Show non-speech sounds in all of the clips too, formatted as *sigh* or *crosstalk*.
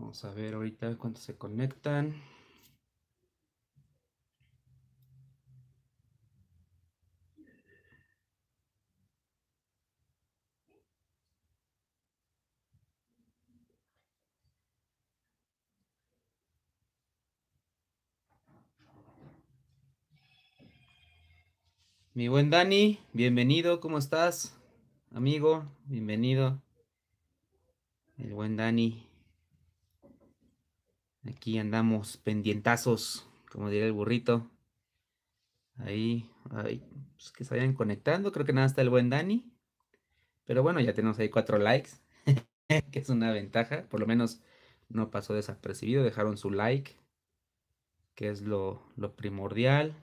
Vamos a ver ahorita cuántos se conectan. Mi buen Dani, bienvenido, ¿cómo estás? Amigo, bienvenido. El buen Dani. Aquí andamos pendientazos, como diría el burrito. Ahí, ahí pues que se vayan conectando. Creo que nada está el buen Dani. Pero bueno, ya tenemos ahí cuatro likes, *laughs* que es una ventaja. Por lo menos no pasó desapercibido. Dejaron su like, que es lo, lo primordial.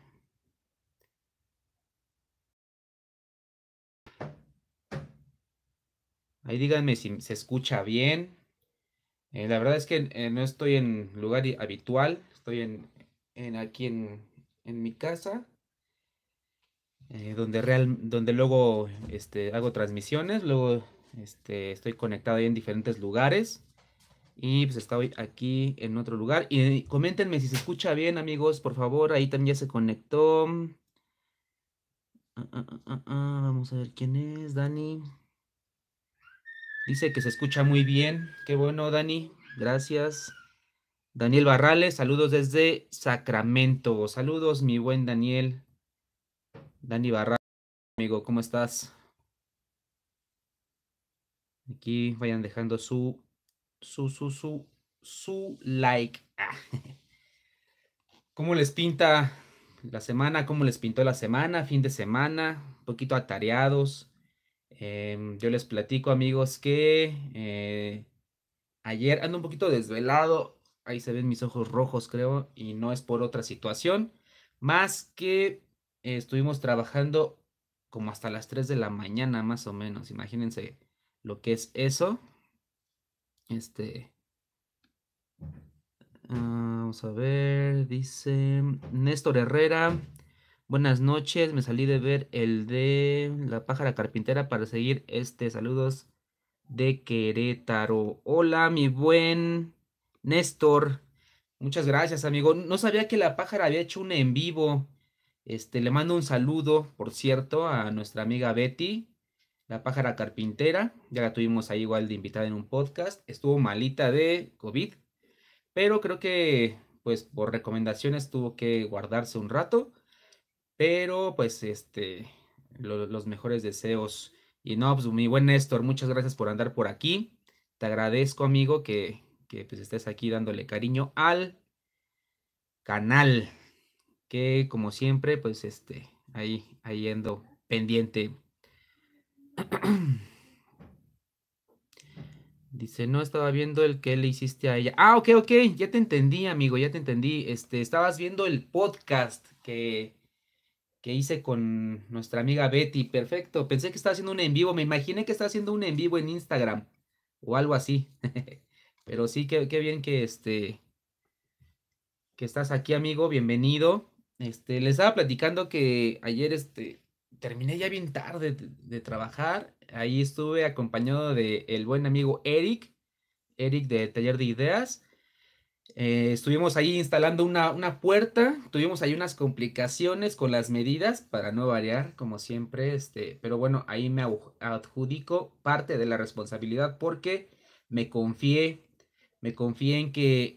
Ahí díganme si se escucha bien. Eh, la verdad es que eh, no estoy en lugar habitual, estoy en, aquí en, mi casa, eh, donde, real, donde luego este, hago transmisiones, luego este, estoy conectado ahí en diferentes lugares. Y pues estoy aquí en otro lugar. Y coméntenme si se escucha bien, amigos, por favor. Ahí también ya se conectó. Ah, ah, ah, vamos a ver quién es, Dani. Dice que se escucha muy bien. Qué bueno, Dani. Gracias. Daniel Barrales, saludos desde Sacramento. Saludos, mi buen Daniel. Dani Barrales, amigo, ¿cómo estás? Aquí vayan dejando su, su, su, su, su like. Ah. *laughs* ¿Cómo les pinta la semana? ¿Cómo les pintó la semana? Fin de semana, un poquito atareados Em, yo les platico, amigos, que eh, ayer ando un poquito desvelado. Ahí se ven mis ojos rojos, creo, y no es por otra situación, más que estuvimos trabajando como hasta las 3 de la mañana, más o menos. Imagínense lo que es eso. Este. Ah, vamos a ver, dice Néstor Herrera. Buenas noches, me salí de ver el de La pájara carpintera para seguir este. Saludos de Querétaro. Hola, mi buen Néstor. Muchas gracias, amigo. No sabía que la pájara había hecho un en vivo. Este, le mando un saludo, por cierto, a nuestra amiga Betty, la pájara carpintera. Ya la tuvimos ahí igual de invitada en un podcast. Estuvo malita de COVID, pero creo que, pues, por recomendaciones tuvo que guardarse un rato. Pero pues este, los mejores deseos. Y no, pues mi buen Néstor, muchas gracias por andar por aquí. Te agradezco, amigo, que, que pues, estés aquí dándole cariño al canal. Que como siempre, pues este, ahí, ahí ando pendiente. *clears throat* Dice, no estaba viendo el que le hiciste a ella. Ah, ok, ok, ya te entendí, amigo, ya te entendí. Este, estabas viendo el podcast que, que hice con nuestra amiga Betty. Perfecto. Pensé que estaba haciendo un en vivo. Me imaginé que estaba haciendo un en vivo en Instagram o algo así. *laughs* Pero sí, qué, qué bien que este que estás aquí, amigo. Bienvenido. Este, les estaba platicando que ayer este, terminé ya bien tarde de, trabajar. Ahí estuve acompañado de el buen amigo Eric, Eric de Taller de Ideas. Eh, estuvimos ahí instalando una, una, puerta, tuvimos ahí unas complicaciones con las medidas para no variar, como siempre, este, pero bueno, ahí me adjudico parte de la responsabilidad porque me confié, me confié en que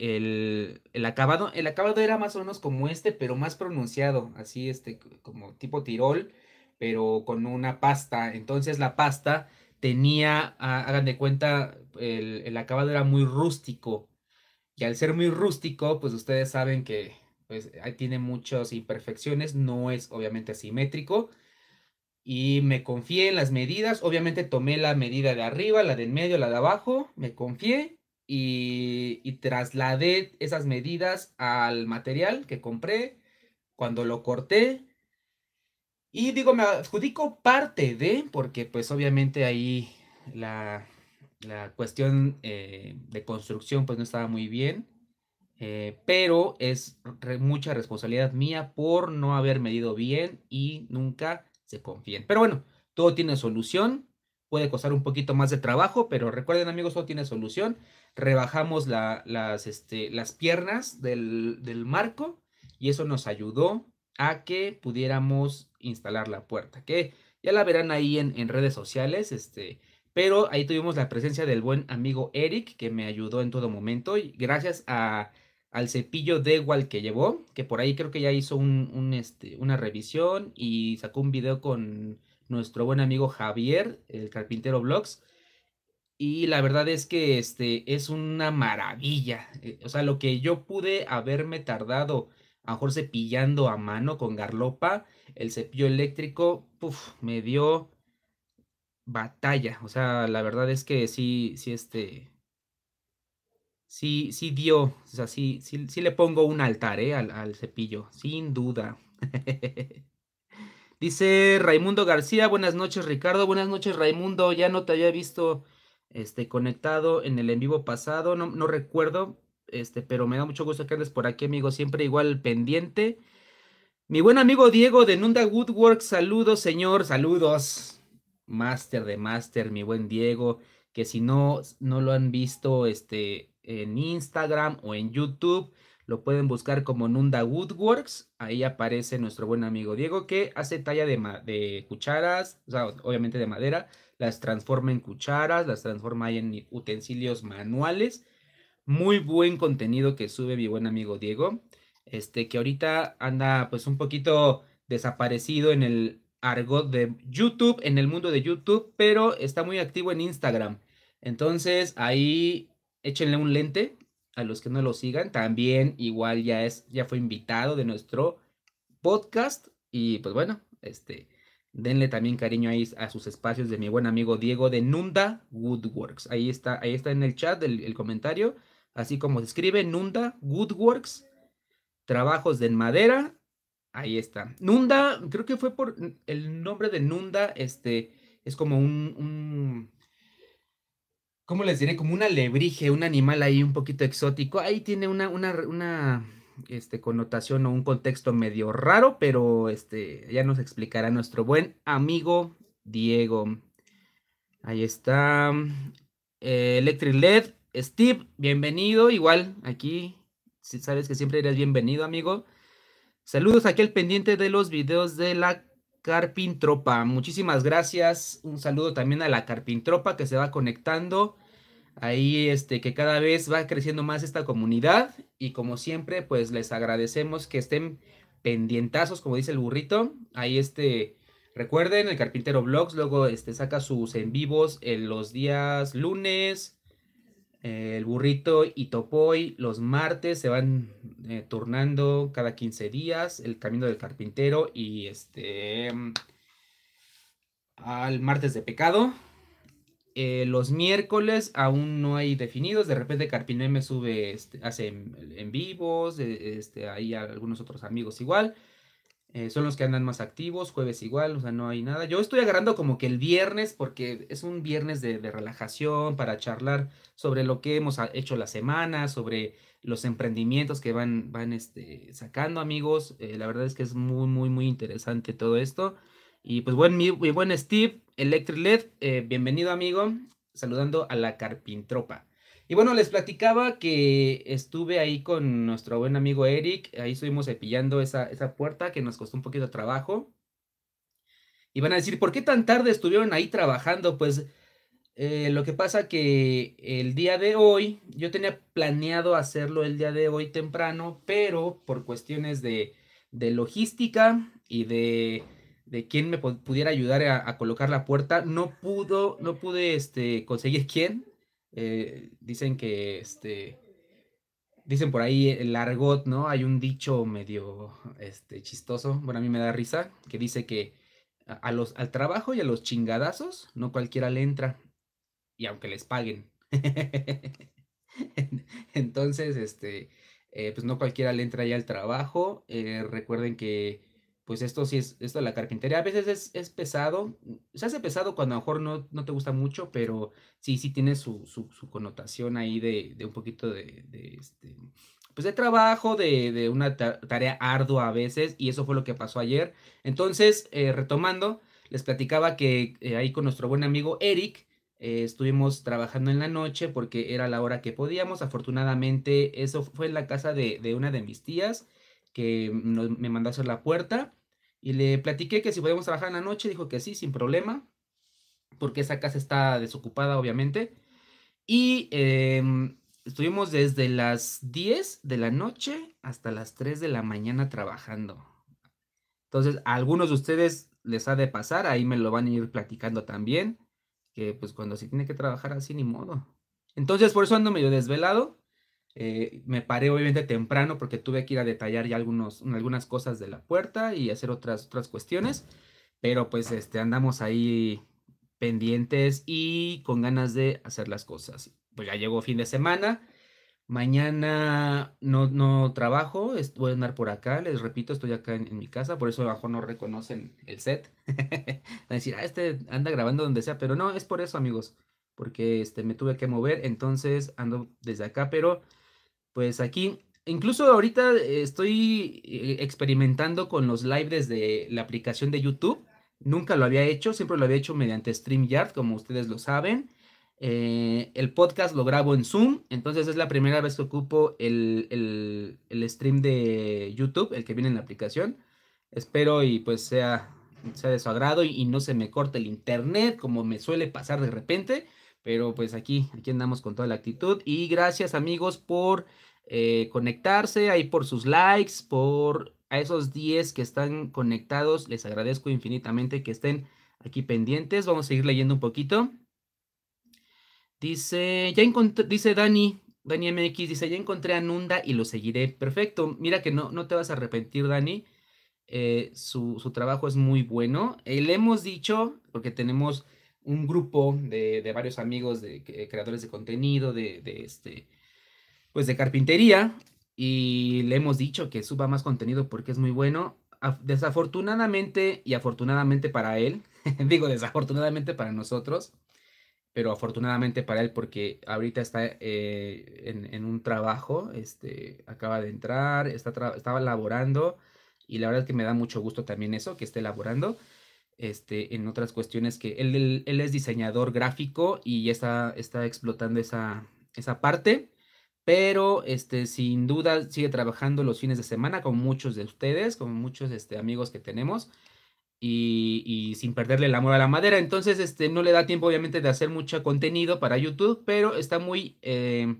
el, acabado, el acabado era más o menos como este, pero más pronunciado, así este, como tipo tirol, pero con una pasta, entonces la pasta tenía, hagan de cuenta, el, el acabado era muy rústico, y al ser muy rústico, pues ustedes saben que pues, tiene muchas imperfecciones, no es obviamente asimétrico. Y me confié en las medidas, obviamente tomé la medida de arriba, la de en medio, la de abajo, me confié y, y trasladé esas medidas al material que compré cuando lo corté. Y digo, me adjudico parte de, porque pues obviamente ahí la, la cuestión eh, de construcción pues no estaba muy bien, eh, pero es mucha responsabilidad mía por no haber medido bien y nunca se confíen. Pero bueno, todo tiene solución, puede costar un poquito más de trabajo, pero recuerden amigos, todo tiene solución. Rebajamos las, este, las piernas del, marco y eso nos ayudó a que pudiéramos instalar la puerta, que ya la verán ahí en, en redes sociales, este, pero ahí tuvimos la presencia del buen amigo Eric, que me ayudó en todo momento. Y gracias a, al cepillo de igual que llevó, que por ahí creo que ya hizo un, este, una revisión y sacó un video con nuestro buen amigo Javier, el carpintero blogs Y la verdad es que este, es una maravilla. Eh, o sea, lo que yo pude haberme tardado, a lo mejor cepillando a mano con garlopa, el cepillo eléctrico, puff, me dio batalla. O sea, la verdad es que sí, sí, este. Sí, sí dio. O sea, sí, sí, le pongo un altar, ¿eh? Al, cepillo, sin duda. *laughs* Dice Raimundo García, buenas noches Ricardo, buenas noches Raimundo, ya no te había visto este, conectado en el en vivo pasado, no, recuerdo, este, pero me da mucho gusto que andes por aquí amigo, siempre igual pendiente. Mi buen amigo Diego de Nunda Woodwork, saludos señor, saludos master de master, mi buen Diego, que si no, no lo han visto este, en Instagram o en YouTube, lo pueden buscar como Nunda Woodworks. Ahí aparece nuestro buen amigo Diego que hace talla de, cucharas, obviamente de madera, las transforma en cucharas, las transforma en utensilios manuales. Muy buen contenido que sube mi buen amigo Diego, este que ahorita anda pues un poquito desaparecido en el, argot de YouTube, en el mundo de YouTube, pero está muy activo en Instagram. Entonces ahí échenle un lente a los que no lo sigan. También igual ya es, ya fue invitado de nuestro podcast. Y pues bueno, este, denle también cariño ahí a sus espacios de mi buen amigo Diego de Nunda Woodworks. Ahí está, ahí está en el chat el, comentario. Así como se escribe Nunda Woodworks, trabajos de madera Ahí está. Nunda, creo que fue por el nombre de Nunda, este, es como un, un ¿cómo les diré? Como un alebrije, un animal ahí un poquito exótico. Ahí tiene una, una, una este, connotación o un contexto medio raro, pero este, ya nos explicará nuestro buen amigo Diego. Ahí está. Eh, Electric LED, Steve, bienvenido. Igual aquí, si sabes que siempre eres bienvenido, amigo. Saludos aquí el pendiente de los videos de la Carpintropa. Muchísimas gracias. Un saludo también a la Carpintropa que se va conectando. Ahí, este, que cada vez va creciendo más esta comunidad. Y como siempre, pues les agradecemos que estén pendientazos, como dice el burrito. Ahí, este, recuerden, el Carpintero Blogs luego este, saca sus en vivos en los días lunes, eh, el burrito y Topoy los martes se van eh, turnando cada 15 días, el camino del carpintero y este mm, al martes de pecado. Eh, los miércoles aún no hay definidos, de repente Carpiné me sube, este, hace en, vivos, este, ahí algunos otros amigos igual. Eh, son los que andan más activos, jueves igual, o sea, no hay nada. Yo estoy agarrando como que el viernes, porque es un viernes de, relajación para charlar sobre lo que hemos ah, hecho la semana, sobre los emprendimientos que van, van este, sacando, amigos. Eh, la verdad es que es muy, muy, muy interesante todo esto. Y pues buen, mi, buen Steve, Electric LED, eh, bienvenido, amigo. Saludando a la carpintropa. Y bueno, les platicaba que estuve ahí con nuestro buen amigo Eric, ahí estuvimos cepillando esa, puerta que nos costó un poquito de trabajo. Y van a decir, ¿por qué tan tarde estuvieron ahí trabajando? Pues eh, lo que pasa que el día de hoy, yo tenía planeado hacerlo el día de hoy temprano, pero por cuestiones de, logística y de, de quién me pudiera ayudar a, colocar la puerta, no pudo, no pude este, conseguir *laughs* quién. Eh, dicen que este. Dicen por ahí el argot, ¿no? Hay un dicho medio este, chistoso, bueno, a mí me da risa, que dice que a, los, al trabajo y a los chingadazos no cualquiera le entra, y aunque les paguen. *laughs* Entonces, este, eh, pues no cualquiera le entra ya al trabajo. Eh, recuerden que pues esto sí es, esto de la carpintería a veces es, es, pesado, se hace pesado cuando a lo mejor no, no te gusta mucho, pero sí, sí tiene su, su, connotación ahí de, un poquito de, este, pues de trabajo, de, de, una tarea ardua a veces, y eso fue lo que pasó ayer. Entonces, eh, retomando, les platicaba que eh, ahí con nuestro buen amigo Eric, eh, estuvimos trabajando en la noche porque era la hora que podíamos. Afortunadamente, eso fue en la casa de, de una de mis tías que me mandó a hacer la puerta. Y le platiqué que si podíamos trabajar en la noche, dijo que sí, sin problema, porque esa casa está desocupada, obviamente. Y em, estuvimos desde las 10 de la noche hasta las 3 de la mañana trabajando. Entonces, a algunos de ustedes les ha de pasar, ahí me lo van a ir platicando también, que pues cuando se tiene que trabajar así, ni modo. Entonces, por eso ando medio desvelado, eh, me paré obviamente temprano porque tuve que ir a detallar ya algunos, algunas cosas de la puerta y hacer otras, otras cuestiones, pero pues este, andamos ahí pendientes y con ganas de hacer las cosas. Pues ya llegó fin de semana, mañana no, no trabajo, voy a andar por acá, les repito, estoy acá en, mi casa, por eso abajo no reconocen el set. *laughs* Van a decir, ah, este anda grabando donde sea, pero no, es por eso amigos, porque este, me tuve que mover, entonces ando desde acá, pero pues aquí, incluso ahorita estoy eh, experimentando con los live desde la aplicación de YouTube. Nunca lo había hecho, siempre lo había hecho mediante StreamYard, como ustedes lo saben. Eh, el podcast lo grabo en Zoom, entonces es la primera vez que ocupo el, el, stream de YouTube, el que viene en la aplicación. Espero y pues sea, sea de su agrado y, y no se me corte el internet como me suele pasar de repente. Pero pues aquí, aquí andamos con toda la actitud. Y gracias amigos por eh, conectarse, ahí por sus likes, por a esos 10 que están conectados. Les agradezco infinitamente que estén aquí pendientes. Vamos a seguir leyendo un poquito. Dice, ya encontré, dice Dani, Dani MX, dice, ya encontré a Nunda y lo seguiré. Perfecto, mira que no, no te vas a arrepentir, Dani. Eh, su, trabajo es muy bueno. Eh, le hemos dicho, porque tenemos un grupo de, varios amigos, de, creadores de contenido, de, este, pues de carpintería, y le hemos dicho que suba más contenido porque es muy bueno. Desafortunadamente y afortunadamente para él, *laughs* digo desafortunadamente para nosotros, pero afortunadamente para él porque ahorita está eh, en, un trabajo, este, acaba de entrar, está estaba laborando y la verdad es que me da mucho gusto también eso, que esté laborando. Este, en otras cuestiones que él, él, es diseñador gráfico y ya está, está explotando esa, esa parte pero este, sin duda sigue trabajando los fines de semana con muchos de ustedes, con muchos este, amigos que tenemos, y, y, sin perderle el amor a la madera. Entonces, este, no le da tiempo, obviamente, de hacer mucho contenido para YouTube, pero está muy, eh,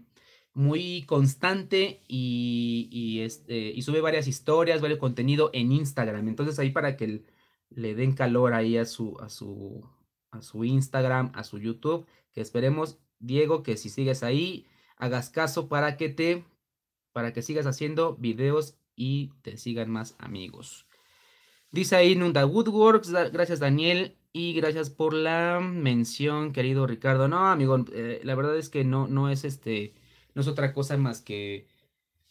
muy constante y, y, este, sube varias historias, varios contenido en Instagram. Entonces, ahí para que el, le den calor ahí a su, a su, a su Instagram, a su YouTube, que esperemos, Diego, que si sigues ahí, hagas caso para que te, para que sigas haciendo videos y te sigan más amigos. Dice ahí Nunda Woodworks, gracias Daniel y gracias por la mención, querido Ricardo. No, amigo, eh, la verdad es que no, no es este, no es otra cosa más que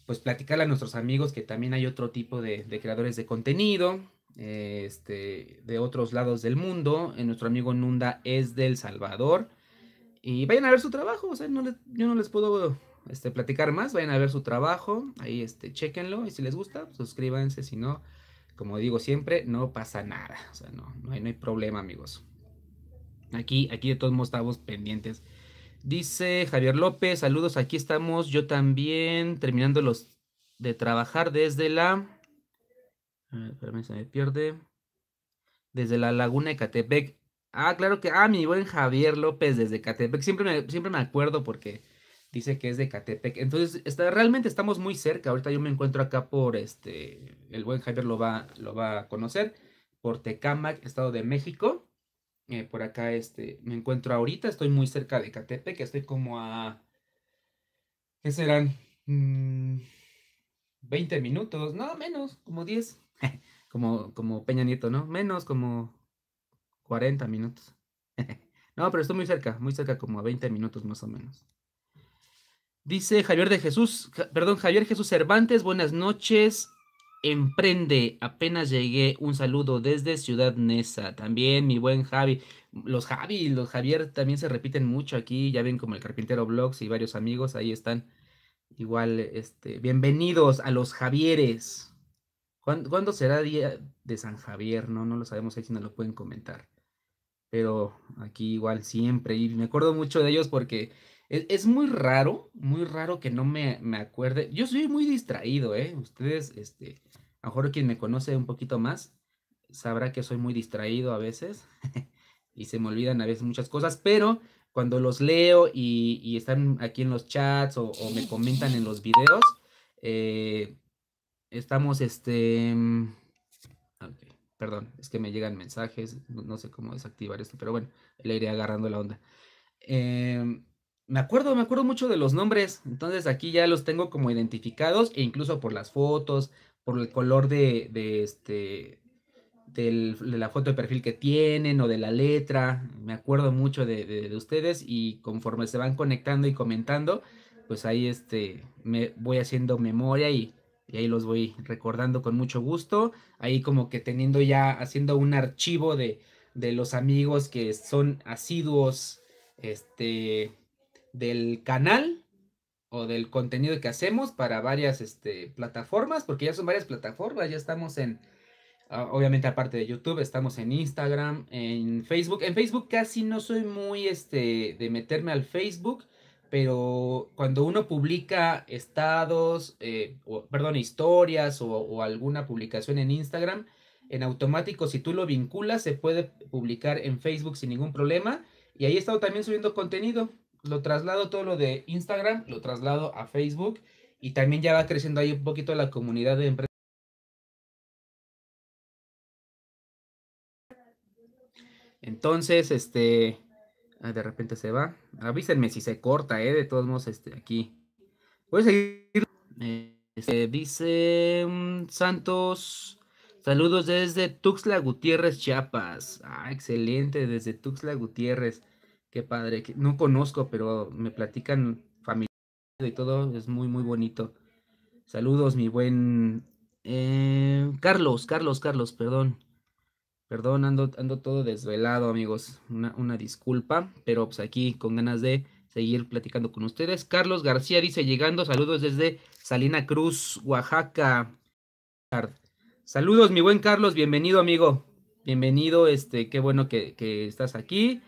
pues platicarle a nuestros amigos que también hay otro tipo de, de creadores de contenido, eh, este, de otros lados del mundo. Eh, nuestro amigo Nunda es del Salvador. Y vayan a ver su trabajo, o sea, no yo no les puedo este, platicar más, vayan a ver su trabajo, ahí este, chequenlo y si les gusta, pues, suscríbanse, si no, como digo siempre, no pasa nada, o sea, no, no, hay, no hay problema amigos. Aquí, aquí de todos modos estamos pendientes. Dice Javier López, saludos, aquí estamos, yo también terminando los de trabajar desde la Ver, se me pierde. Desde la laguna de Catepec. Ah, claro que. Ah, mi buen Javier López desde Catepec. Siempre me, siempre me acuerdo porque dice que es de Catepec. Entonces, está, realmente estamos muy cerca. Ahorita yo me encuentro acá por este. El buen Javier lo va, lo va a conocer. Por Tecámac, Estado de México. Eh, por acá este, me encuentro ahorita. Estoy muy cerca de Catepec. Estoy como a. ¿Qué serán? 20 mm, minutos. Nada menos, como 10. *laughs* como, como Peña Nieto, ¿no? Menos como 40 minutos. *laughs* no, pero estoy muy cerca, muy cerca, como a 20 minutos más o menos. Dice Javier de Jesús, perdón, Javier Jesús Cervantes, buenas noches. Emprende, apenas llegué. Un saludo desde Ciudad Nesa. También mi buen Javi. Los Javi los Javier también se repiten mucho aquí. Ya ven como el Carpintero Blogs y varios amigos ahí están. Igual, este, bienvenidos a los Javieres. ¿Cuándo, ¿Cuándo, será día de San Javier? No, no lo sabemos, ahí si nos lo pueden comentar. Pero aquí igual siempre, y me acuerdo mucho de ellos porque es, es muy raro, muy raro que no me, me, acuerde. Yo soy muy distraído, ¿eh? Ustedes, este, a lo mejor quien me conoce un poquito más sabrá que soy muy distraído a veces *laughs* y se me olvidan a veces muchas cosas, pero cuando los leo y, y están aquí en los chats o, o me comentan en los videos, eh, Estamos, este... Mm, perdón, es que me llegan mensajes, no sé cómo desactivar esto, pero bueno, le iré agarrando la onda. Em, me acuerdo, me acuerdo mucho de los nombres, entonces aquí ya los tengo como identificados e incluso por las fotos, por el color de, este, de la foto de perfil que tienen o de la letra. Me acuerdo mucho de, de, de, ustedes y conforme se van conectando y comentando, pues ahí este, me voy haciendo memoria y y ahí los voy recordando con mucho gusto, ahí como que teniendo ya, haciendo un archivo de, de los amigos que son asiduos este, del canal o del contenido que hacemos para varias este, plataformas, porque ya son varias plataformas, ya estamos en, ah, obviamente aparte de YouTube, estamos en Instagram, en Facebook, en Facebook casi no soy muy este, de meterme al Facebook, pero cuando uno publica estados, eh, o, perdón, historias o, o, alguna publicación en Instagram, en automático, si tú lo vinculas, se puede publicar en Facebook sin ningún problema. Y ahí he estado también subiendo contenido. Lo traslado todo lo de Instagram, lo traslado a Facebook y también ya va creciendo ahí un poquito la comunidad de empresas. Entonces, este, Ah, de repente se va. Avísenme si se corta, ¿eh? De todos modos, este, aquí. Voy a seguir. Este, dice mm, Santos. Saludos desde Tuxtla Gutiérrez, Chiapas. Ah, excelente, desde Tuxtla Gutiérrez. Qué padre. no conozco, pero me platican familiar y todo. Es muy, muy bonito. Saludos, mi buen. Eh, Carlos, Carlos, Carlos, perdón. Perdón, ando, ando todo desvelado, amigos. Una, disculpa, pero pues aquí con ganas de seguir platicando con ustedes. Carlos García dice, llegando, saludos desde Salina Cruz, Oaxaca. Saludos, mi buen Carlos, bienvenido, amigo. Bienvenido, este, qué bueno que, estás aquí.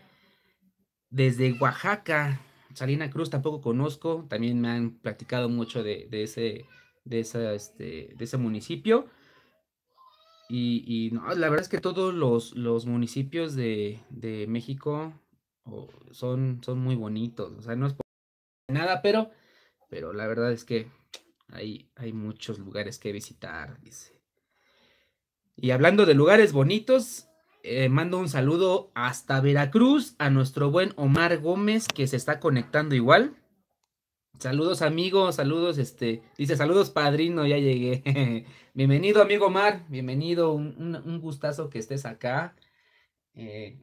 Desde Oaxaca, Salina Cruz tampoco conozco, también me han platicado mucho de, ese, de, este, de ese municipio. Y, la verdad es que todos los, municipios de, México son, son muy bonitos. O sea, no es por nada, pero, pero la verdad es que hay, hay muchos lugares que visitar, dice. Y hablando de lugares bonitos, eh, mando un saludo hasta Veracruz a nuestro buen Omar Gómez que se está conectando igual. Saludos amigos, saludos, este, dice saludos padrino, ya llegué. *laughs* bienvenido amigo Mar, bienvenido, un, gustazo que estés acá. Eh,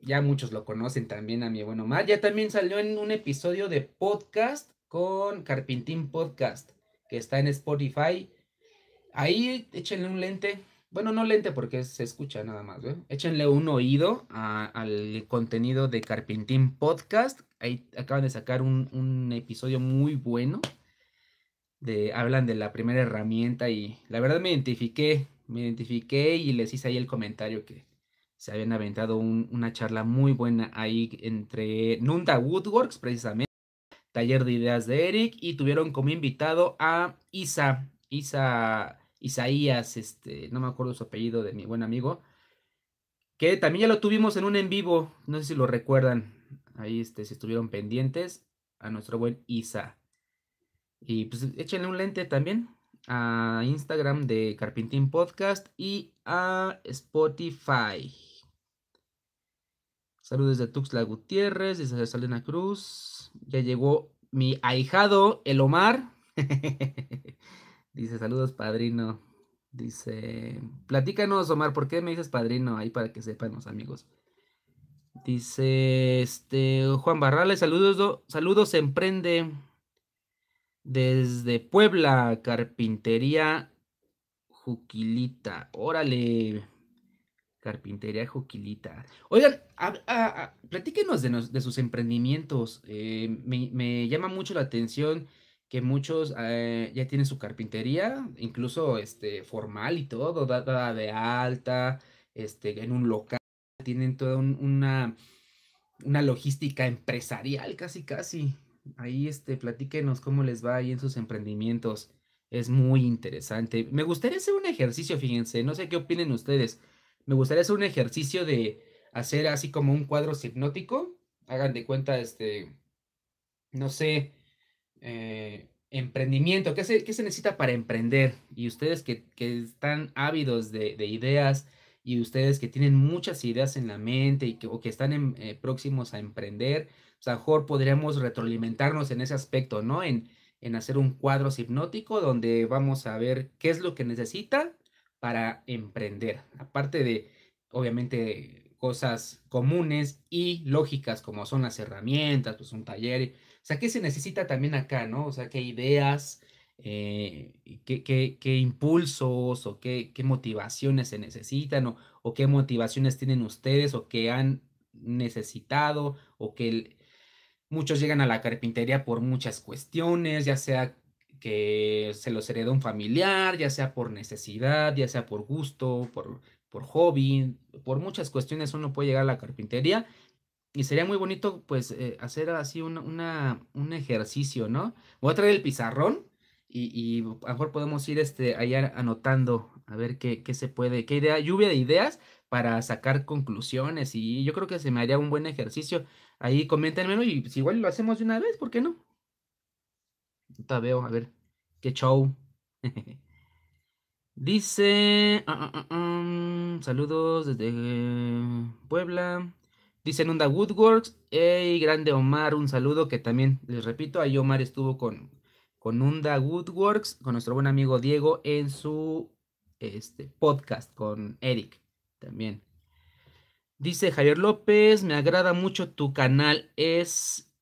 ya muchos lo conocen también a mi bueno Omar. Ya también salió en un episodio de podcast con Carpintín Podcast, que está en Spotify. Ahí échenle un lente, bueno, no lente porque se escucha nada más. Échenle un oído al contenido de Carpintín Podcast. Ahí acaban de sacar un, episodio muy bueno. De, hablan de la primera herramienta y la verdad me identifiqué. Me identifiqué y les hice ahí el comentario que se habían aventado una charla muy buena ahí entre Nunda Woodworks, precisamente, taller de ideas de Eric, y tuvieron como invitado a Isa. Isa Isaías, este, no me acuerdo su apellido de mi buen amigo, que también ya lo tuvimos en un en vivo, no sé si lo recuerdan, ahí este, si estuvieron pendientes, a nuestro buen Isa. Y pues échenle un lente también a Instagram de Carpintín Podcast y a Spotify. Saludos de Tuxla Gutiérrez, desde Salena Cruz. Ya llegó mi ahijado, el Omar. *laughs* Dice, saludos, padrino. Dice, platícanos, Omar, ¿por qué me dices padrino? Ahí para que sepan los amigos. Dice, este, Juan Barrales, saludos, saludos, emprende. Desde Puebla, carpintería Juquilita. Órale. Carpintería Juquilita. Oigan, platíquenos de, sus emprendimientos. Eh, me, me, llama mucho la atención que muchos eh, ya tienen su carpintería, incluso este, formal y todo, dada de alta, este, en un local, tienen toda una, una logística empresarial, casi, casi. Ahí, este, platíquenos cómo les va ahí en sus emprendimientos. Es muy interesante. Me gustaría hacer un ejercicio, fíjense, no sé qué opinen ustedes. Me gustaría hacer un ejercicio de hacer así como un cuadro hipnótico. Hagan de cuenta, este, no sé, eh, emprendimiento, ¿qué se, ¿qué se, necesita para emprender? Y ustedes que, están ávidos de, ideas y ustedes que tienen muchas ideas en la mente y que, o que están eh, próximos a emprender, pues, a mejor podríamos retroalimentarnos en ese aspecto, ¿no? En, en hacer un cuadro hipnótico donde vamos a ver qué es lo que necesita para emprender, aparte de, obviamente, cosas comunes y lógicas como son las herramientas, pues un taller o sea, ¿qué se necesita también acá, no? O sea, ¿qué ideas, eh, qué, impulsos o qué, motivaciones se necesitan o, qué motivaciones tienen ustedes o qué han necesitado o que muchos llegan a la carpintería por muchas cuestiones, ya sea que se los heredó un familiar, ya sea por necesidad, ya sea por gusto, por, por hobby, por muchas cuestiones uno puede llegar a la carpintería y sería muy bonito, pues, eh, hacer así una, un ejercicio, ¿no? Voy a traer el pizarrón y, a lo mejor podemos ir este, allá anotando, a ver qué, se puede, qué idea, lluvia de ideas para sacar conclusiones. Y yo creo que se me haría un buen ejercicio. Ahí coméntenmelo y si igual lo hacemos de una vez, ¿por qué no? te veo, a ver, qué show. *laughs* Dice, ah, ah, ah, mm, saludos desde Puebla. Dice Nunda Woodworks, hey, grande Omar, un saludo que también, les repito, ahí Omar estuvo con, con Nunda Woodworks, con nuestro buen amigo Diego en su este, podcast con Eric también. Dice Javier López, me agrada mucho tu canal, es...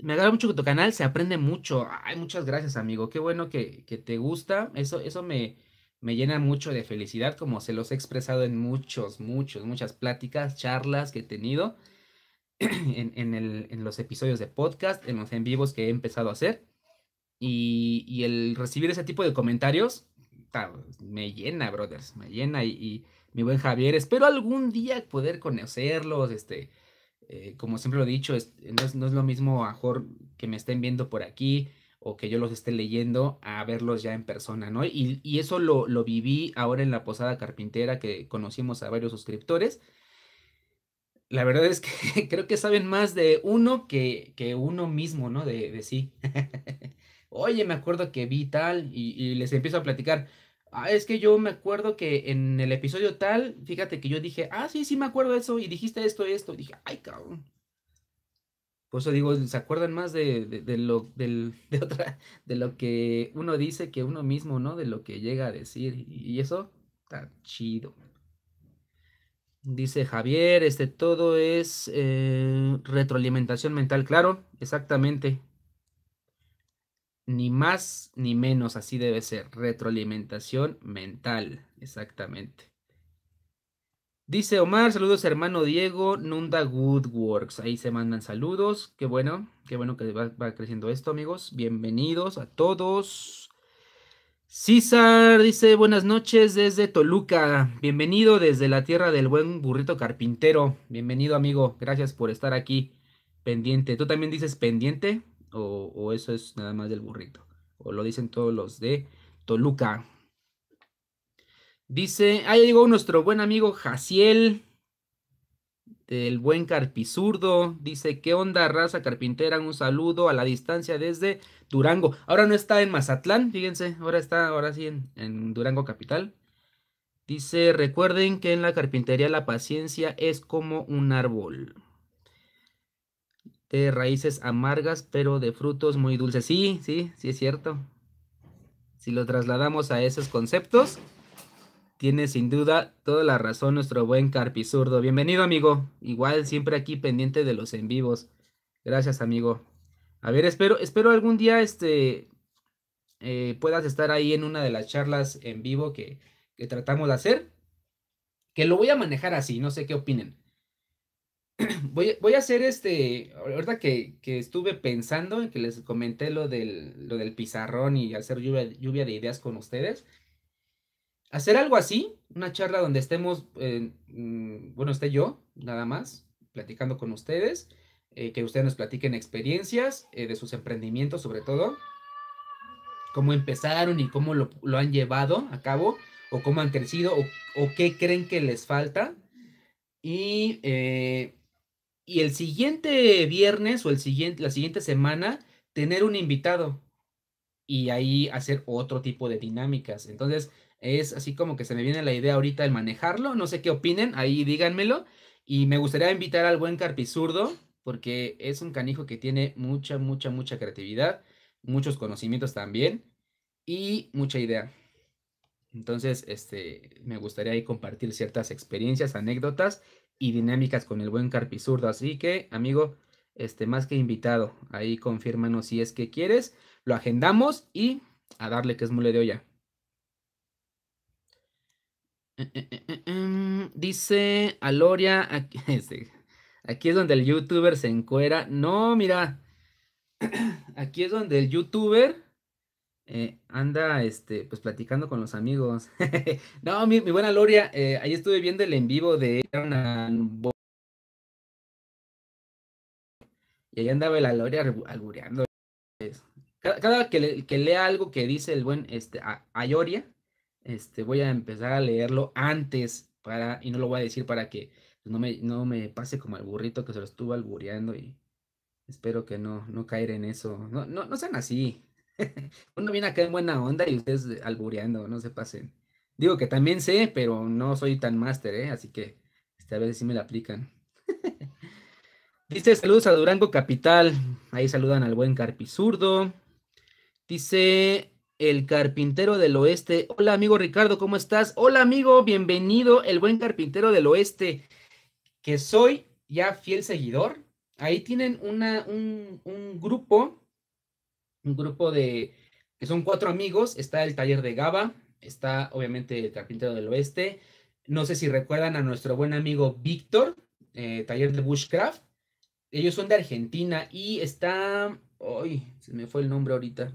Me agrada mucho que tu canal, se aprende mucho. Ay, muchas gracias, amigo. Qué bueno que, te gusta. Eso, eso me, me llena mucho de felicidad, como se los he expresado en muchos, muchos, muchas pláticas, charlas que he tenido. *clears throat* en, en, los episodios de podcast, en los en vivos que he empezado a hacer. Y, el recibir ese tipo de comentarios me llena, brothers, me llena. Y, mi buen Javier, espero algún día poder conocerlos. Este, eh, como siempre lo he dicho, no, es, no, es, lo mismo a que me estén viendo por aquí o que yo los esté leyendo a verlos ya en persona, ¿no? Y, y eso lo, lo, viví ahora en la Posada Carpintera que conocimos a varios suscriptores la verdad es que *laughs* creo que saben más de uno que, que uno mismo, ¿no? De, de sí. *laughs* Oye, me acuerdo que vi tal y, les empiezo a platicar. Ah, es que yo me acuerdo que en el episodio tal, fíjate que yo dije, ah, sí, sí me acuerdo de eso, y dijiste esto, esto. dije, ay, cabrón. Por eso digo, se acuerdan más de, lo, *laughs* de, otra, de lo que uno dice que uno mismo, ¿no? De lo que llega a decir. Y eso está chido. Dice Javier, este todo es eh, retroalimentación mental, claro, exactamente. Ni más ni menos, así debe ser. Retroalimentación mental, exactamente. Dice Omar, saludos hermano Diego, Nunda Woodworks. Ahí se mandan saludos. Qué bueno, qué bueno que va creciendo esto, amigos. Bienvenidos a todos. César dice buenas noches desde Toluca, bienvenido desde la tierra del buen burrito carpintero, bienvenido amigo, gracias por estar aquí pendiente. ¿Tú también dices pendiente o, eso es nada más del burrito? ¿O lo dicen todos los de Toluca? Dice, ahí llegó nuestro buen amigo Jaciel del este, buen Carpizurdo. Dice, ¿qué onda, raza carpintera? Un saludo a la distancia desde Durango. Ahora no está en Mazatlán, fíjense, ahora está, ahora sí, en, en Durango Capital. Dice, recuerden que en la carpintería la paciencia es como un árbol. De raíces amargas, pero de frutos muy dulces. Sí, sí, sí es cierto. Si lo trasladamos a esos conceptos, tiene sin duda toda la razón nuestro buen Carpizurdo. Bienvenido, amigo. Igual siempre aquí pendiente de los en vivos. Gracias, amigo. A ver, espero, espero algún día este, eh, puedas estar ahí en una de las charlas en vivo que, tratamos de hacer. Que lo voy a manejar así, no sé qué opinen. *clears throat* Voy, a hacer este, ahorita que, que, estuve pensando, en que les comenté lo del, lo del pizarrón y hacer lluvia, lluvia de ideas con ustedes, hacer algo así, una charla donde estemos, eh, mm, bueno, esté yo, nada más, platicando con ustedes, eh, que ustedes nos platiquen experiencias eh, de sus emprendimientos, sobre todo, cómo empezaron y cómo lo, han llevado a cabo, o cómo han crecido, o, qué creen que les falta. Y, y el siguiente viernes o el siguiente, la siguiente semana, tener un invitado y ahí hacer otro tipo de dinámicas. Entonces, es así como que se me viene la idea ahorita el manejarlo. No sé qué opinen, ahí díganmelo. Y me gustaría invitar al buen Carpizurdo, porque es un canijo que tiene mucha, mucha, mucha creatividad, muchos conocimientos también y mucha idea. Entonces, este, me gustaría ahí compartir ciertas experiencias, anécdotas y dinámicas con el buen Carpizurdo. Así que, amigo, este, más que invitado, ahí confírmanos si es que quieres, lo agendamos y a darle que es mule de olla. Eh, eh, eh, em, dice Aloria, *laughs* este, aquí, es donde el youtuber se encuera. No, mira, *clears throat* aquí es donde el youtuber anda, este, pues platicando con los amigos. *laughs* no, mi, buena Aloria, ahí estuve viendo el en vivo de y ahí andaba la Aloria albureando. Cada, cada que, que, lea algo que dice el buen este, a, este, voy a empezar a leerlo antes para, y no lo voy a decir para que no me, no me pase como el burrito que se lo estuvo albureando y espero que no, no caer en eso. No, no, sean así. *laughs* Uno viene acá en buena onda y ustedes eh, albureando, no se pasen. Digo que también sé, pero no soy tan máster, ¿eh? así que esta a veces sí me la aplican. *laughs* Dice saludos a Durango Capital. Ahí saludan al buen Carpizurdo. Dice el carpintero del oeste. Hola amigo Ricardo, ¿cómo estás? Hola amigo, bienvenido, el buen carpintero del oeste, que soy ya fiel seguidor. Ahí tienen una, un, grupo, un grupo de, que son cuatro amigos, está el taller de Gaba, está obviamente el carpintero del oeste. No sé si recuerdan a nuestro buen amigo Víctor, eh, taller de Bushcraft. Ellos son de Argentina y está, hoy se me fue el nombre ahorita,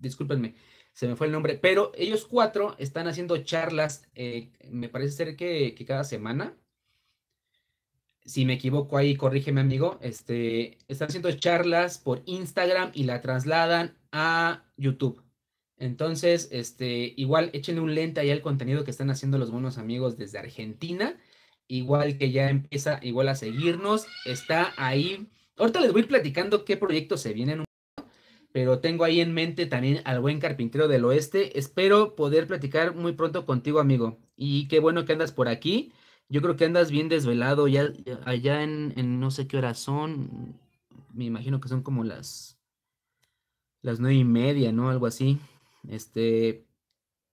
discúlpenme, se me fue el nombre, pero ellos cuatro están haciendo charlas, eh, me parece ser que, que, cada semana, si me equivoco ahí, corrígeme amigo, este, están haciendo charlas por Instagram y la trasladan a YouTube. Entonces, este, igual échenle un lente ahí al contenido que están haciendo los buenos amigos desde Argentina. Igual que ya empieza, igual a seguirnos, está ahí. Ahorita les voy platicando qué proyectos se vienen pero tengo ahí en mente también al buen carpintero del oeste. Espero poder platicar muy pronto contigo, amigo. Y qué bueno que andas por aquí. Yo creo que andas bien desvelado ya allá en, no sé qué hora son. Me imagino que son como las las nueve y media, ¿no? Algo así. Este,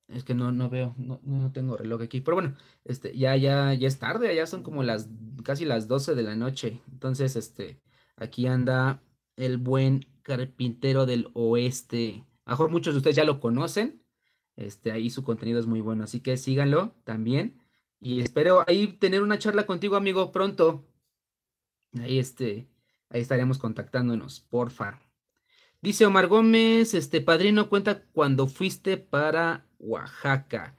es que no, no veo, no, no, tengo reloj aquí. Pero bueno, este, ya, ya, ya es tarde, Allá son como las casi las doce de la noche. Entonces, este, aquí anda el buen carpintero del oeste. mejor muchos de ustedes ya lo conocen. Este, ahí su contenido es muy bueno, así que síganlo también. Y espero ahí tener una charla contigo, amigo, pronto. Ahí, este, ahí estaremos contactándonos, porfa. Dice Omar Gómez, este padrino cuenta cuando fuiste para Oaxaca.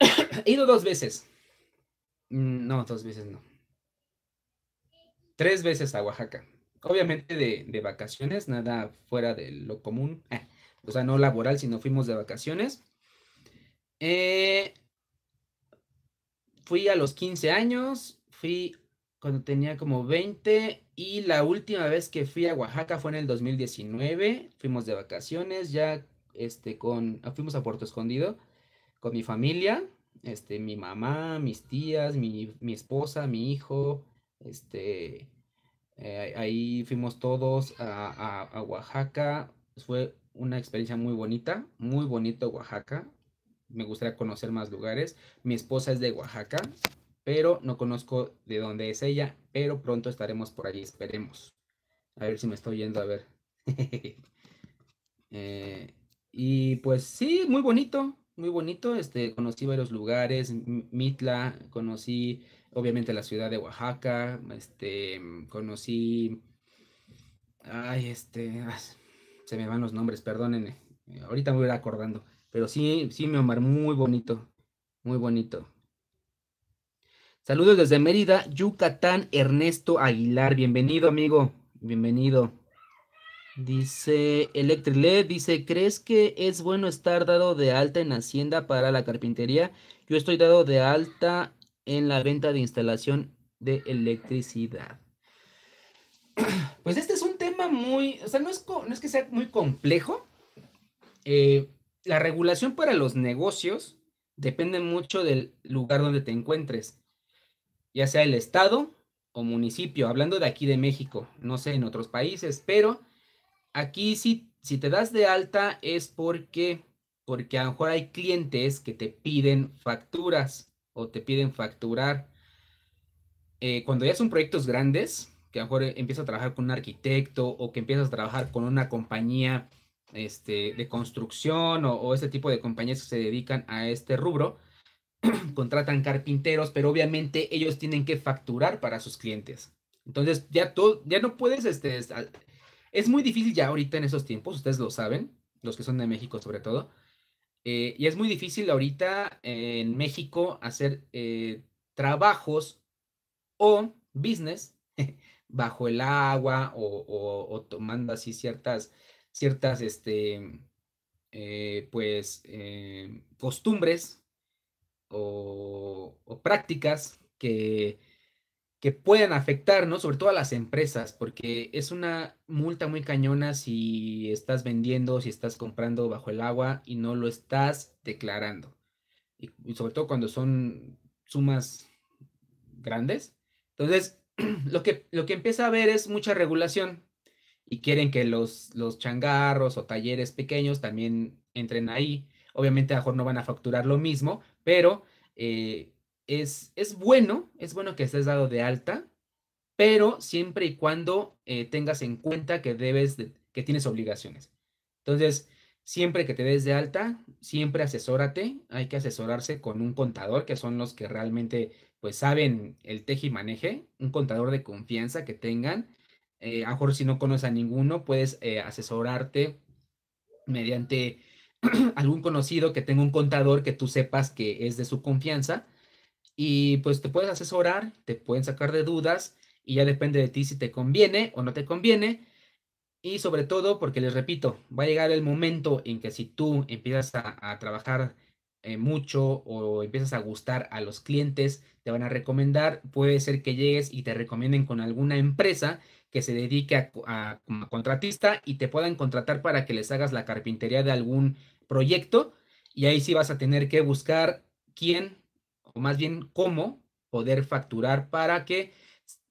*coughs* He ido dos veces. Mm, no, dos veces no. Tres veces a Oaxaca obviamente de, vacaciones, nada fuera de lo común, eh, o sea, no laboral, sino fuimos de vacaciones. Eh, fui a los 15 años, fui cuando tenía como 20 y la última vez que fui a Oaxaca fue en el 2019, fuimos de vacaciones, ya este, con, ah, fuimos a Puerto Escondido con mi familia, este, mi mamá, mis tías, mi, mi esposa, mi hijo, este, eh, ahí fuimos todos a, Oaxaca. Fue una experiencia muy bonita, muy bonito Oaxaca. Me gustaría conocer más lugares. Mi esposa es de Oaxaca, pero no conozco de dónde es ella, pero pronto estaremos por allí, esperemos. A ver si me estoy yendo a ver. *laughs* Eh, y pues sí, muy bonito, muy bonito. Este, conocí varios lugares, Mitla, conocí obviamente la ciudad de Oaxaca, este, mm, conocí, ay, este, ah, se me van los nombres, perdónenme, eh, ahorita me voy a ir acordando, pero sí, sí, mi Omar, muy bonito, muy bonito. Saludos desde Mérida, Yucatán, Ernesto Aguilar, bienvenido amigo, bienvenido. Dice Electrile, dice, ¿crees que es bueno estar dado de alta en Hacienda para la carpintería? Yo estoy dado de alta en la venta de instalación de electricidad. *clears throat* Pues este es un tema muy, o sea, no es, que sea muy complejo. Eh, la regulación para los negocios depende mucho del lugar donde te encuentres, ya sea el estado o municipio, hablando de aquí de México, no sé, en otros países, pero aquí si, si te das de alta es porque, porque a lo mejor hay clientes que te piden facturas o te piden facturar. Eh, cuando ya son proyectos grandes, que a lo mejor empiezas a trabajar con un arquitecto o que empiezas a trabajar con una compañía este, de construcción o, este tipo de compañías que se dedican a este rubro, *clears throat* contratan carpinteros, pero obviamente ellos tienen que facturar para sus clientes. Entonces, ya ya no puedes, este, es muy difícil ya ahorita en esos tiempos, ustedes lo saben, los que son de México sobre todo, eh, y es muy difícil ahorita en México hacer eh, trabajos o business *laughs* bajo el agua o, tomando así ciertas, ciertas, este, eh, pues, costumbres o prácticas que, que pueden afectarnos, sobre todo a las empresas, porque es una multa muy cañona si estás vendiendo, si estás comprando bajo el agua y no lo estás declarando. Y, sobre todo cuando son sumas grandes. Entonces, *clears throat* lo que, lo que empieza a ver es mucha regulación y quieren que los, los changarros o talleres pequeños también entren ahí. Obviamente, a mejor no van a facturar lo mismo, pero... Eh, es, bueno, es bueno que estés dado de alta, pero siempre y cuando eh, tengas en cuenta que debes, que tienes obligaciones. Entonces, siempre que te des de alta, siempre asesórate, hay que asesorarse con un contador, que son los que realmente pues saben el tej y maneje, un contador de confianza que tengan. Eh, a si no conoces a ninguno, puedes eh, asesorarte mediante *clears throat* algún conocido que tenga un contador que tú sepas que es de su confianza y pues te puedes asesorar, te pueden sacar de dudas y ya depende de ti si te conviene o no te conviene. Y sobre todo, porque les repito, va a llegar el momento en que si tú empiezas a, trabajar eh, mucho o empiezas a gustar a los clientes, te van a recomendar, puede ser que llegues y te recomienden con alguna empresa que se dedique a, a contratista y te puedan contratar para que les hagas la carpintería de algún proyecto. Y ahí sí vas a tener que buscar quién o más bien cómo poder facturar para que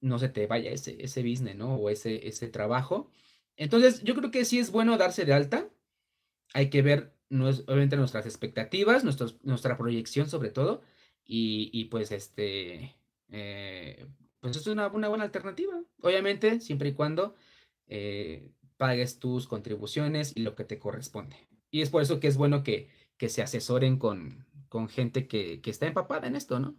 no se te vaya ese, ese business, ¿no? O ese, ese trabajo. Entonces, yo creo que sí es bueno darse de alta. Hay que ver, obviamente, nuestras expectativas, nuestra proyección sobre todo. Y, pues, este, eh, pues es una, buena alternativa. Obviamente, siempre y cuando eh, pagues tus contribuciones y lo que te corresponde. Y es por eso que es bueno que se asesoren con, con gente que, está empapada en esto, ¿no?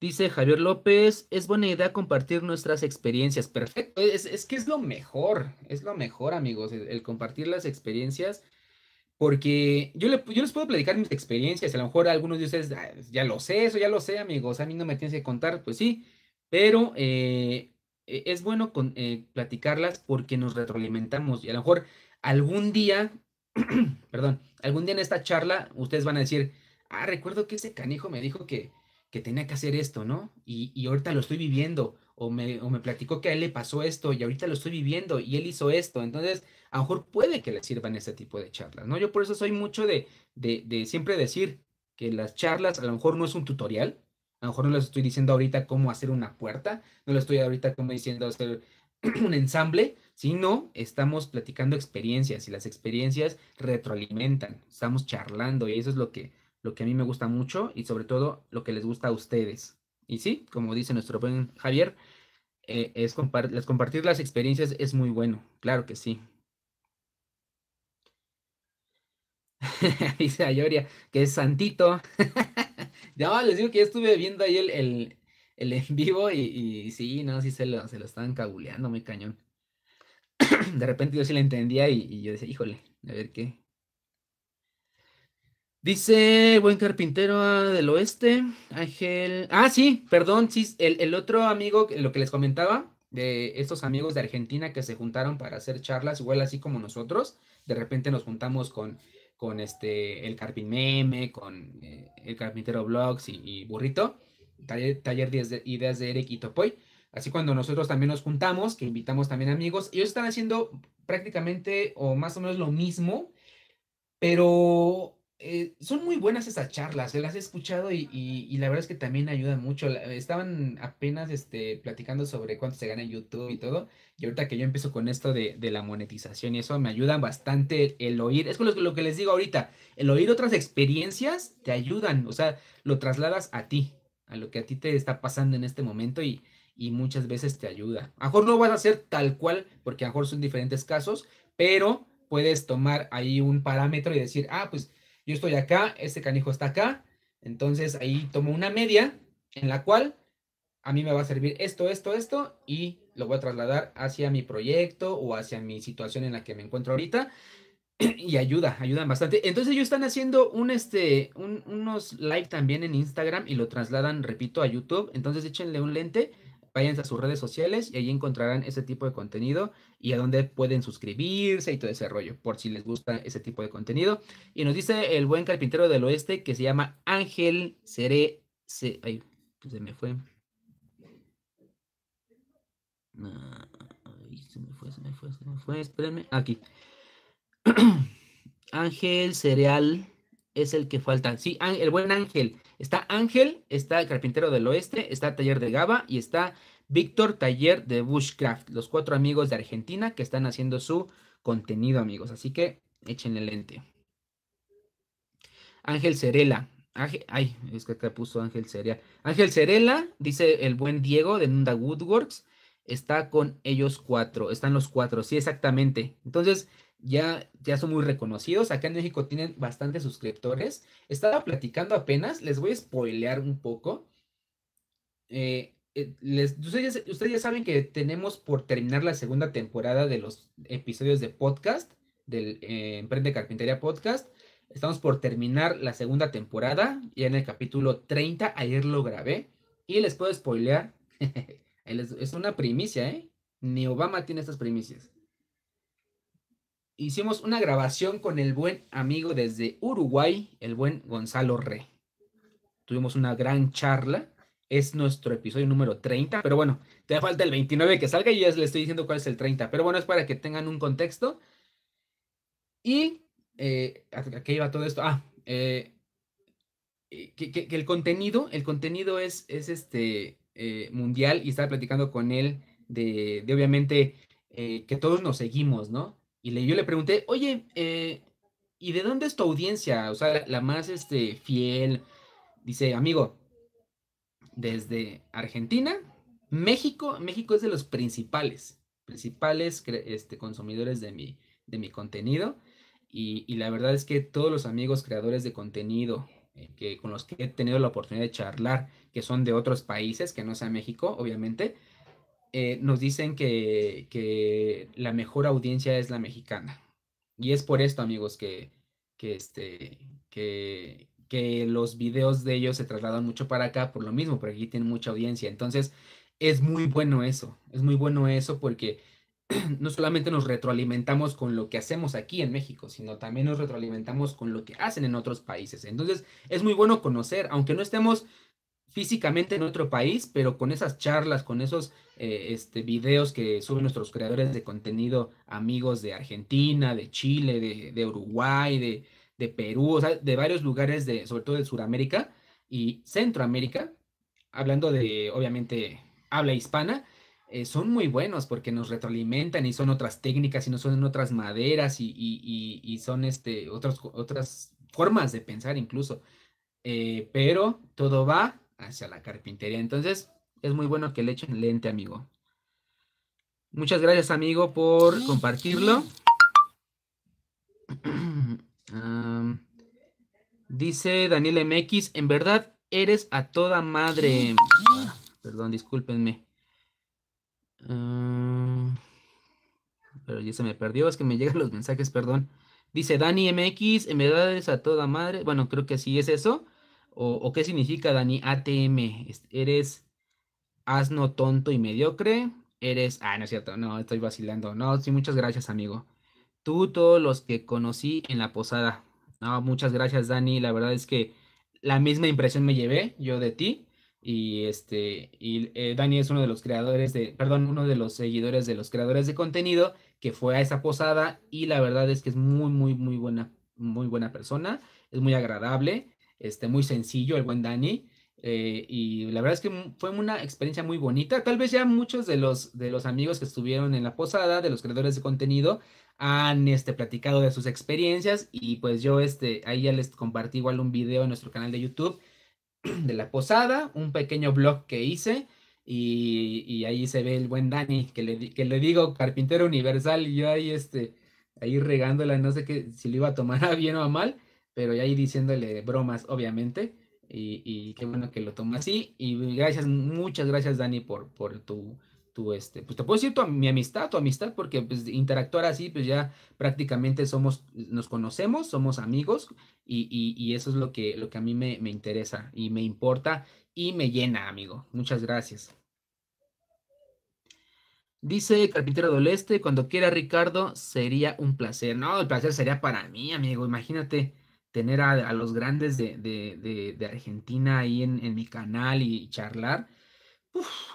Dice Javier López, es buena idea compartir nuestras experiencias. Perfecto, es, que es lo mejor, es lo mejor, amigos, el, compartir las experiencias, porque yo, les puedo platicar mis experiencias, a lo mejor algunos de ustedes, ah, ya lo sé, eso ya lo sé, amigos, a mí no me tienes que contar, pues sí, pero eh, e, es bueno con, eh, platicarlas porque nos retroalimentamos y a lo mejor algún día *clears throat* perdón, algún día en esta charla ustedes van a decir, ah, recuerdo que ese canijo me dijo que, que tenía que hacer esto, ¿no? Y, y ahorita lo estoy viviendo, o me, o me platicó que a él le pasó esto y ahorita lo estoy viviendo y él hizo esto. Entonces, a lo mejor puede que le sirvan este tipo de charlas, ¿no? Yo por eso soy mucho de, de, de siempre decir que las charlas a lo mejor no es un tutorial, a lo mejor no les estoy diciendo ahorita cómo hacer una puerta, no les estoy ahorita como diciendo hacer *clears throat* un ensamble, si no, estamos platicando experiencias y las experiencias retroalimentan, estamos charlando y eso es lo que, lo que a mí me gusta mucho y sobre todo lo que les gusta a ustedes. Y sí, como dice nuestro buen Javier, eh, es compartir las experiencias es muy bueno, claro que sí. *laughs* dice Ayoria, que es santito. Ya *laughs* les digo que ya estuve viendo ahí el, en vivo y, sí, no, sí se lo, se lo estaban caguleando, muy cañón. *coughs* de repente yo sí la entendía y, yo decía, híjole, a ver qué. Dice, buen carpintero ah, del oeste, Ángel. Ah, sí, perdón, sí, el, el otro amigo, lo que les comentaba, de estos amigos de Argentina que se juntaron para hacer charlas, igual así como nosotros, de repente nos juntamos con, con este, el Carpin Meme, con eh, el Carpintero Blogs y, Burrito, taller, taller de Ideas de Eric y Topoy, Así cuando nosotros también nos juntamos, que invitamos también amigos, ellos están haciendo prácticamente o más o menos lo mismo, pero eh, son muy buenas esas charlas, las he escuchado y, la verdad es que también ayudan mucho. Estaban apenas este, platicando sobre cuánto se gana en YouTube y todo, y ahorita que yo empiezo con esto de, la monetización y eso, me ayuda bastante el oír, es con lo que les digo ahorita, el oír otras experiencias te ayudan, o sea, lo trasladas a ti, a lo que a ti te está pasando en este momento y y muchas veces te ayuda. A mejor no vas a hacer tal cual, porque a mejor son diferentes casos, pero puedes tomar ahí un parámetro y decir, ah, pues yo estoy acá, este canijo está acá, entonces ahí tomo una media en la cual a mí me va a servir esto, esto, esto y lo voy a trasladar hacia mi proyecto o hacia mi situación en la que me encuentro ahorita *clears throat* y ayuda, ayudan bastante. Entonces ellos están haciendo un, este, unos live también en Instagram y lo trasladan, repito, a YouTube. Entonces échenle un lente váyanse a sus redes sociales y ahí encontrarán ese tipo de contenido y a dónde pueden suscribirse y todo ese rollo, por si les gusta ese tipo de contenido. Y nos dice el buen carpintero del oeste que se llama Ángel Cere. Ay, pues se me fue. se me fue, se me fue, se me fue. Espérenme. Aquí. *clears throat* Ángel Cereal es el que falta. Sí, el buen Ángel. Está Ángel, está el Carpintero del Oeste, está Taller de Gaba y está Víctor Taller de Bushcraft. Los cuatro amigos de Argentina que están haciendo su contenido, amigos. Así que échenle lente. Ángel Cerela. ay, es que acá puso Ángel Cerela. Ángel Cerela, dice el buen Diego de Nunda Woodworks, está con ellos cuatro. Están los cuatro, sí, exactamente. Entonces, ya, son muy reconocidos. Acá en México tienen bastantes suscriptores. Estaba platicando apenas, les voy a spoilear un poco. Eh, eh, ustedes, ustedes, ya saben que tenemos por terminar la segunda temporada de los episodios de podcast, del eh, Emprende Carpintería Podcast. Estamos por terminar la segunda temporada, ya en el capítulo 30, ayer lo grabé y les puedo spoilear. *laughs* es una primicia, ¿eh? Ni Obama tiene estas primicias hicimos una grabación con el buen amigo desde Uruguay, el buen Gonzalo Re. Tuvimos una gran charla. Es nuestro episodio número 30, pero bueno, te falta el 29 que salga y ya le estoy diciendo cuál es el 30. Pero bueno, es para que tengan un contexto. Y eh, ¿a qué iba todo esto? Ah, eh, que, el contenido, el contenido es, es este eh, mundial y estaba platicando con él de, de obviamente que todos nos seguimos, ¿no? Y le, yo le pregunté, oye, eh, ¿y de dónde es tu audiencia? O sea, la, más este, fiel. Dice, amigo, desde Argentina, México, México es de los principales, principales este, consumidores de mi, de mi contenido. Y, la verdad es que todos los amigos creadores de contenido eh, que, con los que he tenido la oportunidad de charlar, que son de otros países, que no sea México, obviamente, eh, nos dicen que, la mejor audiencia es la mexicana. Y es por esto, amigos, que, que, este, que, que los videos de ellos se trasladan mucho para acá por lo mismo, porque aquí tienen mucha audiencia. Entonces, es muy bueno eso, es muy bueno eso porque *clears throat* no solamente nos retroalimentamos con lo que hacemos aquí en México, sino también nos retroalimentamos con lo que hacen en otros países. Entonces, es muy bueno conocer, aunque no estemos físicamente en otro país, pero con esas charlas, con esos eh, este, videos que suben nuestros creadores de contenido, amigos de Argentina, de Chile, de, Uruguay, de, Perú, o sea, de varios lugares, de, sobre todo de Sudamérica y Centroamérica, hablando de, obviamente, habla hispana, eh, son muy buenos porque nos retroalimentan y son otras técnicas y no son otras maderas y, son este, otras, otras formas de pensar incluso. Eh, pero todo va hacia la carpintería. Entonces, es muy bueno que le echen lente, amigo. Muchas gracias, amigo, por compartirlo. *clears throat* dice Daniel MX, en verdad eres a toda madre. Ah, perdón, discúlpenme. pero ya se me perdió, es que me llegan los mensajes, perdón. Dice Dani MX, en verdad eres a toda madre. Bueno, creo que sí es eso. O, qué significa, Dani? ATM. ¿Eres asno tonto y mediocre? Eres. Ah, no es cierto, no, estoy vacilando. No, sí, muchas gracias, amigo. Tú, todos los que conocí en la posada. No, muchas gracias, Dani. La verdad es que la misma impresión me llevé yo de ti. Y este, y eh, Dani es uno de los creadores de, perdón, uno de los seguidores de los creadores de contenido que fue a esa posada. Y la verdad es que es muy, muy, muy buena, muy buena persona. Es muy agradable este, muy sencillo, el buen Dani. Eh, y la verdad es que fue una experiencia muy bonita. Tal vez ya muchos de los, de los amigos que estuvieron en la posada, de los creadores de contenido, han este, platicado de sus experiencias y pues yo este, ahí ya les compartí igual un video en nuestro canal de YouTube de la posada, un pequeño blog que hice y, y ahí se ve el buen Dani, que le, digo carpintero universal y yo ahí, este, ahí regándola, no sé qué, si lo iba a tomar *laughs* a bien o a mal pero ya ahí diciéndole bromas, obviamente. Y, qué bueno que lo toma así. Y gracias, muchas gracias, Dani, por, por tu, tu, este, pues te puedo decir tu, mi amistad, tu amistad, porque pues, interactuar así, pues ya prácticamente somos, nos conocemos, somos amigos y, eso es lo que, lo que a mí me, me, interesa y me importa y me llena, amigo. Muchas gracias. Dice Carpintero del cuando quiera Ricardo, sería un placer. No, el placer sería para mí, amigo, imagínate tener a, los grandes de, Argentina ahí en, mi canal y charlar,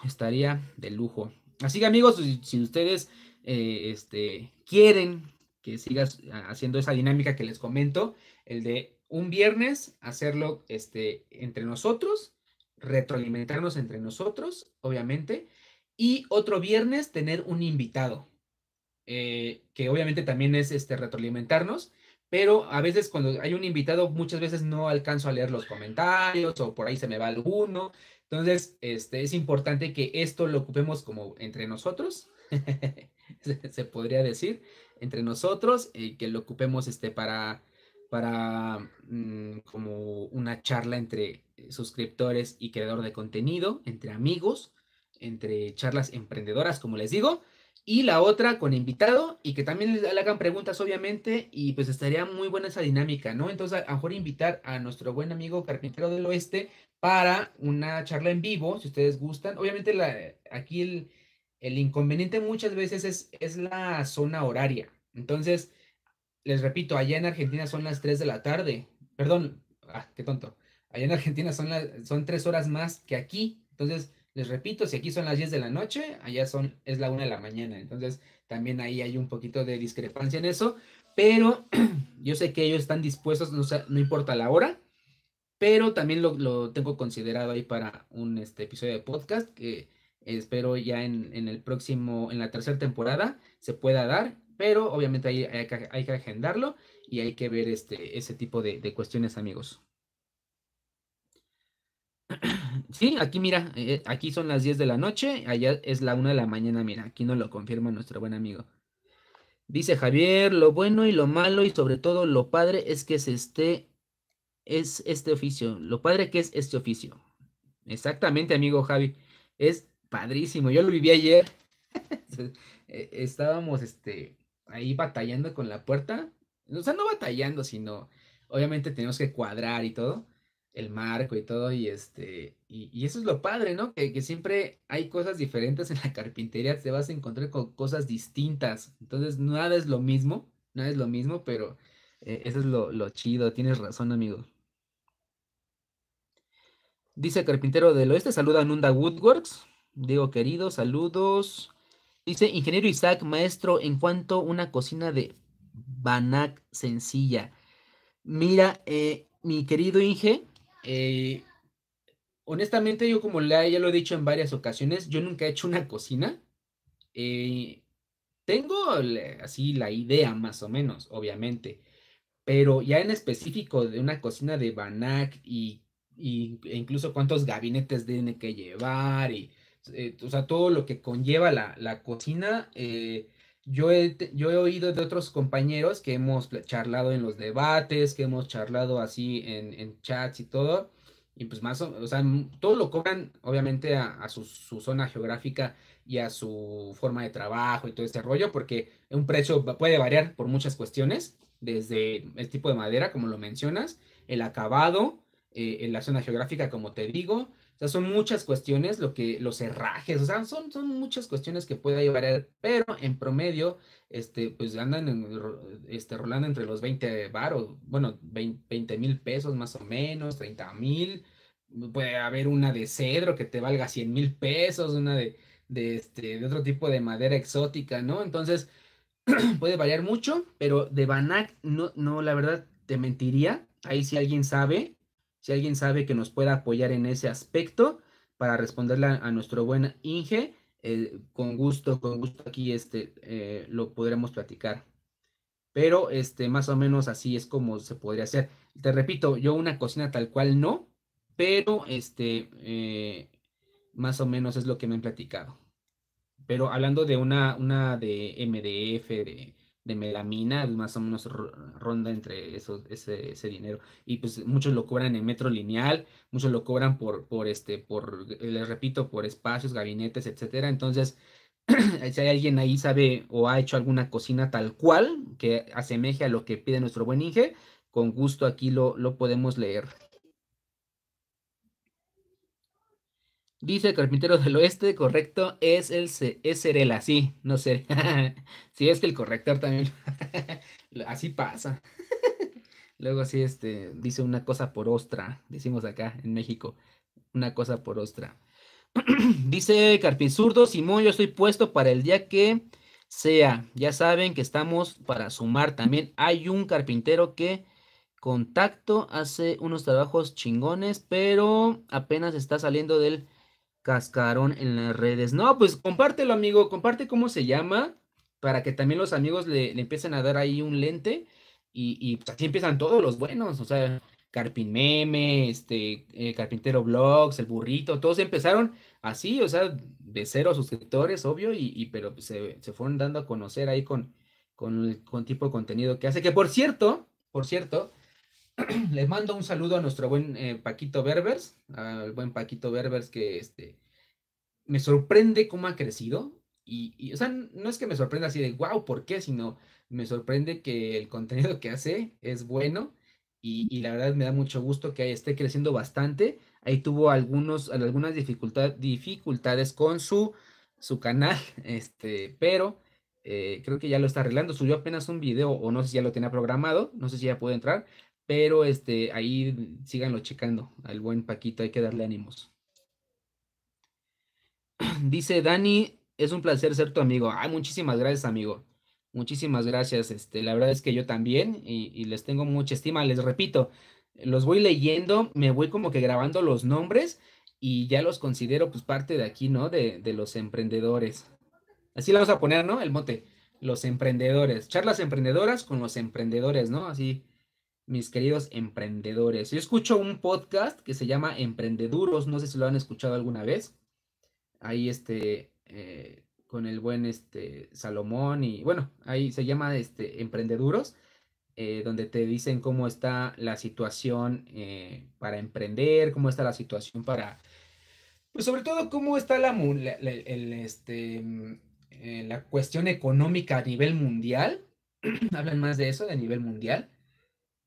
estaría de lujo. Así que amigos, si, ustedes eh, este, quieren que sigas haciendo esa dinámica que les comento, el de un viernes hacerlo este, entre nosotros, retroalimentarnos entre nosotros, obviamente, y otro viernes tener un invitado, eh, que obviamente también es este, retroalimentarnos pero a veces cuando hay un invitado, muchas veces no alcanzo a leer los comentarios o por ahí se me va alguno. Entonces, este, es importante que esto lo ocupemos como entre nosotros, *laughs* se podría decir, entre nosotros, y eh, que lo ocupemos este, para, para mm, como una charla entre suscriptores y creador de contenido, entre amigos, entre charlas emprendedoras, como les digo y la otra con invitado y que también le hagan preguntas, obviamente, y pues estaría muy buena esa dinámica, ¿no? Entonces, a lo mejor invitar a nuestro buen amigo Carpintero del Oeste para una charla en vivo, si ustedes gustan. Obviamente, la, aquí el, el, inconveniente muchas veces es, es la zona horaria. Entonces, les repito, allá en Argentina son las 3 de la tarde. Perdón, ah, qué tonto. Allá en Argentina son, son 3 horas más que aquí. Entonces, les repito, si aquí son las 10 de la noche, allá son, es la 1 de la mañana. Entonces, también ahí hay un poquito de discrepancia en eso. Pero *clears throat* yo sé que ellos están dispuestos, no, importa la hora, pero también lo, tengo considerado ahí para un este, episodio de podcast que espero ya en, el próximo, en la tercera temporada, se pueda dar pero obviamente hay, hay, que, agendarlo y hay que ver este, ese tipo de cuestiones, amigos. *clears throat* Sí, aquí mira, eh, aquí son las 10 de la noche, allá es la 1 de la mañana, mira, aquí nos lo confirma nuestro buen amigo. Dice Javier, lo bueno y lo malo y sobre todo lo padre es que se esté, es este oficio, lo padre que es este oficio. Exactamente, amigo Javi, es padrísimo, yo lo viví ayer, *laughs* eh, estábamos este, ahí batallando con la puerta, o sea, no batallando, sino obviamente tenemos que cuadrar y todo el marco y todo, y este, y, eso es lo padre, ¿no? Que, que, siempre hay cosas diferentes en la *laughs* carpintería, te vas a encontrar con cosas distintas, entonces nada es lo mismo, nada es lo mismo, pero eh, eso es lo, chido, tienes razón, amigo. Dice Carpintero del Oeste, saluda a Nunda Woodworks, digo querido, saludos. Dice Ingeniero Isaac, maestro, en cuanto a una cocina de Banac sencilla. Mira, eh, mi querido Inge, eh, honestamente, yo como ya lo he dicho en varias ocasiones, yo nunca he hecho una cocina. Eh, tengo así la idea más o menos, obviamente, pero ya en específico de una cocina de Banac y, e incluso cuántos gabinetes tiene que llevar y, eh, o sea, todo lo que conlleva la, la cocina, eh, yo he, oído de otros compañeros que hemos charlado en los debates, que hemos charlado así en, chats y todo, y pues más, o, sea, todo lo cobran obviamente a, su, zona geográfica y a su forma de trabajo y todo este rollo, porque un precio puede variar por muchas cuestiones, desde el tipo de madera, como lo mencionas, el acabado, eh, en la zona geográfica, como te digo, sea, son muchas cuestiones, lo que, los herrajes, o sea, son, son muchas cuestiones que puede variar. pero en promedio, este, pues andan este, rolando entre los 20 o... bueno, 20 mil pesos más o menos, 30 mil, puede haber una de cedro que te valga 100 mil pesos, una de, de, este, de otro tipo de madera exótica, ¿no? Entonces, *clears throat* puede variar mucho, pero de Banac, no, no, la verdad, te mentiría, ahí si alguien sabe, si alguien sabe que nos pueda apoyar en ese aspecto para responderle a, nuestro buen Inge, eh, con gusto, con gusto aquí este, eh, lo podremos platicar. Pero este, más o menos así es como se podría hacer. Te repito, yo una cocina tal cual no, pero este, eh, más o menos es lo que me han platicado. Pero hablando de una, una de MDF, de de melamina, más o menos ronda entre ese, dinero. Y pues muchos lo cobran en metro lineal, muchos lo cobran por, por este, por, les repito, por espacios, gabinetes, etcétera. Entonces, *clears throat* si hay alguien ahí sabe o ha hecho alguna cocina tal cual que asemeje a lo que pide nuestro buen Inge, con gusto aquí lo, lo podemos leer. Dice Carpintero del Oeste, correcto, es el es Cerela, sí, no sé. *laughs* si es que el corrector también. *laughs* así pasa. *laughs* Luego así este, dice una cosa por ostra, decimos acá en México, una cosa por ostra. *clears throat* dice y Simón, yo estoy puesto para el día que sea. Ya saben que estamos para sumar también. Hay un carpintero que contacto hace unos trabajos chingones, pero apenas está saliendo del cascarón en las redes. No, pues compártelo, amigo, comparte cómo se llama para que también los amigos le, empiecen a dar ahí un lente y, y pues, así empiezan todos los buenos, o sea, Carpin Meme, este, eh, Carpintero Blogs, El Burrito, todos empezaron así, o sea, de cero suscriptores, obvio, y, y pero se, se, fueron dando a conocer ahí con, con, con tipo de contenido que hace, que por cierto, por cierto, *clears throat* les mando un saludo a nuestro buen eh, Paquito Berbers, al buen Paquito Berbers que este, me sorprende cómo ha crecido. Y, o sea, no es que me sorprenda así de, wow, ¿por qué? Sino me sorprende que el contenido que hace es bueno y, la verdad me da mucho gusto que esté creciendo bastante. Ahí tuvo algunos, algunas dificultades con su, su canal, *laughs* este, pero eh, creo que ya lo está arreglando. Subió apenas un video o no sé si ya lo tenía programado, no sé si ya puede entrar, pero este, ahí síganlo checando. Al buen Paquito hay que darle ánimos. *clears throat* Dice Dani es un placer ser tu amigo. Ay, muchísimas gracias, amigo. Muchísimas gracias. Este, la verdad es que yo también y, les tengo mucha estima. Les repito, los voy leyendo, me voy como que grabando los nombres y ya los considero pues parte de aquí, ¿no? De, de los emprendedores. Así la vamos a poner, ¿no? El mote. Los emprendedores. Charlas emprendedoras con los emprendedores, ¿no? Así, mis queridos emprendedores. Yo escucho un podcast que se llama Emprendeduros. No sé si lo han escuchado alguna vez. Ahí este, eh, con el buen este, Salomón y bueno, ahí se llama este, Emprendeduros, eh, donde te dicen cómo está la situación eh, para emprender, cómo está la situación para, pues sobre todo cómo está la, este, mm, la cuestión económica a nivel mundial, *clears throat* hablan más de eso, de nivel mundial,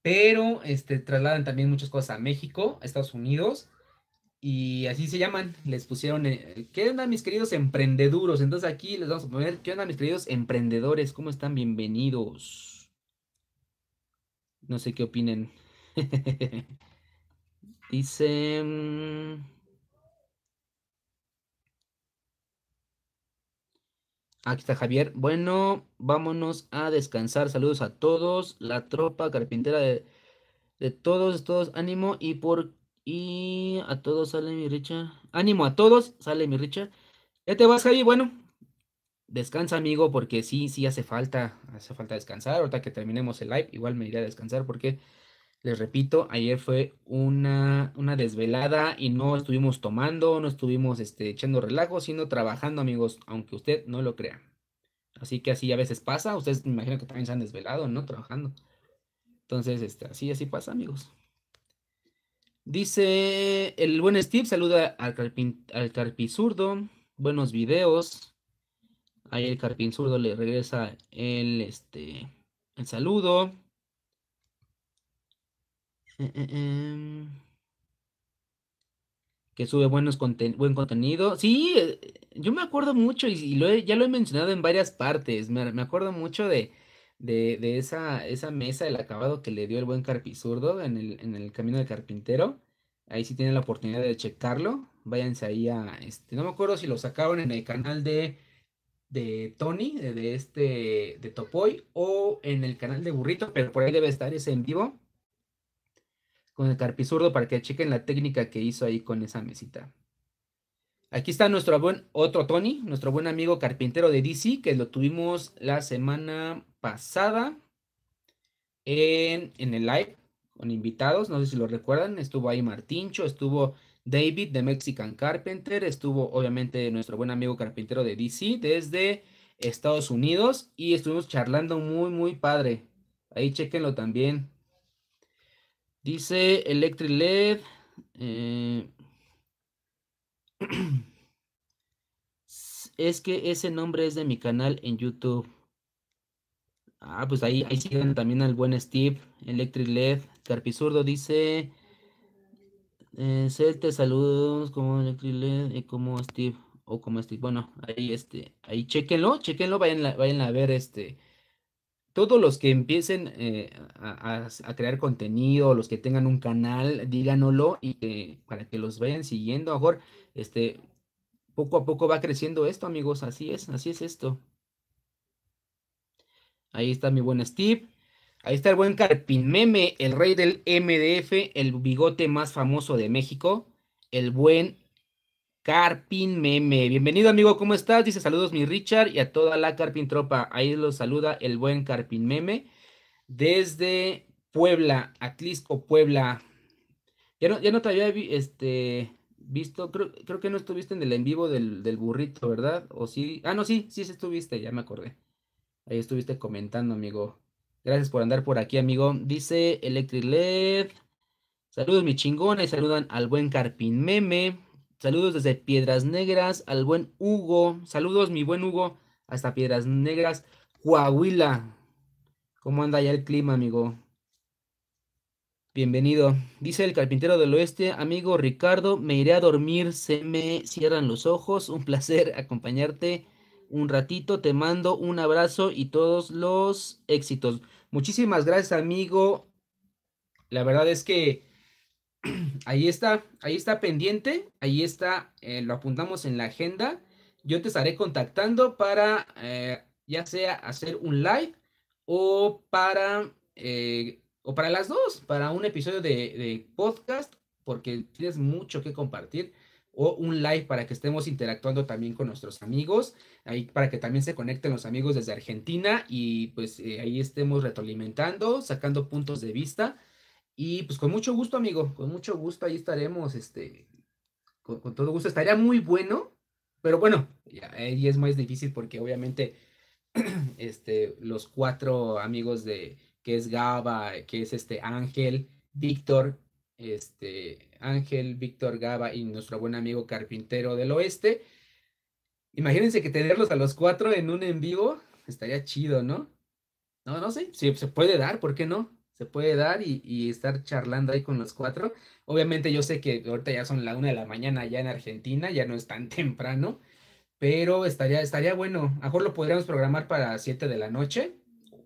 pero este, trasladan también muchas cosas a México, a Estados Unidos, y así se llaman. Les pusieron, eh, ¿qué onda mis queridos emprendeduros? Entonces aquí les vamos a poner, ¿qué onda mis queridos emprendedores? ¿Cómo están? Bienvenidos. No sé qué opinen. *laughs* Dice... Aquí está Javier. Bueno, vámonos a descansar. Saludos a todos. La tropa carpintera de, de todos, todos, ánimo. Y por y a todos sale mi Richard Ánimo a todos, sale mi Richard Ya te vas, Javi. Bueno, descansa, amigo, porque sí, sí hace falta, hace falta descansar. Ahorita que terminemos el live, igual me iré a descansar porque, les repito, ayer fue una, desvelada y no estuvimos tomando, no estuvimos este, echando relajo, sino trabajando, amigos, aunque usted no lo crea. Así que así a veces pasa. Ustedes me imagino que también se han desvelado, ¿no? Trabajando. Entonces, este, así, así pasa, amigos. Dice el buen Steve, saluda al, carpin, al carpizurdo. Buenos videos. Ahí el carpizurdo le regresa el, este, el saludo. Eh, eh, em. Que sube buenos buen contenido. Sí, eh, yo me acuerdo mucho y, ya lo he mencionado en varias partes. me acuerdo mucho de, de, esa, esa, mesa, el acabado que le dio el buen Carpizurdo en el, en el camino del carpintero. Ahí sí tienen la oportunidad de checarlo. Váyanse ahí a este. No me acuerdo si lo sacaron en el canal de, de Tony, de, de este, de Topoy, o en el canal de Burrito, pero por ahí debe estar ese en vivo con el Carpizurdo para que chequen la técnica que hizo ahí con esa mesita. Aquí está nuestro buen otro Tony, nuestro buen amigo carpintero de DC, que lo tuvimos la semana pasada en, en el live con invitados. No sé si lo recuerdan. Estuvo ahí Martincho, estuvo David de Mexican Carpenter, estuvo obviamente nuestro buen amigo carpintero de DC desde Estados Unidos y estuvimos charlando muy, muy padre. Ahí chequenlo también. Dice Electric LED. Eh, *clears throat* es que ese nombre es de mi canal en YouTube. Ah, pues ahí, siguen también al buen Steve, Electric LED, Carpizurdo dice, eh, te saludos como Electric LED y como Steve, o como Steve, bueno, ahí este, ahí chequenlo, chequenlo, vayan, a ver este, todos los que empiecen eh, a, crear contenido, los que tengan un canal, díganoslo. y para que los vayan siguiendo, a mejor este, poco a poco va creciendo esto, amigos. Así es, así es esto. Ahí está mi buen Steve. Ahí está el buen Carpin Meme, el rey del MDF, el bigote más famoso de México. El buen Carpin Meme. Bienvenido, amigo, ¿cómo estás? Dice saludos, mi Richard, y a toda la Carpin Tropa. Ahí los saluda el buen Carpin Meme desde Puebla, Atlisco, Puebla. Ya no, ya no este, visto, creo, que no estuviste en el en vivo del, burrito, ¿verdad? O sí, ah, no, sí, sí estuviste, ya me acordé. Ahí estuviste comentando, amigo. Gracias por andar por aquí, amigo. Dice Electric LED. Saludos, mi chingona. Y Saludan al buen Carpin Meme. Saludos desde Piedras Negras al buen Hugo. Saludos, mi buen Hugo, hasta Piedras Negras, Coahuila. ¿Cómo anda ya el clima, amigo? Bienvenido. Dice el carpintero del oeste, amigo Ricardo, me iré a dormir, se me cierran los ojos. Un placer *laughs* acompañarte un ratito. Te mando un abrazo y todos los éxitos. Muchísimas gracias, amigo. La verdad es que *clears throat* ahí está, ahí está pendiente, ahí está, eh, lo apuntamos en la agenda. Yo te estaré contactando para eh, ya sea hacer un live o para eh, o para las dos, para un episodio de, podcast, porque tienes mucho que compartir, o un live para que estemos interactuando también con nuestros amigos, ahí para que también se conecten los amigos desde Argentina y pues eh, ahí estemos retroalimentando, sacando puntos de vista. Y pues con mucho gusto, amigo, con mucho gusto ahí estaremos, este, con, todo gusto. Estaría muy bueno, pero bueno, ya, ahí es más difícil porque obviamente *clears throat* este, los cuatro amigos de, que es Gaba, eh, que es este Ángel, Víctor, este Ángel, Víctor, Gaba y nuestro buen amigo carpintero del oeste. Imagínense que tenerlos a los cuatro en un en vivo estaría chido, ¿no? No, no sé, si se puede dar, ¿por qué no? Se puede dar y, estar charlando ahí con los cuatro. Obviamente yo sé que ahorita ya son la una de la mañana ya en Argentina, ya no es tan *laughs* temprano, pero estaría, estaría bueno. A mejor lo podríamos programar para siete de la noche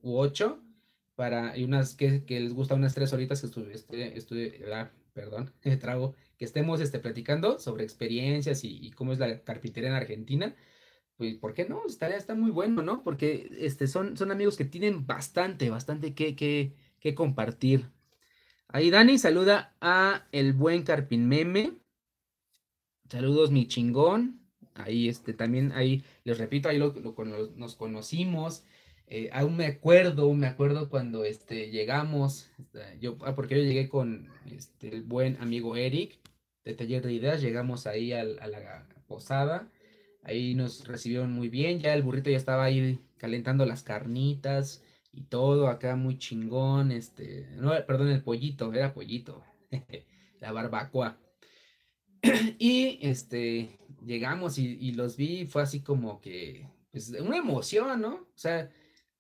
u ocho para, y unas que, les gusta unas tres horitas que este, estuve, estuve, ah, perdón, *laughs* trago, que estemos este, platicando sobre experiencias y, cómo es la carpintería en Argentina pues, ¿por qué no? Estaría, está muy bueno, ¿no? Porque este, son, son amigos que tienen bastante, bastante que, que, compartir. Ahí Dani saluda a el buen Carpin Meme. Saludos, mi chingón. Ahí este, también, ahí les repito, ahí lo, nos conocimos. Eh, aún me acuerdo, me acuerdo cuando este, llegamos, eh, yo, ah, porque yo llegué con este, el buen amigo Eric de Taller de Ideas, llegamos ahí a, la posada, ahí nos recibieron muy bien, ya el burrito ya estaba ahí calentando las carnitas y todo, acá muy chingón, este, no, perdón, el pollito, era pollito, *laughs* la barbacoa. *clears throat* y este, llegamos y, y los vi, fue así como que, pues, una emoción, ¿no? O sea,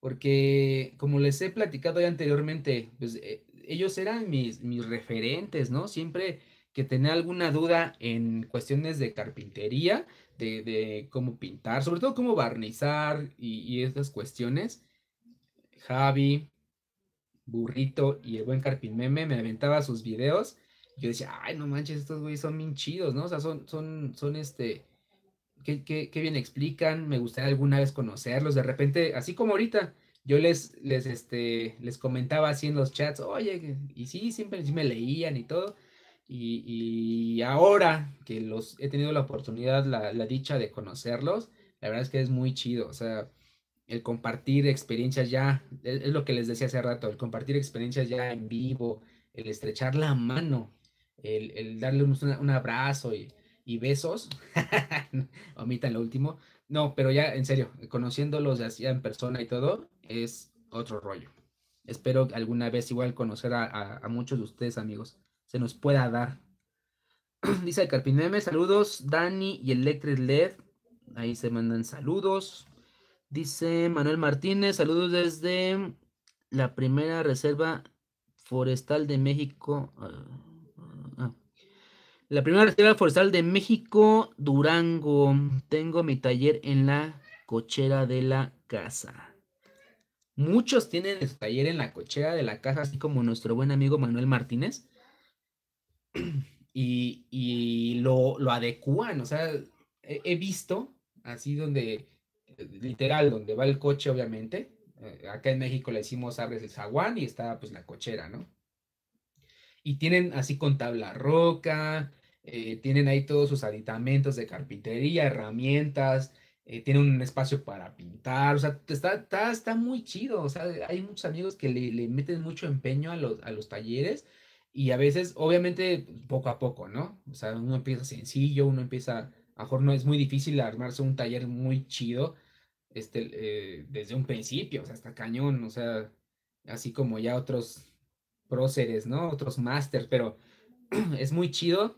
porque como les he platicado anteriormente, pues, eh, ellos eran mis, mis referentes, ¿no? Siempre que tenía alguna duda en cuestiones de carpintería, de, cómo pintar, sobre todo cómo barnizar y, y estas cuestiones, Javi, Burrito y el buen Carpinmeme me aventaba sus videos. Yo decía, ay, no manches, estos güeyes son bien chidos, ¿no? O sea, son, son, son este, qué, bien explican, me gustaría alguna vez conocerlos, de repente, así como ahorita, yo les, les, este, les comentaba así en los chats, oye, y sí, siempre me leían y todo, y, ahora que los he tenido la oportunidad, la, dicha de conocerlos, la verdad es que es muy chido, o sea, el compartir experiencias ya, e-, es, lo que les decía hace rato, el compartir experiencias ya en vivo, el estrechar la mano, el, darle un, un, abrazo y y besos, *laughs* omitan lo último, no, pero ya en serio, conociéndolos así en persona y todo, es otro rollo. Espero alguna vez igual conocer a, muchos de ustedes, amigos, se nos pueda dar. *clears throat* Dice Carpineme, saludos, Dani y Electric LED, ahí se mandan saludos. Dice Manuel Martínez, saludos desde la primera reserva forestal de México. Ah, la primera reserva forestal de México, Durango. Tengo mi taller en la cochera de la casa. Muchos tienen su taller en la cochera de la casa, así como nuestro buen amigo Manuel Martínez. *clears throat* Y, lo, lo, adecúan, o sea, he, visto así donde, literal, donde va el coche, obviamente. Eh, acá en México le decimos abres el zaguán y está pues la cochera, ¿no? y tienen así con tabla roca, eh, tienen ahí todos sus aditamentos de carpintería, herramientas, eh, tienen un espacio para pintar, o sea, está, está, muy chido, o sea, hay muchos amigos que le, le meten mucho empeño a los, a los talleres y a veces, obviamente, poco a poco, ¿no? O sea, uno empieza sencillo, uno empieza, a no es muy difícil armarse un taller muy chido este, eh, desde un principio, o sea, hasta cañón, o sea, así como ya otros próceres, ¿no? Otros másteres, pero *clears throat* es muy chido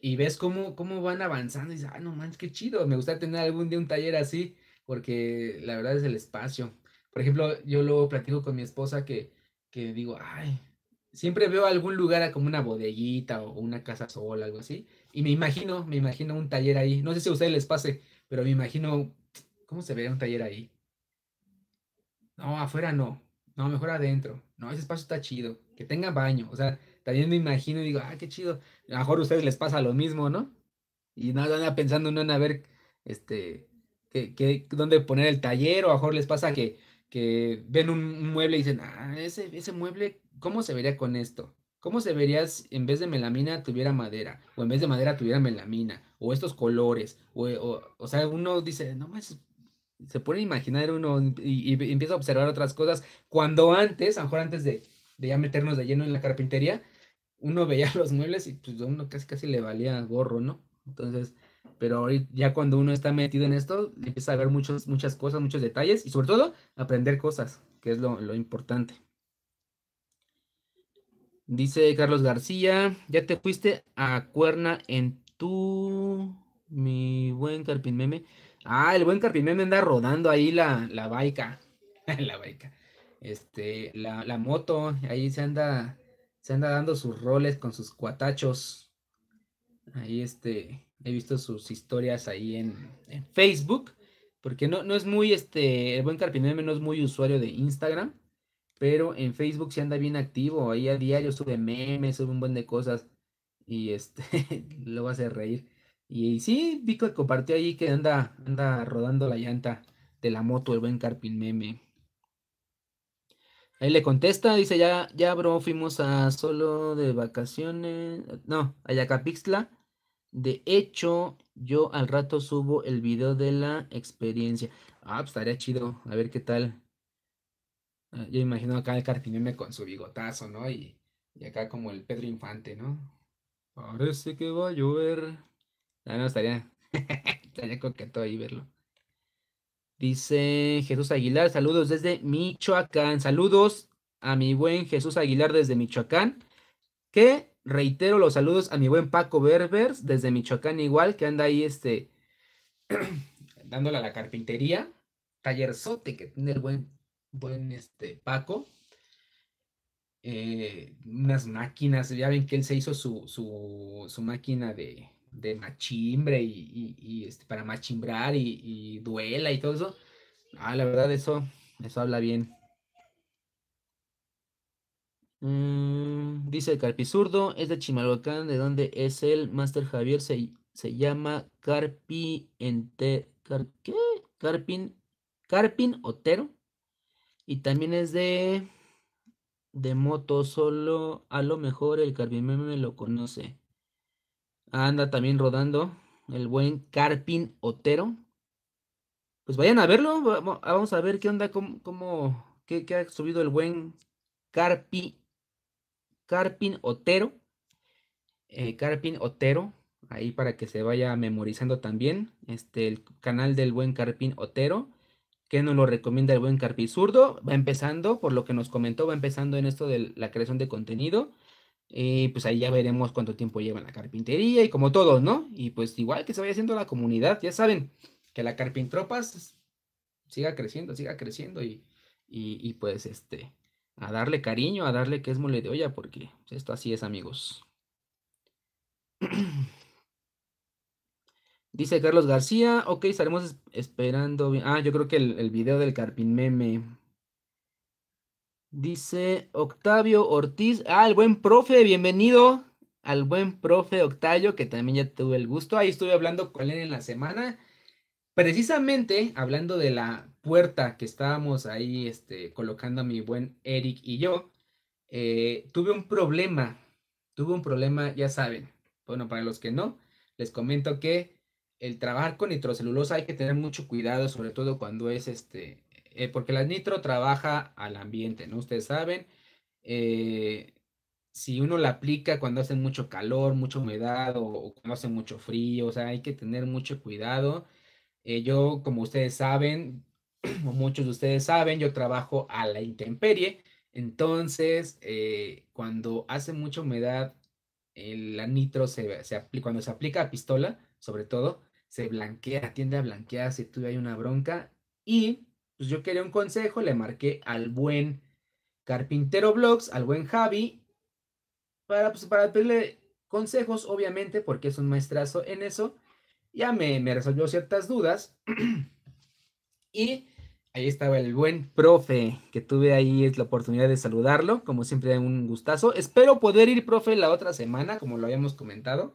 y ves cómo, cómo van avanzando y dices, ah, no manches, qué chido, me gusta tener algún día un taller así, porque la verdad es el espacio. Por ejemplo, yo luego platico con mi esposa que, que digo, ay, siempre veo algún lugar como una bodeguita o una casa sola, algo así, y me imagino, me imagino un taller ahí, no sé si a ustedes les pase, pero me imagino, ¿cómo se ve un taller ahí? No, afuera no, no, mejor adentro, no, ese espacio está chido, que tenga baño, o sea, también me imagino y digo, ah, qué chido, a mejor a ustedes les pasa lo mismo, ¿no? Y nada, pensando en a ver, este, que, que, dónde poner el taller, o a mejor les pasa que, que ven un, mueble y dicen, ah, ese, ese mueble, ¿cómo se vería con esto? ¿Cómo se vería si en vez de melamina tuviera madera? O en vez de madera tuviera melamina. O estos colores. O, sea, uno dice, no más, se pone imaginar uno y, empieza a observar otras cosas. Cuando antes, a lo mejor antes de, ya meternos de lleno en la carpintería, uno veía *laughs* los muebles y pues a uno casi casi le valía gorro, ¿no? Entonces, pero ahorita ya cuando uno está metido en esto, empieza a ver muchas cosas, muchos detalles y sobre todo aprender cosas, que es lo, importante. Dice Carlos García, ya te fuiste a Cuerna en tu, mi buen carpin meme. Ah, el buen me anda rodando ahí la, la baica. *laughs* la baica. Este, la, moto, ahí se anda, se anda dando sus roles con sus cuatachos. Ahí este, he visto sus historias ahí en, Facebook, porque no, no es muy, este, el buen Carpimeme no es muy usuario de Instagram, pero en Facebook se anda bien activo, ahí a diario sube memes, sube un buen de cosas y este, *laughs* lo va a hacer reír. Y, sí, vi que compartió ahí que anda, anda rodando la llanta de la moto el buen Carpin Meme. Ahí le contesta, dice, ya, ya, bro, fuimos a solo de vacaciones. No, a pixla De hecho, yo al rato subo el video de la experiencia. Ah, pues estaría chido. A ver qué tal. Ah, yo imagino acá el Meme con su bigotazo, ¿no? Y, y acá como el Pedro Infante, ¿no? Parece que va a llover. No, ah, no, estaría, *laughs* estaría coqueto ahí verlo. Dice Jesús Aguilar, saludos desde Michoacán. Saludos a mi buen Jesús Aguilar desde Michoacán. Que reitero los saludos a mi buen Paco Berbers desde Michoacán, igual que anda ahí este *clears throat* dándole a la carpintería. Tallerzote que tiene el buen, buen este, Paco. Eh, unas máquinas, ya ven que él se hizo su máquina de, de machimbre y, y, este, para machimbrar y, y, duela y todo eso. Ah, la verdad, eso, eso habla bien. Mm, dice el Carpizurdo, es de Chimalhuacán, de donde es el Master Javier, se, se llama Carpi Enter, ¿qué? Carpin, Carpin Otero. Y también es de, de moto, solo a lo mejor el Carpin me lo conoce. Anda también rodando el buen Carpin Otero. Pues vayan a verlo. Ah, vamos a ver qué onda, cómo, cómo qué, ha subido el buen Carpi, Carpin Otero. Eh, Carpin Otero. Ahí para que se vaya memorizando también. Este, el canal del buen Carpin Otero. Que nos lo recomienda el buen Carpi Zurdo. Va empezando, por lo que nos comentó, va empezando en esto de la creación de contenido y pues ahí ya veremos cuánto tiempo lleva la carpintería y como todo, ¿no? Y pues igual que se vaya haciendo la comunidad, ya saben, que la carpintropas siga creciendo, siga creciendo y, y, pues este, a darle cariño, a darle que es mole de olla, porque pues, esto así es, amigos. *clears throat* Dice Carlos García, ok, estaremos esperando. Ah, yo creo que el, el video del Carpin Meme. Dice Octavio Ortiz. Ah, el buen profe, bienvenido al buen profe Octavio, que también ya tuve el gusto. Ahí estuve hablando con él en la semana. Precisamente hablando de la puerta que estábamos ahí este, colocando a mi buen Eric y yo, eh, tuve un problema. Tuve un problema, ya saben. Bueno, para los que no, les comento que el trabajar con nitrocelulosa hay que tener mucho cuidado, sobre todo cuando es este eh, porque la nitro trabaja al ambiente, ¿no? Ustedes saben, eh, si uno la aplica cuando hace mucho calor, mucha humedad o, cuando hace mucho frío, o sea, hay que tener mucho cuidado. Eh, yo, como ustedes saben, *clears throat* o muchos de ustedes saben, yo trabajo a la intemperie, entonces cuando hace mucha humedad, la nitro se, se cuando se aplica a pistola, sobre todo, se blanquea, tiende a blanquear si tú hay una bronca y pues yo quería un consejo, le marqué al buen Carpintero Blogs, al buen Javi, para, pues, pedirle consejos, obviamente, porque es un maestrazo en eso. Ya me, resolvió ciertas dudas. *clears throat* y ahí estaba el buen profe, que tuve ahí la oportunidad de saludarlo. Como siempre, un gustazo. Espero poder ir, profe, la otra semana, como lo habíamos comentado.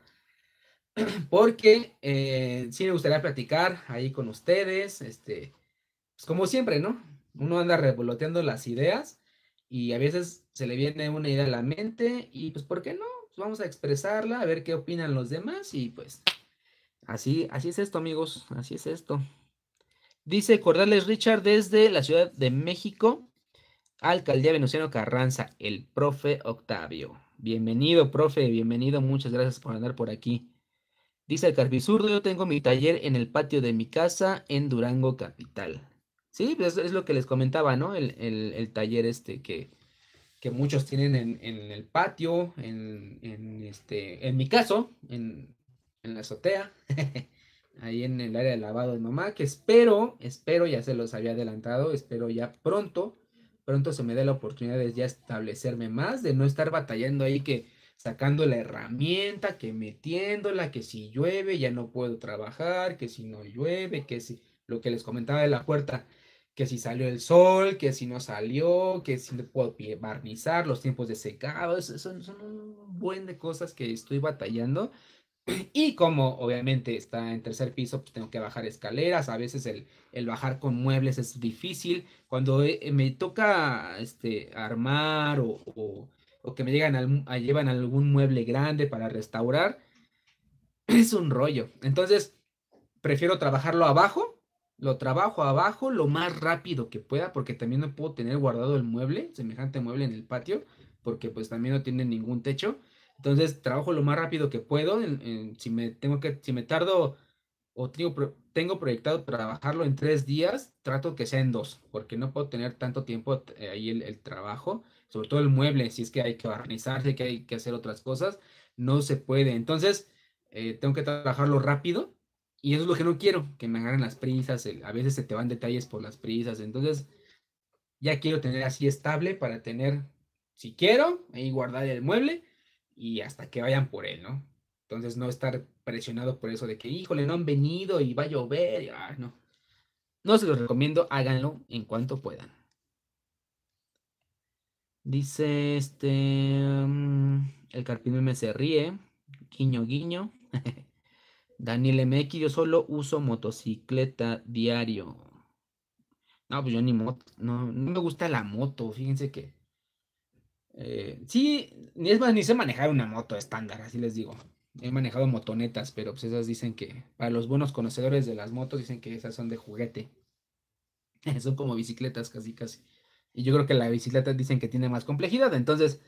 *clears throat* Porque eh, sí me gustaría platicar ahí con ustedes, este, pues, como siempre, ¿no? Uno anda revoloteando las ideas y a veces se le viene una idea a la mente y pues, ¿por qué no? Pues vamos a expresarla, a ver qué opinan los demás y pues así, así es esto, amigos, así es esto. Dice Cordales Richard desde la Ciudad de México, alcaldía Venustiano Carranza, el profe Octavio. Bienvenido, profe, bienvenido, muchas gracias por andar por aquí. Dice el Carpizurdo, yo tengo mi taller en el patio de mi casa en Durango Capital. Sí, pues es lo que les comentaba, ¿no? El, taller este que, muchos tienen en, el patio, en, este, en mi caso, en, en la azotea, *laughs* ahí en el área de lavado de mamá, que espero, espero, ya se los había adelantado, espero ya pronto, pronto se me dé la oportunidad de ya establecerme más, de no estar batallando ahí que sacando la herramienta, que metiéndola, que si llueve ya no puedo trabajar, que si no llueve, que si lo que les comentaba de la puerta, que si salió el sol, que si no salió, que si no puedo barnizar, los tiempos de secado, son, son un buen de cosas que estoy batallando. *clears throat* Y como obviamente está en tercer piso, pues tengo que bajar escaleras. A veces el, bajar con muebles es difícil. Cuando eh, me toca este, armar o, o, que me llegan llevan algún mueble grande para restaurar, *clears throat* es un rollo. Entonces, prefiero trabajarlo abajo lo trabajo abajo lo más rápido que pueda, porque también no puedo tener guardado el mueble, semejante mueble en el patio, porque pues también no tiene ningún techo. Entonces trabajo lo más rápido que puedo. si me tengo que, si me tardo o tengo, tengo proyectado trabajarlo en tres días, trato que sea en dos, porque no puedo tener tanto tiempo eh, ahí el, trabajo, sobre todo el mueble, si es que hay que organizarse, que hay que hacer otras cosas, no se puede. Entonces eh, tengo que trabajarlo rápido y eso es lo que no quiero, que me agarren las prisas, a veces se te van detalles por las prisas, entonces ya quiero tener así estable para tener, si quiero, ahí guardar el mueble y hasta que vayan por él, ¿no? Entonces no estar presionado por eso de que, híjole, no han venido y va a llover, no. No se los recomiendo, háganlo en cuanto puedan. Dice este, mm, el carpino me se ríe, guiño, guiño. *laughs* Daniel MX, yo solo uso motocicleta diario. No, pues yo ni moto, no, me gusta la moto, fíjense que. Eh, sí, es más, ni sé manejar una moto estándar, así les digo. He manejado motonetas, pero pues esas dicen que, para los buenos conocedores de las motos, dicen que esas son de juguete. *laughs* son como bicicletas casi, casi. Y yo creo que la bicicleta dicen que tiene más complejidad, entonces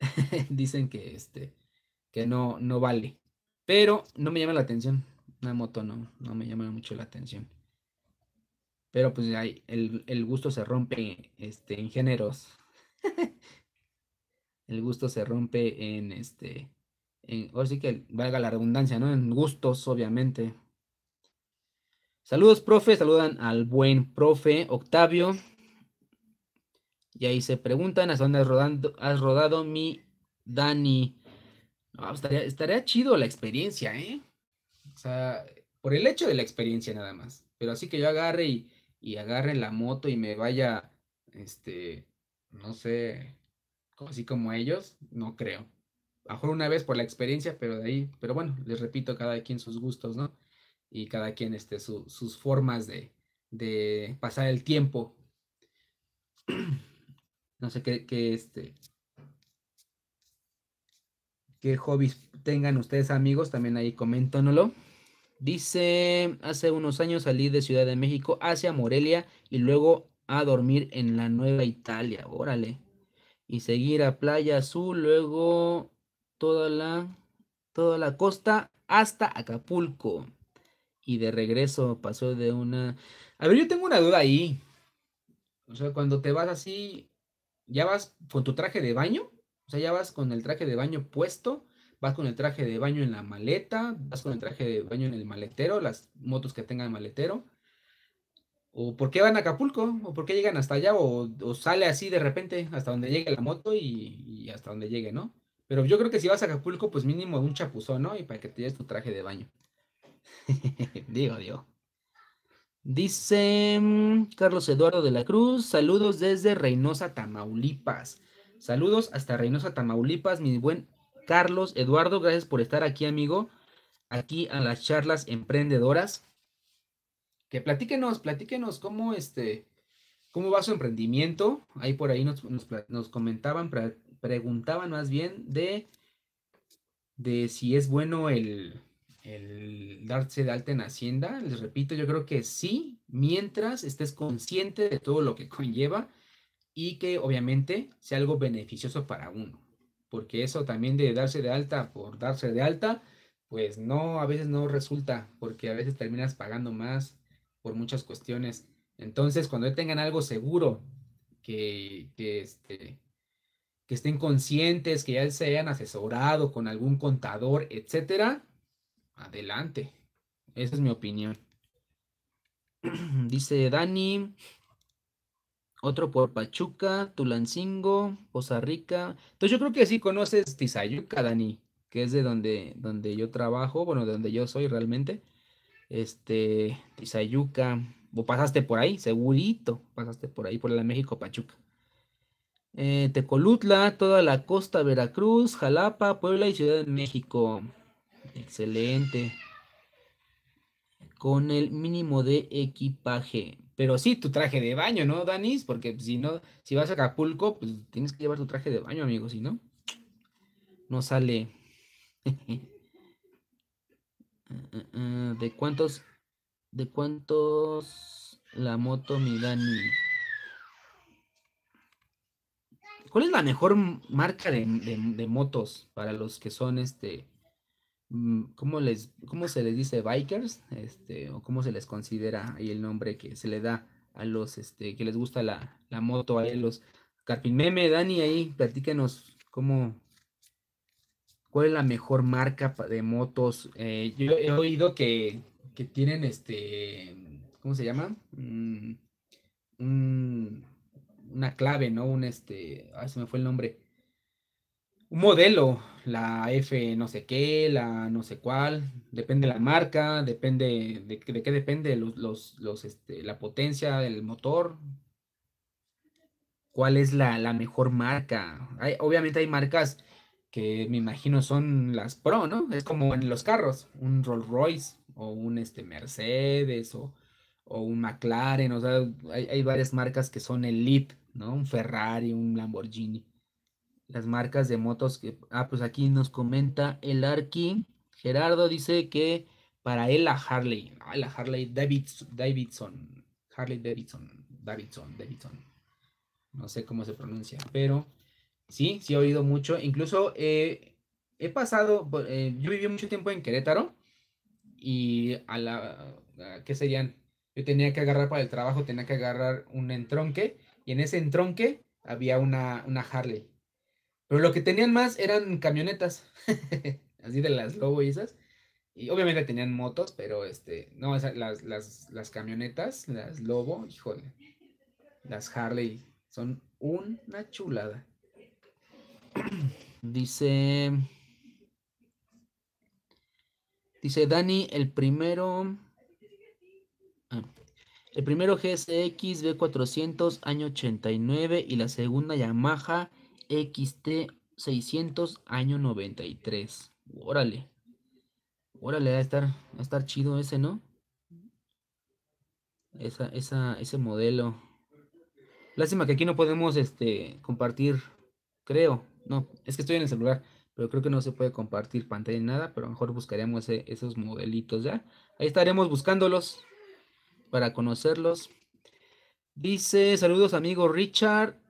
*laughs* dicen que, este, que no, no vale. Pero no me llama la atención. Una moto no, no me llama mucho la atención. Pero pues el, gusto se rompe este, en géneros. *laughs* el gusto se rompe en este. En, ahora sí que valga la redundancia, ¿no? En gustos, obviamente. Saludos, profe. Saludan al buen profe Octavio. Y ahí se preguntan hasta dónde has rodado mi Dani. No, pues, estaría, chido la experiencia, ¿eh? O sea, por el hecho de la experiencia nada más. Pero así que yo agarre y, y agarre la moto y me vaya, este, no sé, así como ellos, no creo. A mejor una vez por la experiencia, pero de ahí, pero bueno, les repito, cada quien sus gustos, ¿no? Y cada quien este, sus formas de, de, pasar el tiempo. *clears throat* No sé qué, qué, este, qué hobbies tengan ustedes amigos, también ahí comentándolo. Dice, hace unos años salí de Ciudad de México hacia Morelia y luego a dormir en la Nueva Italia, órale. Y seguir a Playa Azul, luego toda la, toda la costa hasta Acapulco. Y de regreso pasó de una... A ver, yo tengo una duda ahí. O sea, cuando te vas así, ¿ya vas con tu traje de baño? sea, ya vas con el traje de baño puesto, vas con el traje de baño en la maleta, vas con el traje de baño en el maletero, las motos que tengan maletero. ¿O por qué van a Acapulco? ¿O por qué llegan hasta allá? ¿O, sale así de repente hasta donde llegue la moto y, y, hasta donde llegue, ¿no? Pero yo creo que si vas a Acapulco, pues mínimo un chapuzón, ¿no? Y para que te lleves tu traje de baño. *laughs* digo, digo. Dice mm, Carlos Eduardo de la Cruz, saludos desde Reynosa, Tamaulipas. Saludos hasta Reynosa, Tamaulipas, mi buen Carlos Eduardo, gracias por estar aquí, amigo, aquí a las charlas emprendedoras. Que platíquenos, platíquenos cómo este, cómo va su emprendimiento. Ahí por ahí nos, comentaban, preguntaban más bien de, de si es bueno el darse de alta en Hacienda. Les repito, yo creo que sí, mientras estés consciente de todo lo que conlleva y que obviamente sea algo beneficioso para uno, porque eso también de darse de alta por darse de alta, pues no, a veces no resulta, porque a veces terminas pagando más por muchas cuestiones. Entonces, cuando tengan algo seguro, que, este, que estén conscientes, que ya se hayan asesorado con algún contador, etcétera, adelante. Esa es mi opinión. *clears throat* Dice Dani, otro por Pachuca, Tulancingo, Poza Rica. Entonces yo creo que sí conoces Tizayuca, Dani, que es de donde, donde yo trabajo, bueno, de donde yo soy realmente. Este, Tizayuca, o pasaste por ahí, segurito, pasaste por ahí, por la México Pachuca. Eh, Tecolutla, toda la costa, Veracruz, Jalapa, Puebla y Ciudad de México. Excelente. Con el mínimo de equipaje. Pero sí, tu traje de baño, ¿no, Danis? Porque si no, si vas a Acapulco, pues tienes que llevar tu traje de baño, amigo, si no, no sale. *laughs* Ah, ah, ah, ¿De cuántos? ¿De cuántos la moto mi Dani? ¿Cuál es la mejor marca de, de motos para los que son este Mm, ¿cómo, les, ¿cómo se les dice bikers? Este, o cómo se les considera ahí el nombre que se le da a los este, que les gusta la, moto, a los meme Dani, ahí platícanos cómo, cuál es la mejor marca de motos. Eh, yo he oído que, que, tienen este, ¿cómo se llama? Mm, una clave, ¿no? Un este, ay, se me fue el nombre un modelo, la F no sé qué, la no sé cuál, depende de la marca, depende de, qué depende los, los, este, la potencia del motor, cuál es la, mejor marca. obviamente hay marcas que me imagino son las pro, ¿no? Es como en los carros, un Rolls Royce o un este, Mercedes o, un McLaren, o sea, hay, hay varias marcas que son elite, ¿no? Un Ferrari, un Lamborghini las marcas de motos que, ah, pues aquí nos comenta el Arqui. Gerardo dice que para él la Harley, ah, la Harley Davidson, Davidson, Harley Davidson, Davidson, Davidson. No sé cómo se pronuncia, pero sí, sí he oído mucho. Incluso eh, he pasado, eh, yo viví mucho tiempo en Querétaro y a la, ¿qué serían? Yo tenía que agarrar para el trabajo, tenía que agarrar un entronque y en ese entronque había una Harley pero lo que tenían más eran camionetas, *laughs* así de las Lobo y esas. Y obviamente tenían motos, pero este, no, las, camionetas, las Lobo, híjole, las Harley, son una chulada. *clears throat* Dice. Dice Dani, el primero. Ah, el primero GSX B400, año 89, y la segunda Yamaha XT 600 año 93. Órale. Órale, va a estar, va a estar chido ese, ¿no? ese modelo. Lástima que aquí no podemos este, compartir, creo. No, es que estoy en el celular, pero creo que no se puede compartir pantalla ni nada, pero mejor buscaremos esos modelitos ya. Ahí estaremos buscándolos para conocerlos. Dice, saludos amigo Richard.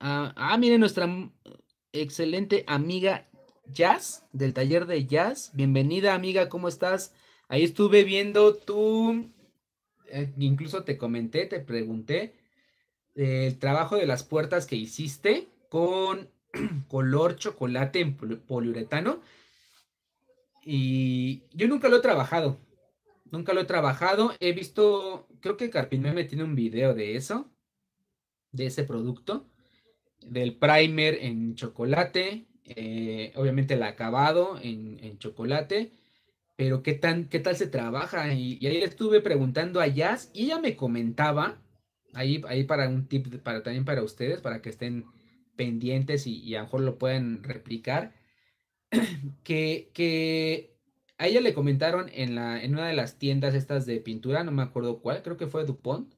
Ah, ah miren, nuestra excelente amiga Jazz, del taller de Jazz. Bienvenida, amiga, ¿cómo estás? Ahí estuve viendo tú, eh, incluso te comenté, te pregunté, el trabajo de las puertas que hiciste con *clears throat* color chocolate en poliuretano. Y yo nunca lo he trabajado, nunca lo he trabajado. He visto, creo que me tiene un video de eso, de ese producto del primer en chocolate, eh, obviamente el acabado en, chocolate, pero qué, tan, qué tal se trabaja. Y, ahí estuve preguntando a Jazz y ella me comentaba, ahí, ahí para un tip para, también para ustedes, para que estén pendientes y, a lo mejor lo puedan replicar, *clears throat* que, a ella le comentaron en, la, en una de las tiendas estas de pintura, no me acuerdo cuál, creo que fue DuPont,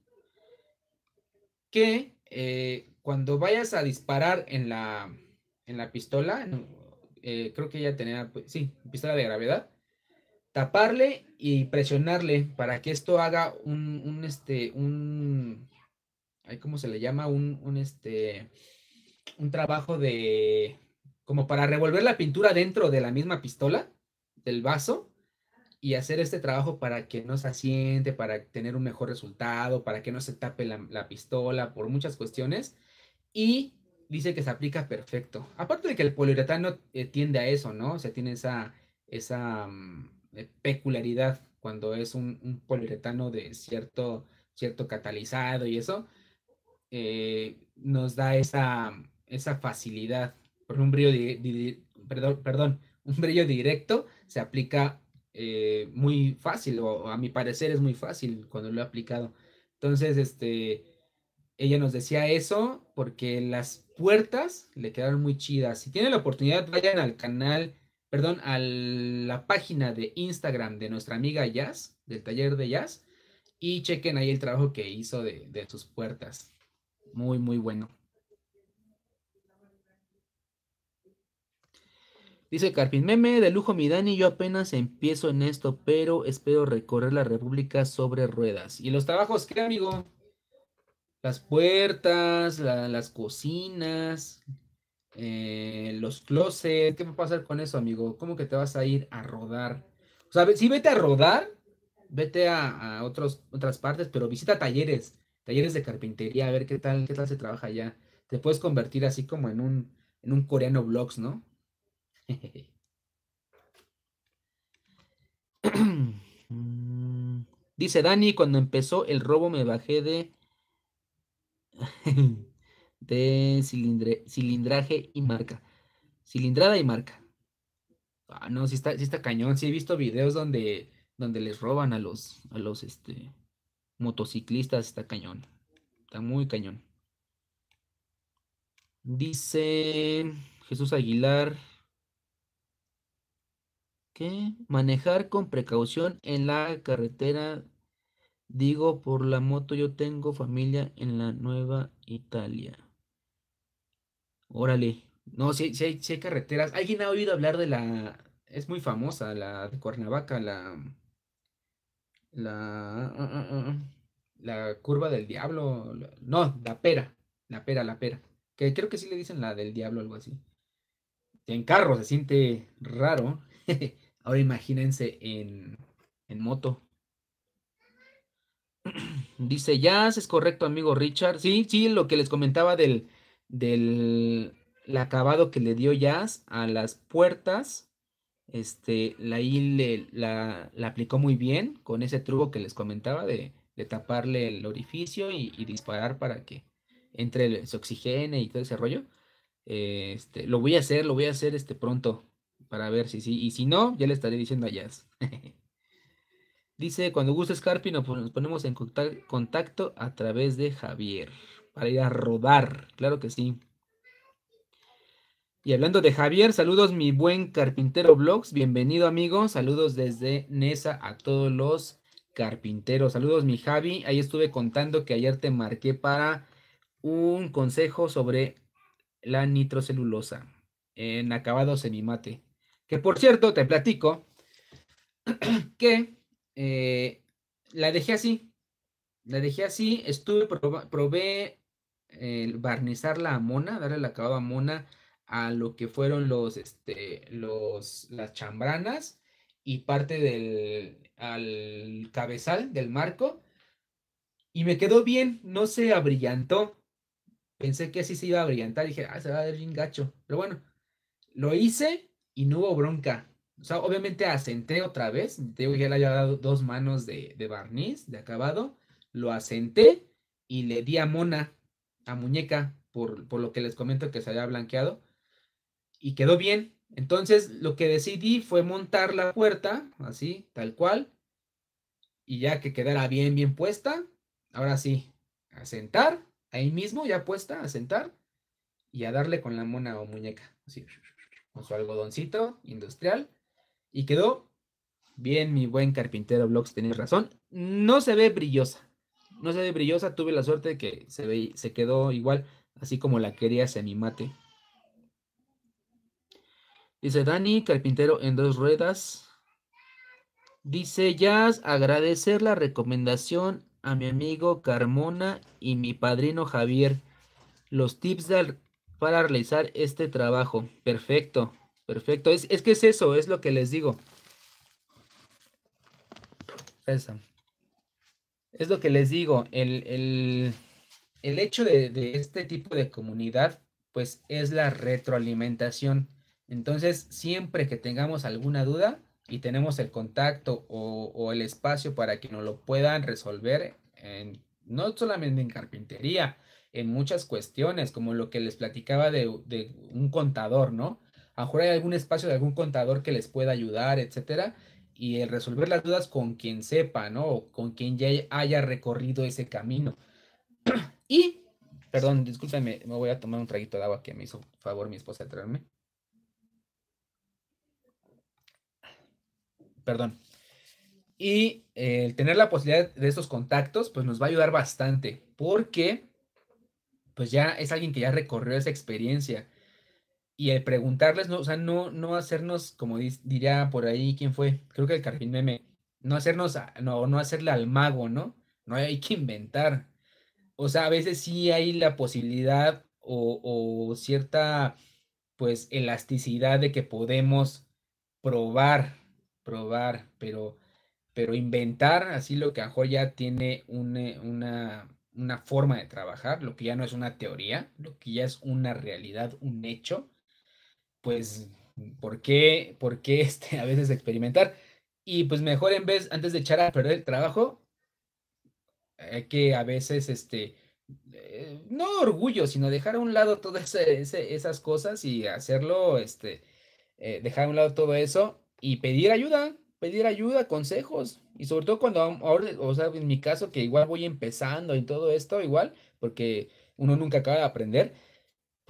que eh, cuando vayas a disparar en la, en la pistola, eh, creo que ya tenía, pues, sí, pistola de gravedad, taparle y presionarle para que esto haga un, este, un, ¿cómo se le llama? Un, este, un trabajo de, como para revolver la pintura dentro de la misma pistola, del vaso, y hacer este trabajo para que no se asiente, para tener un mejor resultado, para que no se tape la pistola, por muchas cuestiones y dice que se aplica perfecto. Aparte de que el poliuretano eh, tiende a eso, ¿no? O sea, tiene esa, esa mm, eh, peculiaridad cuando es un, poliuretano de cierto, cierto catalizado y eso, eh, nos da esa, facilidad. Por un brillo, directo se aplica muy fácil, o a mi parecer es muy fácil cuando lo he aplicado. Entonces, este, ella nos decía eso porque las puertas le quedaron muy chidas. Si tienen la oportunidad, vayan al canal, perdón, a la página de Instagram de nuestra amiga Jazz, del taller de Jazz, y chequen ahí el trabajo que hizo de, sus puertas. Muy, muy bueno. Dice Carpin, meme de lujo mi Dani, yo apenas empiezo en esto, pero espero recorrer la República sobre ruedas. ¿Y los trabajos qué, amigo? las puertas, las cocinas, eh, los closets. ¿Qué va a pasar con eso, amigo? ¿Cómo que te vas a ir a rodar? O sea, sí, vete a rodar, vete a, otros, otras partes, pero visita talleres, talleres de carpintería, a ver qué tal, se trabaja allá. Te puedes convertir así como en un, en un coreano blogs, ¿no? *laughs* Dice Dani, cuando empezó el robo me bajé de *laughs* de cilindre, cilindraje y marca. Cilindrada y marca. Ah, no, sí está, está cañón. Sí he visto videos donde, donde les roban a los, a los este, motociclistas. Está cañón. Está muy cañón. Dice Jesús Aguilar. que Manejar con precaución en la carretera Digo, por la moto yo tengo familia en la Nueva Italia. Órale. No, sí, sí, hay, carreteras. ¿Alguien ha oído hablar de la... Es muy famosa, la de Cuernavaca, la... La... Ah, ah, ah, la curva del diablo. no, la pera. La pera, la pera. Que creo que sí le dicen la del diablo, algo así. En carro se siente raro. *laughs* Ahora imagínense en, en moto. *clears throat* Dice Jazz, es correcto, amigo Richard. Sí, sí, lo que les comentaba del, del acabado que le dio Jazz a las puertas. Este, la, le, la, aplicó muy bien con ese truco que les comentaba de, taparle el orificio y, disparar para que entre se oxigene y todo ese rollo. Este, lo voy a hacer, lo voy a hacer este pronto para ver si sí. Y si no, ya le estaré diciendo a Jazz. *laughs* Dice, cuando gustes, Carpino, nos ponemos en contacto a través de Javier para ir a rodar. Claro que sí. Y hablando de Javier, saludos mi buen carpintero blogs, bienvenido amigo, saludos desde Nesa a todos los carpinteros, saludos mi Javi, ahí estuve contando que ayer te marqué para un consejo sobre la nitrocelulosa en acabado semi-mate. que por cierto te platico *clears throat* que eh, la dejé así. La dejé así. Estuve, probé el barnizar la mona, darle la acabada mona a lo que fueron los, este, los, las chambranas y parte del al cabezal del marco. Y me quedó bien, no se abrillantó. Pensé que así se iba a brillantar. Dije, ah, se va a ver bien gacho. Pero bueno, lo hice y no hubo bronca. O sea, obviamente asenté otra vez. Te digo, ya le había dado dos manos de, barniz, de acabado. Lo asenté y le di a Mona, a Muñeca, por, por lo que les comento que se había blanqueado. Y quedó bien. Entonces, lo que decidí fue montar la puerta, así, tal cual. Y ya que quedara bien, bien puesta, ahora sí, asentar, ahí mismo, ya puesta, asentar. Y a darle con la mona o muñeca, así, con su algodoncito industrial y quedó bien, mi buen carpintero Blogs, tenés razón. No se ve brillosa. No se ve brillosa. Tuve la suerte de que se, ve, se quedó igual, así como la quería animate. Dice Dani, carpintero en dos ruedas. Dice Jazz, agradecer la recomendación a mi amigo Carmona y mi padrino Javier. Los tips para realizar este trabajo. Perfecto. Perfecto. Es, que es eso, es lo que les digo. Es lo que les digo. El, hecho de, este tipo de comunidad, pues es la retroalimentación. Entonces, siempre que tengamos alguna duda y tenemos el contacto o, el espacio para que nos lo puedan resolver, no solamente en carpintería, en muchas cuestiones, como lo que les platicaba de, de un contador, ¿no? A mejor hay algún espacio de algún contador que les pueda ayudar, etcétera. Y el resolver las dudas con quien sepa, ¿no? O con quien ya haya recorrido ese camino. *clears throat* y, perdón, discúlpenme, me voy a tomar un traguito de agua que me hizo favor mi esposa de traerme. Perdón. Y eh, el tener la posibilidad de esos contactos, pues nos va a ayudar bastante, porque pues ya es alguien que ya recorrió esa experiencia y el preguntarles, no, o sea, no, no hacernos, como diría por ahí, ¿quién fue? Creo que el Carpín Meme, no hacernos, ah, no, no hacerle al mago, ¿no? No hay que inventar. O sea, a veces sí hay la posibilidad o, cierta, pues, elasticidad de que podemos probar, probar, pero, pero inventar, así lo que Ajo ya tiene eh, una, una forma de trabajar, lo que ya no es una teoría, lo que ya es una realidad, un hecho, pues, ¿por qué, por *laughs* este, a veces experimentar? Y pues mejor en vez, antes de echar a perder el trabajo, hay que a veces, este, eh, no orgullo, sino dejar a un lado todas esas cosas y hacerlo, este, eh, dejar a un lado todo eso y pedir ayuda, pedir ayuda, consejos. Y sobre todo cuando, ahora, o sea, en mi caso, que igual voy empezando en todo esto, igual, porque uno nunca acaba de aprender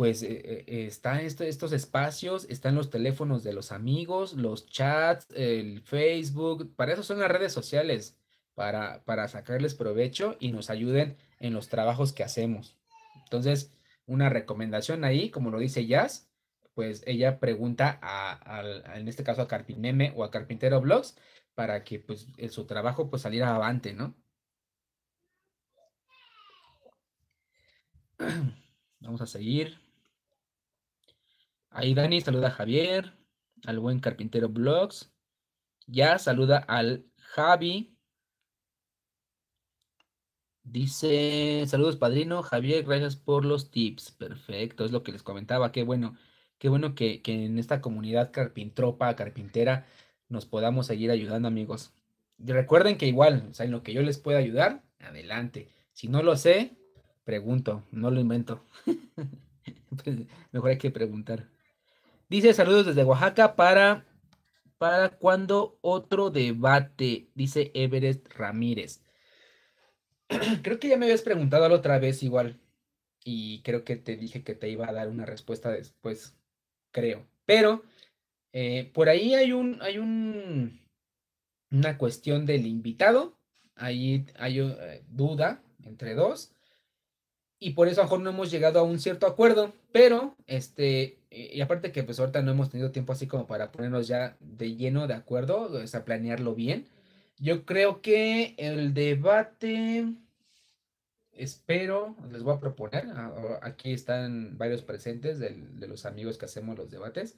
pues eh, eh, están este, estos espacios, están los teléfonos de los amigos, los chats, el Facebook, para eso son las redes sociales, para, para sacarles provecho y nos ayuden en los trabajos que hacemos. Entonces, una recomendación ahí, como lo dice Jazz, pues ella pregunta a, en este caso a Carpineme o a Carpintero Blogs para que pues su trabajo pues saliera avante, ¿no? *clears throat* Vamos a seguir. Ahí Dani saluda a Javier, al buen carpintero Blogs. Ya saluda al Javi. Dice, saludos padrino, Javier, gracias por los tips. Perfecto, es lo que les comentaba, qué bueno, qué bueno que, en esta comunidad carpintropa, carpintera, nos podamos seguir ayudando amigos. Y recuerden que igual, o sea, en lo que yo les pueda ayudar, adelante. Si no lo sé, pregunto, no lo invento. *laughs* Pues, mejor hay que preguntar. Dice saludos desde Oaxaca para, para cuando otro debate, dice Everest Ramírez. *clears throat* creo que ya me habías preguntado la otra vez igual y creo que te dije que te iba a dar una respuesta después, creo. Pero eh, por ahí hay un, hay un, una cuestión del invitado, ahí hay eh, duda entre dos y por eso mejor no hemos llegado a un cierto acuerdo, pero este, y aparte que pues ahorita no hemos tenido tiempo así como para ponernos ya de lleno de acuerdo, o sea, planearlo bien. Yo creo que el debate, espero, les voy a proponer, aquí están varios presentes de los amigos que hacemos los debates,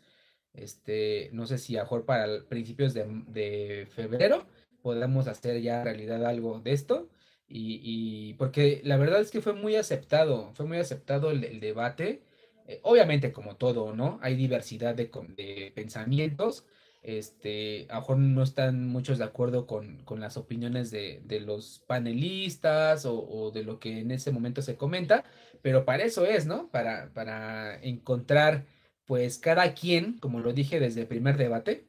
este, no sé si a mejor para principios de, de febrero podamos hacer ya realidad algo de esto y, porque la verdad es que fue muy aceptado, fue muy aceptado el, debate. Eh, obviamente, como todo, ¿no? Hay diversidad de, pensamientos. Este, a lo mejor no están muchos de acuerdo con, las opiniones de, los panelistas o, de lo que en ese momento se comenta, pero para eso es, ¿no? Para, para encontrar, pues, cada quien, como lo dije desde el primer debate,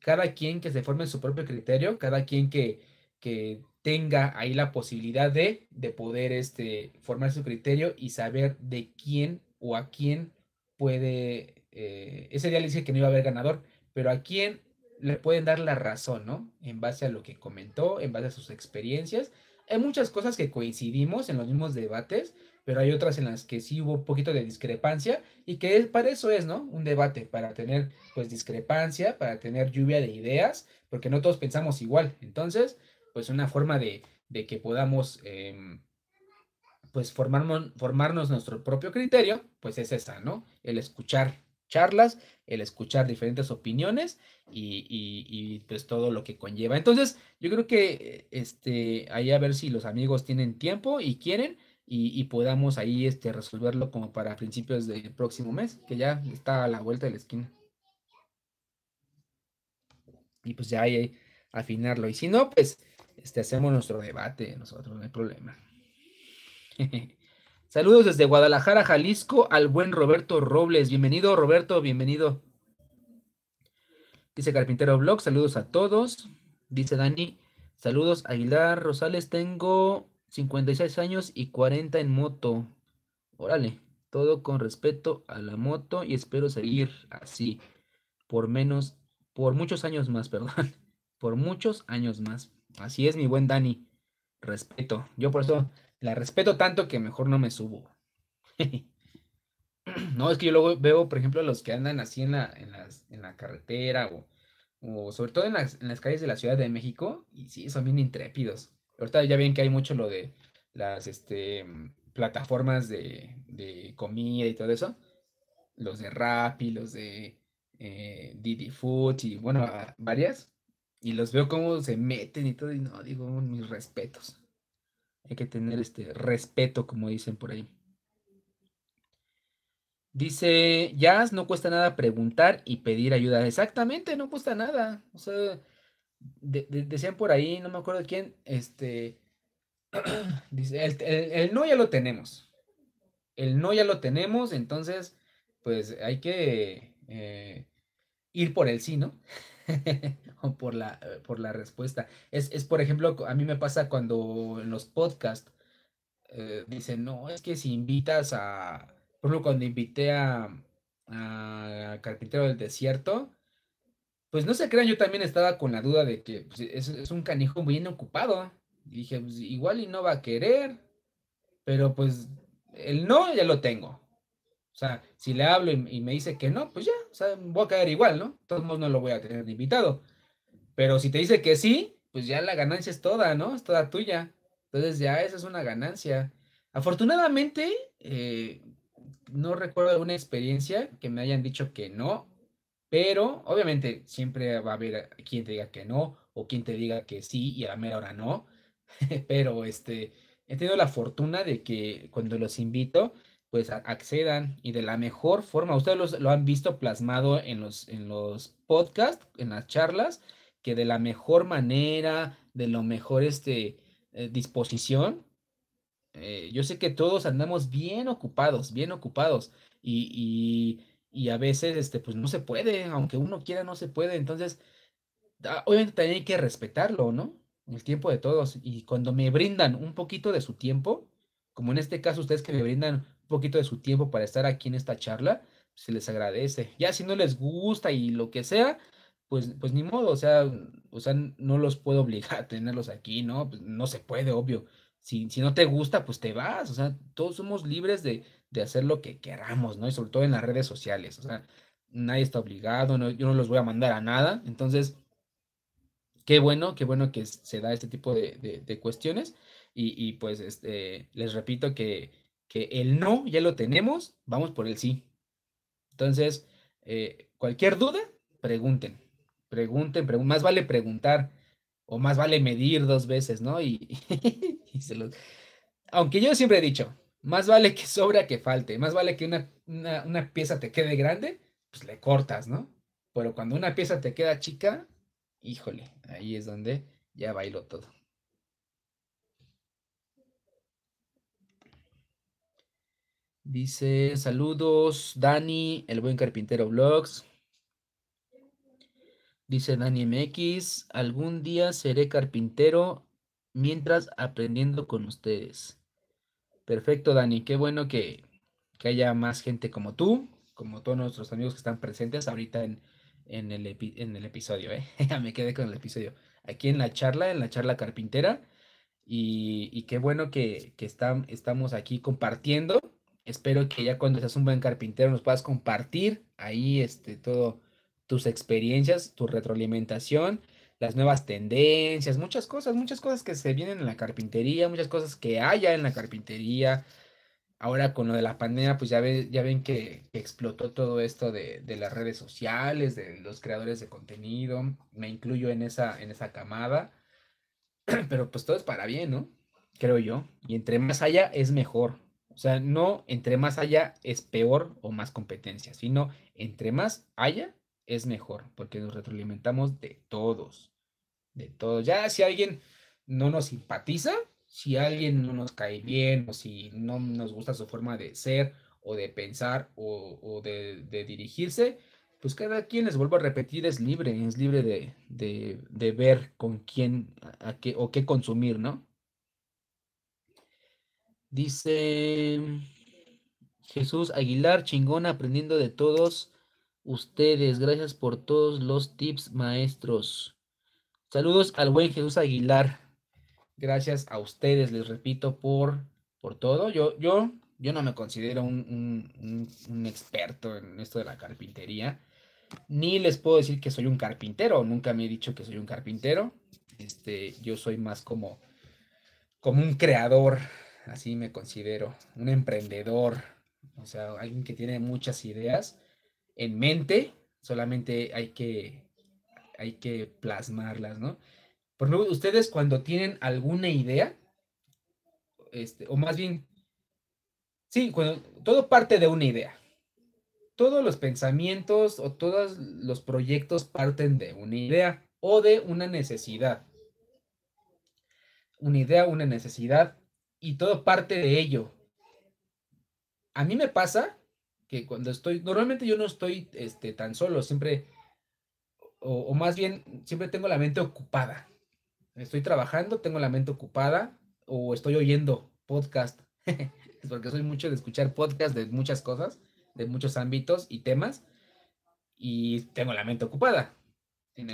cada quien que se forme su propio criterio, cada quien que, que tenga ahí la posibilidad de, poder este, formar su criterio y saber de quién o a quién puede, eh, ese día le dice que no iba a haber ganador, pero a quién le pueden dar la razón, ¿no? En base a lo que comentó, en base a sus experiencias. Hay muchas cosas que coincidimos en los mismos debates, pero hay otras en las que sí hubo un poquito de discrepancia y que para eso es, ¿no? Un debate, para tener pues discrepancia, para tener lluvia de ideas, porque no todos pensamos igual. Entonces, pues una forma de, que podamos em, pues formarnos, formarnos nuestro propio criterio, pues es esa, ¿no? El escuchar charlas, el escuchar diferentes opiniones y, pues todo lo que conlleva. Entonces, yo creo que este, ahí a ver si los amigos tienen tiempo y quieren y, podamos ahí este, resolverlo como para principios del próximo mes, que ya está a la vuelta de la esquina. Y pues ya ahí afinarlo. Y si no, pues este, hacemos nuestro debate nosotros, no hay problema. *laughs* Saludos desde Guadalajara, Jalisco, al buen Roberto Robles. Bienvenido, Roberto, bienvenido. Dice Carpintero Blog, saludos a todos. Dice Dani, saludos Aguilar Rosales, tengo 56 años y 40 en moto. Órale, todo con respeto a la moto y espero seguir así. Por menos, por muchos años más, *laughs* perdón. Por muchos años más. Así es, mi buen Dani. Respeto. Yo por eso la respeto tanto que mejor no me subo. *laughs* no, es que yo luego veo, por ejemplo, los que andan así en la, en las, la carretera o, sobre todo en las, calles de la Ciudad de México, y sí, son bien intrépidos. Ahorita ya ven que hay mucho lo de las este, plataformas de, de comida y todo eso. Los de Rappi, los de eh, Didi Food y bueno, varias y los veo cómo se meten y todo, y no, digo, mis respetos. Hay que tener este respeto, como dicen por ahí. Dice, Jazz, no cuesta nada preguntar y pedir ayuda. Exactamente, no cuesta nada. O sea, decían por ahí, no me acuerdo quién, este, *clears throat* dice, el, no ya lo tenemos. El no ya lo tenemos, entonces, pues hay que eh, ir por el sí, ¿no? *laughs* *laughs* o por la, eh, por la respuesta. Es, es, por ejemplo, a mí me pasa cuando en los podcasts eh, dicen, no, es que si invitas a, por ejemplo, cuando invité a, Carpintero del Desierto, pues no se crean, yo también estaba con la duda de que pues, es, un canijo muy ocupado. dije, pues, igual y no va a querer, pero pues el no ya lo tengo. O sea, si le hablo y me dice que no, pues ya, sea, voy a caer igual, ¿no? Todos no lo voy a tener invitado. Pero si te dice que sí, pues ya la ganancia es toda, ¿no? Es toda tuya. Entonces ya esa es una ganancia. Afortunadamente, eh, no recuerdo una experiencia que me hayan dicho que no, pero obviamente siempre va a haber quien te diga que no o quien te diga que sí y a la mera hora no. *laughs* pero este, he tenido la fortuna de que cuando los invito, pues, accedan y de la mejor forma. Ustedes lo han visto plasmado en los, en los podcasts, en las charlas, que de la mejor manera, de lo mejor este, eh, disposición. Eh, yo sé que todos andamos bien ocupados, bien ocupados y, y, a veces este, pues no se puede, aunque uno quiera no se puede. Entonces, ah, obviamente también hay que respetarlo, ¿no? El tiempo de todos. Y cuando me brindan un poquito de su tiempo, como en este caso ustedes que me brindan poquito de su tiempo para estar aquí en esta charla, se les agradece. Ya si no les gusta y lo que sea, pues, pues ni modo, o sea, o sea, no los puedo obligar a tenerlos aquí, ¿no? Pues no se puede, obvio. Si, si no te gusta, pues te vas, o sea, todos somos libres de, hacer lo que queramos, ¿no? Y sobre todo en las redes sociales, o sea, nadie está obligado, yo no los voy a mandar a nada, entonces, qué bueno, qué bueno que se da este tipo de, cuestiones y, pues este, les repito que que el no ya lo tenemos, vamos por el sí. Entonces, eh, cualquier duda, pregunten, pregunten, más vale preguntar o más vale medir dos veces, ¿no? Y, *laughs* Aunque yo siempre he dicho, más vale que sobra que falte, más vale que una, una pieza te quede grande, pues le cortas, ¿no? Pero cuando una pieza te queda chica, híjole, ahí es donde ya bailo todo. Dice, saludos, Dani, el buen carpintero blogs. Dice Dani MX, algún día seré carpintero mientras aprendiendo con ustedes. Perfecto, Dani, qué bueno que, haya más gente como tú, como todos nuestros amigos que están presentes ahorita en, en, el, episodio, ¿eh? *laughs* me quedé con el episodio. Aquí en la charla, en la charla carpintera. Y, qué bueno que, estamos aquí compartiendo Espero que ya cuando seas un buen carpintero nos puedas compartir ahí este, todo tus experiencias, tu retroalimentación, las nuevas tendencias, muchas cosas, muchas cosas que se vienen en la carpintería, muchas cosas que haya en la carpintería. Ahora con lo de la pandemia, pues ya, ven, ya ven que, explotó todo esto de, de, las redes sociales, de los creadores de contenido. Me incluyo en esa, en esa camada. *clears throat* Pero pues todo es para bien, ¿no? Creo yo. Y entre más allá es mejor. O sea, no entre más haya es peor o más competencia, sino entre más haya es mejor, porque nos retroalimentamos de todos, de todos. Ya si alguien no nos simpatiza, si alguien no nos cae bien o si no nos gusta su forma de ser o de pensar o, de, dirigirse, pues cada quien les vuelvo a repetir es libre, es libre de, ver con quién o qué consumir, ¿no? Dice Jesús Aguilar, chingón, aprendiendo de todos ustedes. Gracias por todos los tips, maestros. Saludos al buen Jesús Aguilar. Gracias a ustedes, les repito, por, por todo. Yo, yo, yo no me considero un, experto en esto de la carpintería. Ni les puedo decir que soy un carpintero. Nunca me he dicho que soy un carpintero. Este, yo soy más como, como un creador así me considero, un emprendedor, o sea, alguien que tiene muchas ideas en mente, solamente hay que, hay que plasmarlas, ¿no? Por menos, ustedes cuando tienen alguna idea, este, o más bien, sí, todo parte de una idea. Todos los pensamientos o todos los proyectos parten de una idea o de una necesidad. Una idea, una necesidad y todo parte de ello. A mí me pasa que cuando estoy, normalmente yo no estoy este, tan solo, siempre, o, más bien, siempre tengo la mente ocupada. Estoy trabajando, tengo la mente ocupada, o estoy oyendo podcast, *laughs* porque soy mucho de escuchar podcast de muchas cosas, de muchos ámbitos y temas, y tengo la mente ocupada,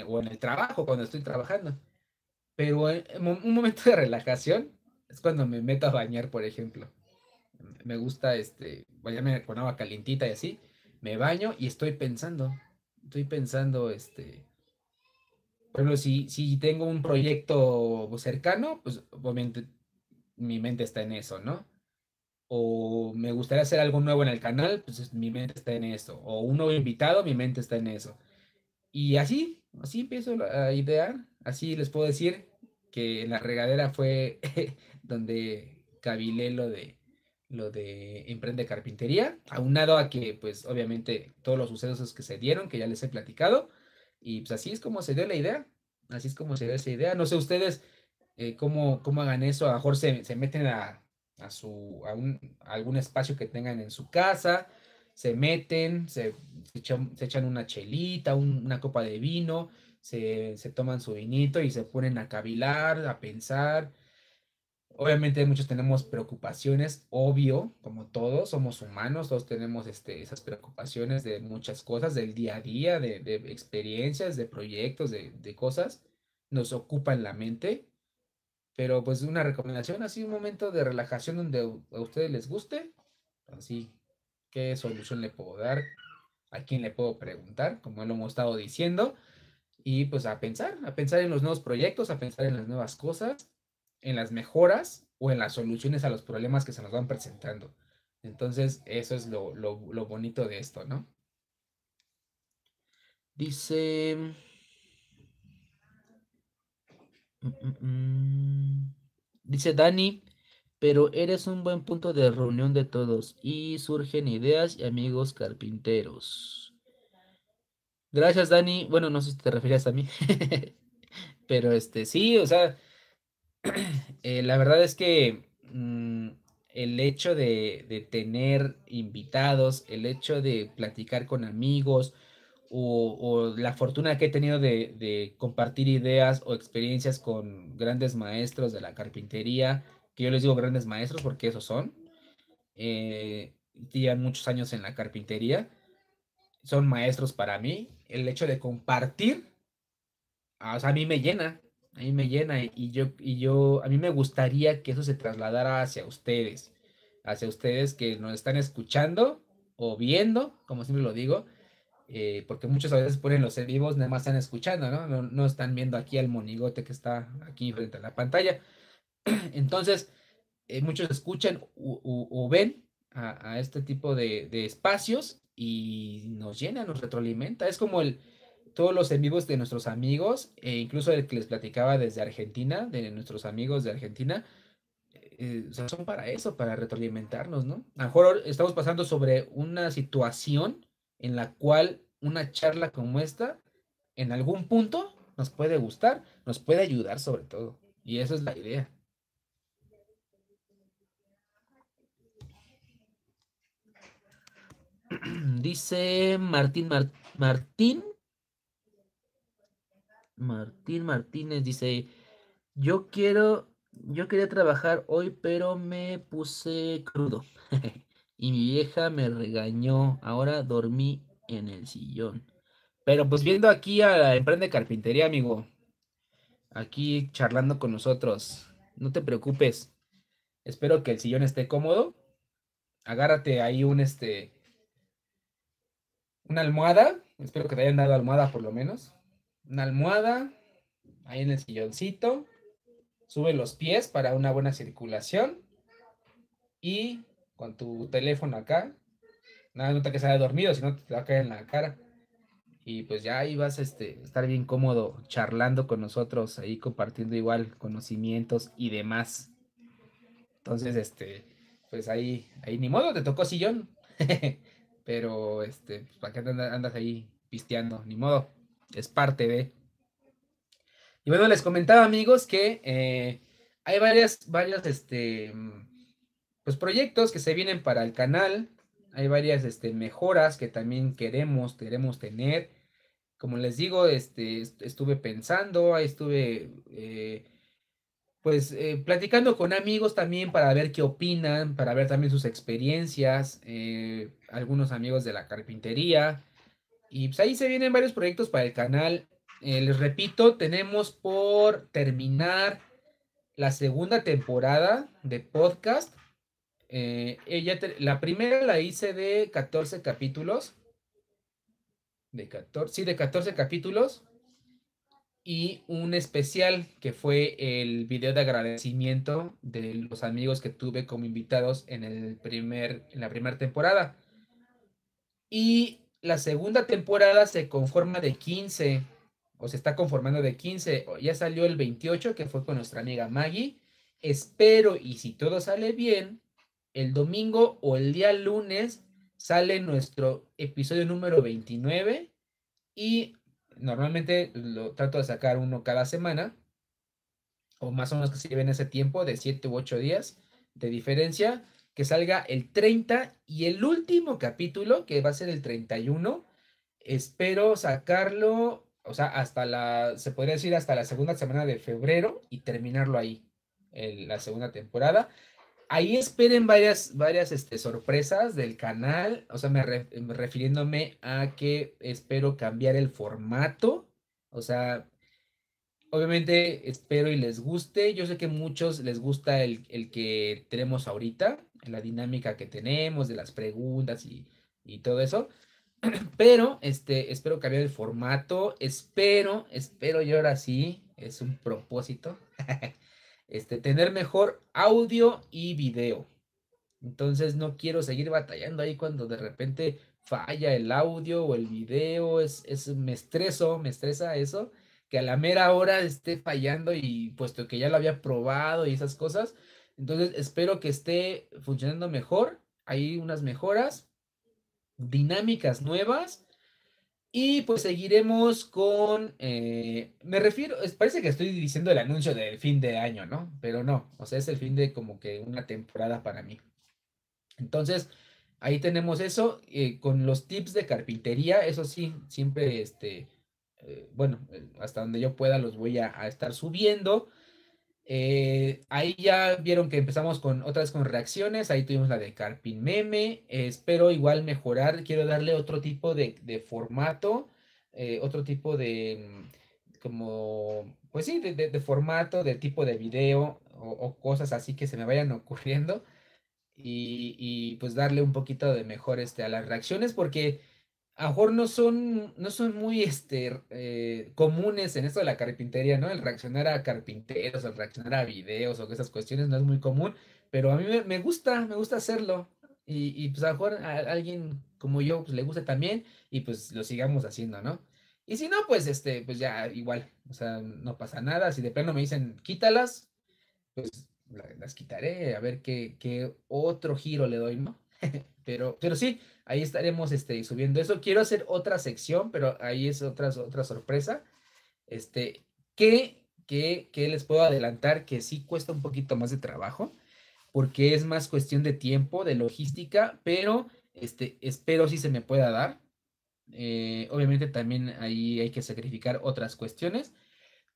o en el trabajo, cuando estoy trabajando. Pero eh, un momento de relajación, es cuando me meto a bañar, por ejemplo. Me gusta este, bañarme con agua calientita y así. Me baño y estoy pensando. Estoy pensando, este. pero si, tengo un proyecto cercano, pues obviamente mi mente está en eso, ¿no? o me gustaría hacer algo nuevo en el canal, pues mi mente está en eso. O un nuevo invitado, mi mente está en eso. Y así, así empiezo a idear. Así les puedo decir que en la regadera fue *laughs* donde cabilé lo de lo de Emprende Carpintería, aunado a que, pues, obviamente, todos los sucesos que se dieron, que ya les he platicado, y pues así es como se dio la idea, así es como se dio esa idea. No sé ustedes eh, cómo, cómo hagan eso, a mejor se, meten a, su, un, algún espacio que tengan en su casa, se meten, se, se, echan, una chelita, una copa de vino, se, se toman su vinito y se ponen a cavilar, a pensar, Obviamente muchos tenemos preocupaciones, obvio, como todos, somos humanos, todos tenemos este, esas preocupaciones de muchas cosas, del día a día, de, experiencias, de proyectos, de, de, cosas, nos ocupan la mente, pero pues una recomendación, así un momento de relajación donde a ustedes les guste, así, ¿qué solución le puedo dar? ¿A quién le puedo preguntar? Como lo hemos estado diciendo, y pues a pensar, a pensar en los nuevos proyectos, a pensar en las nuevas cosas en las mejoras o en las soluciones a los problemas que se nos van presentando. Entonces, eso es lo, bonito de esto, ¿no? Dice... Mm, mm, mm. Dice Dani, pero eres un buen punto de reunión de todos y surgen ideas y amigos carpinteros. Gracias, Dani. Bueno, no sé si te referías a mí, *laughs* pero este sí, o sea, *clears throat* Eh, la verdad es que mm, el hecho de, tener invitados, el hecho de platicar con amigos o, la fortuna que he tenido de, compartir ideas o experiencias con grandes maestros de la carpintería, que yo les digo grandes maestros porque esos son, eh, muchos años en la carpintería, son maestros para mí, el hecho de compartir, ah, a mí me llena, a mí me llena y, yo, y yo, a mí me gustaría que eso se trasladara hacia ustedes, hacia ustedes que nos están escuchando o viendo, como siempre lo digo, eh, porque muchas veces ponen los en vivos, nada más están escuchando, ¿no? ¿no? están viendo aquí al monigote que está aquí frente a la pantalla. *clears throat* Entonces, eh, muchos escuchan o, ven a, este tipo de, de espacios y nos llena, nos retroalimenta. Es como el, todos los en de nuestros amigos, e incluso el que les platicaba desde Argentina, de nuestros amigos de Argentina, eh, son para eso, para retroalimentarnos, ¿no? A lo mejor estamos pasando sobre una situación en la cual una charla como esta, en algún punto, nos puede gustar, nos puede ayudar sobre todo. Y esa es la idea. *clears throat* Dice Martín Martín Martín Martínez dice, yo quiero, yo quería trabajar hoy, pero me puse crudo. *laughs* y mi vieja me regañó. Ahora dormí en el sillón. Pero pues viendo aquí a la emprende carpintería, amigo. Aquí charlando con nosotros. No te preocupes. Espero que el sillón esté cómodo. Agárrate ahí un este. Una almohada. Espero que te hayan dado almohada por lo menos una almohada, ahí en el silloncito, sube los pies para una buena circulación y con tu teléfono acá, nada nota que se haya dormido, si no te va a caer en la cara. Y pues ya ahí vas este, a este, estar bien cómodo charlando con nosotros, ahí compartiendo igual conocimientos y demás. Entonces, este, pues ahí, ahí ni modo, te tocó sillón. *laughs* Pero, este, pues, ¿para qué andas ahí pisteando? Ni modo es parte de. Y bueno, les comentaba, amigos, que eh, hay varias, varias este, pues, proyectos que se vienen para el canal. Hay varias, este, mejoras que también queremos, queremos tener. Como les digo, este, estuve pensando, estuve, eh, pues, eh, platicando con amigos también para ver qué opinan, para ver también sus experiencias. algunos amigos de la carpintería, y pues, ahí se vienen varios proyectos para el canal. Eh, les repito, tenemos por terminar la segunda temporada de podcast. Eh, ella la primera la hice de 14 capítulos. De 14, sí, de 14 capítulos. Y un especial que fue el video de agradecimiento de los amigos que tuve como invitados en, el primer, en la primera temporada. Y la segunda temporada se conforma de 15, o se está conformando de 15, ya salió el 28, que fue con nuestra amiga Maggie. Espero, y si todo sale bien, el domingo o el día lunes sale nuestro episodio número 29 y normalmente lo trato de sacar uno cada semana o más o menos que se lleven ese tiempo de 7 u 8 días de diferencia que salga el 30 y el último capítulo, que va a ser el 31, espero sacarlo, o sea, hasta la, se podría decir hasta la segunda semana de febrero y terminarlo ahí, en la segunda temporada. Ahí esperen varias, varias este, sorpresas del canal, o sea, me refiriéndome a que espero cambiar el formato, o sea, obviamente espero y les guste. Yo sé que muchos les gusta el, el que tenemos ahorita, la dinámica que tenemos, de las preguntas y, todo eso. *clears throat* Pero este, espero cambiar el formato. Espero, espero yo ahora sí, es un propósito, *laughs* este, tener mejor audio y video. Entonces no quiero seguir batallando ahí cuando de repente falla el audio o el video. Es, es, me estreso, me estresa eso, que a la mera hora esté fallando y puesto que ya lo había probado y esas cosas, entonces, espero que esté funcionando mejor. Hay unas mejoras, dinámicas nuevas. Y pues seguiremos con, eh, me refiero, parece que estoy diciendo el anuncio del fin de año, ¿no? Pero no, o sea, es el fin de como que una temporada para mí. Entonces, ahí tenemos eso, eh, con los tips de carpintería, eso sí, siempre, este, eh, bueno, hasta donde yo pueda los voy a estar subiendo. Eh, ahí ya vieron que empezamos con otras con reacciones, ahí tuvimos la de Carpin Meme, eh, espero igual mejorar, quiero darle otro tipo de, formato, eh, otro tipo de, mm, como, pues sí, de, de, formato, de tipo de video o, o, cosas así que se me vayan *laughs* ocurriendo y, y, pues darle un poquito de mejor este, a las reacciones porque a no son, no son muy este, eh, comunes en esto de la carpintería, ¿no? El reaccionar a carpinteros, el reaccionar a videos o que esas cuestiones no es muy común, pero a mí me, gusta, me gusta hacerlo. Y, pues a mejor a alguien como yo pues, le gusta también y pues lo sigamos haciendo, ¿no? Y si no, pues este, pues ya igual, o sea, no pasa nada. Si de plano me dicen quítalas, pues las quitaré, a ver qué, qué otro giro le doy, ¿no? *laughs* Pero, pero sí, ahí estaremos este, subiendo eso. Quiero hacer otra sección, pero ahí es otra, otra sorpresa. Este, que, les puedo adelantar que sí cuesta un poquito más de trabajo, porque es más cuestión de tiempo, de logística, pero este, espero si se me pueda dar. Eh, obviamente también ahí hay que sacrificar otras cuestiones,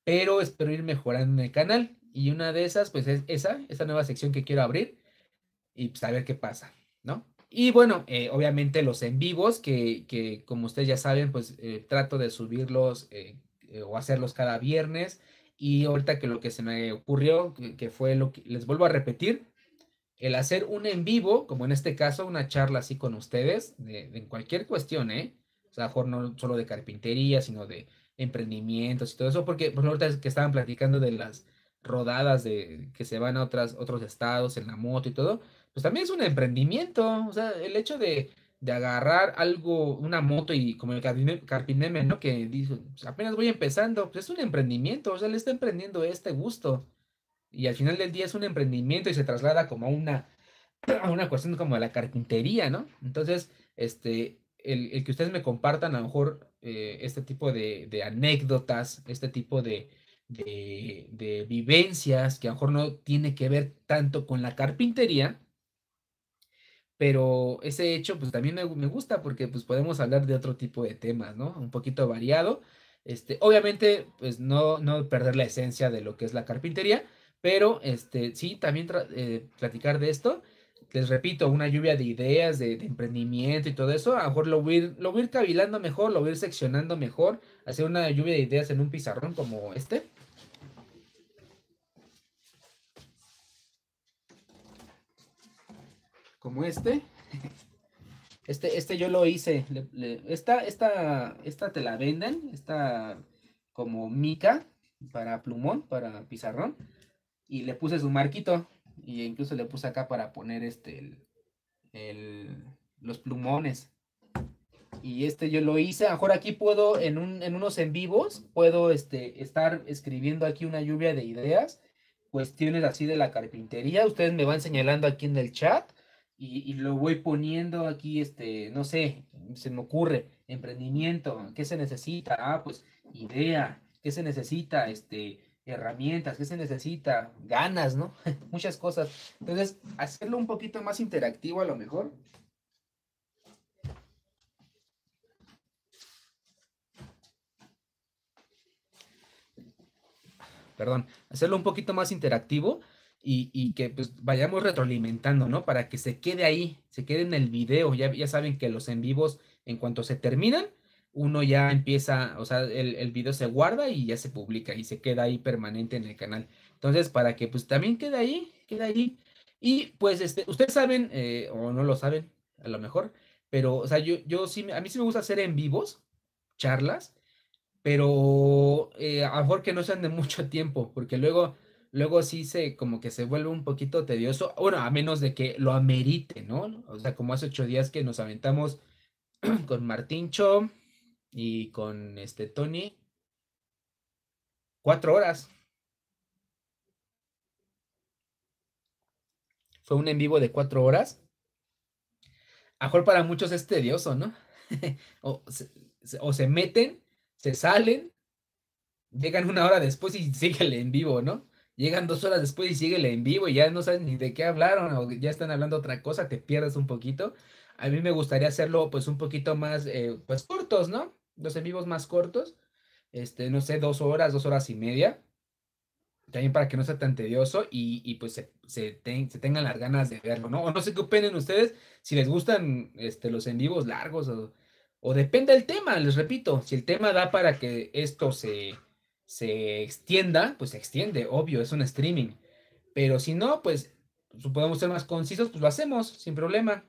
pero espero ir mejorando en el canal. Y una de esas, pues es esa, esa nueva sección que quiero abrir y saber pues, qué pasa, ¿no? Y bueno, eh, obviamente los en vivos, que, como ustedes ya saben, pues eh, trato de subirlos eh, o hacerlos cada viernes. Y ahorita que lo que se me ocurrió, que, fue lo que les vuelvo a repetir, el hacer un en vivo, como en este caso, una charla así con ustedes, de, cualquier cuestión, ¿eh? O sea, no solo de carpintería, sino de emprendimientos y todo eso, porque ahorita que estaban platicando de las rodadas de que se van a otras, otros estados en la moto y todo, pues también es un emprendimiento, o sea, el hecho de, agarrar algo, una moto y como el Carpineme, ¿no? Que dice, pues, apenas voy empezando, pues es un emprendimiento, o sea, le está emprendiendo este gusto. Y al final del día es un emprendimiento y se traslada como a una, *clears throat* una cuestión como de la carpintería, ¿no? Entonces, este, el, que ustedes me compartan a lo mejor eh, este tipo de, anécdotas, este tipo de vivencias que a lo mejor no tiene que ver tanto con la carpintería, pero ese hecho pues también me, gusta porque pues podemos hablar de otro tipo de temas, ¿no? Un poquito variado. Este, obviamente, pues no, no perder la esencia de lo que es la carpintería, pero este, sí, también eh, platicar de esto. Les repito, una lluvia de ideas, de, emprendimiento y todo eso, a lo mejor lo ir, lo voy a ir cavilando mejor, lo voy a ir seccionando mejor, hacer una lluvia de ideas en un pizarrón como este, como este. *laughs* Este, este yo lo hice. esta, esta, esta te la venden, esta como mica para plumón, para pizarrón. Y le puse su marquito. Y incluso le puse acá para poner este los plumones. Y este yo lo hice. Ahora aquí puedo, en, un, en unos en vivos, puedo este, estar escribiendo aquí una lluvia de ideas, cuestiones así de la carpintería. Ustedes me van señalando aquí en el chat y, lo voy poniendo aquí, este, no sé, se me ocurre, emprendimiento, ¿qué se necesita? Ah, pues idea, ¿qué se necesita? Este, herramientas, ¿qué se necesita? Ganas, ¿no? *laughs* Muchas cosas. Entonces, hacerlo un poquito más interactivo a lo mejor. Perdón, hacerlo un poquito más interactivo y, que pues vayamos retroalimentando, ¿no? Para que se quede ahí, se quede en el video. Ya, ya saben que los en vivos, en cuanto se terminan, uno ya empieza, o sea, el, el, video se guarda y ya se publica y se queda ahí permanente en el canal. Entonces, para que pues también quede ahí, quede ahí. Y pues este, ustedes saben, eh, o no lo saben, a lo mejor, pero, o sea, yo, yo sí, a mí sí me gusta hacer en vivos, charlas, pero eh, a lo mejor que no sean de mucho tiempo, porque luego luego sí se como que se vuelve un poquito tedioso, bueno, a menos de que lo amerite, ¿no? O sea, como hace ocho días que nos aventamos *clears throat* con Martín Cho y con este Tony, cuatro horas. Fue un en vivo de cuatro horas. A mejor para muchos es tedioso, ¿no? *laughs* o, se, meten, se salen, llegan una hora después y *laughs* siguen en vivo, ¿no? llegan dos horas después y sigue el en vivo y ya no sabes ni de qué hablaron o ya están hablando otra cosa, te pierdes un poquito. A mí me gustaría hacerlo pues un poquito más, eh, pues cortos, ¿no? Los en vivos más cortos, este, no sé, dos horas, dos horas y media, también para que no sea tan tedioso y, pues se, tengan las ganas de verlo, ¿no? O no sé qué opinen ustedes, si les gustan este, los en vivos largos o, o depende del tema, les repito, si el tema da para que esto se, se extienda, pues se extiende, obvio, es un streaming. Pero si no, pues podemos ser más concisos, pues lo hacemos sin problema.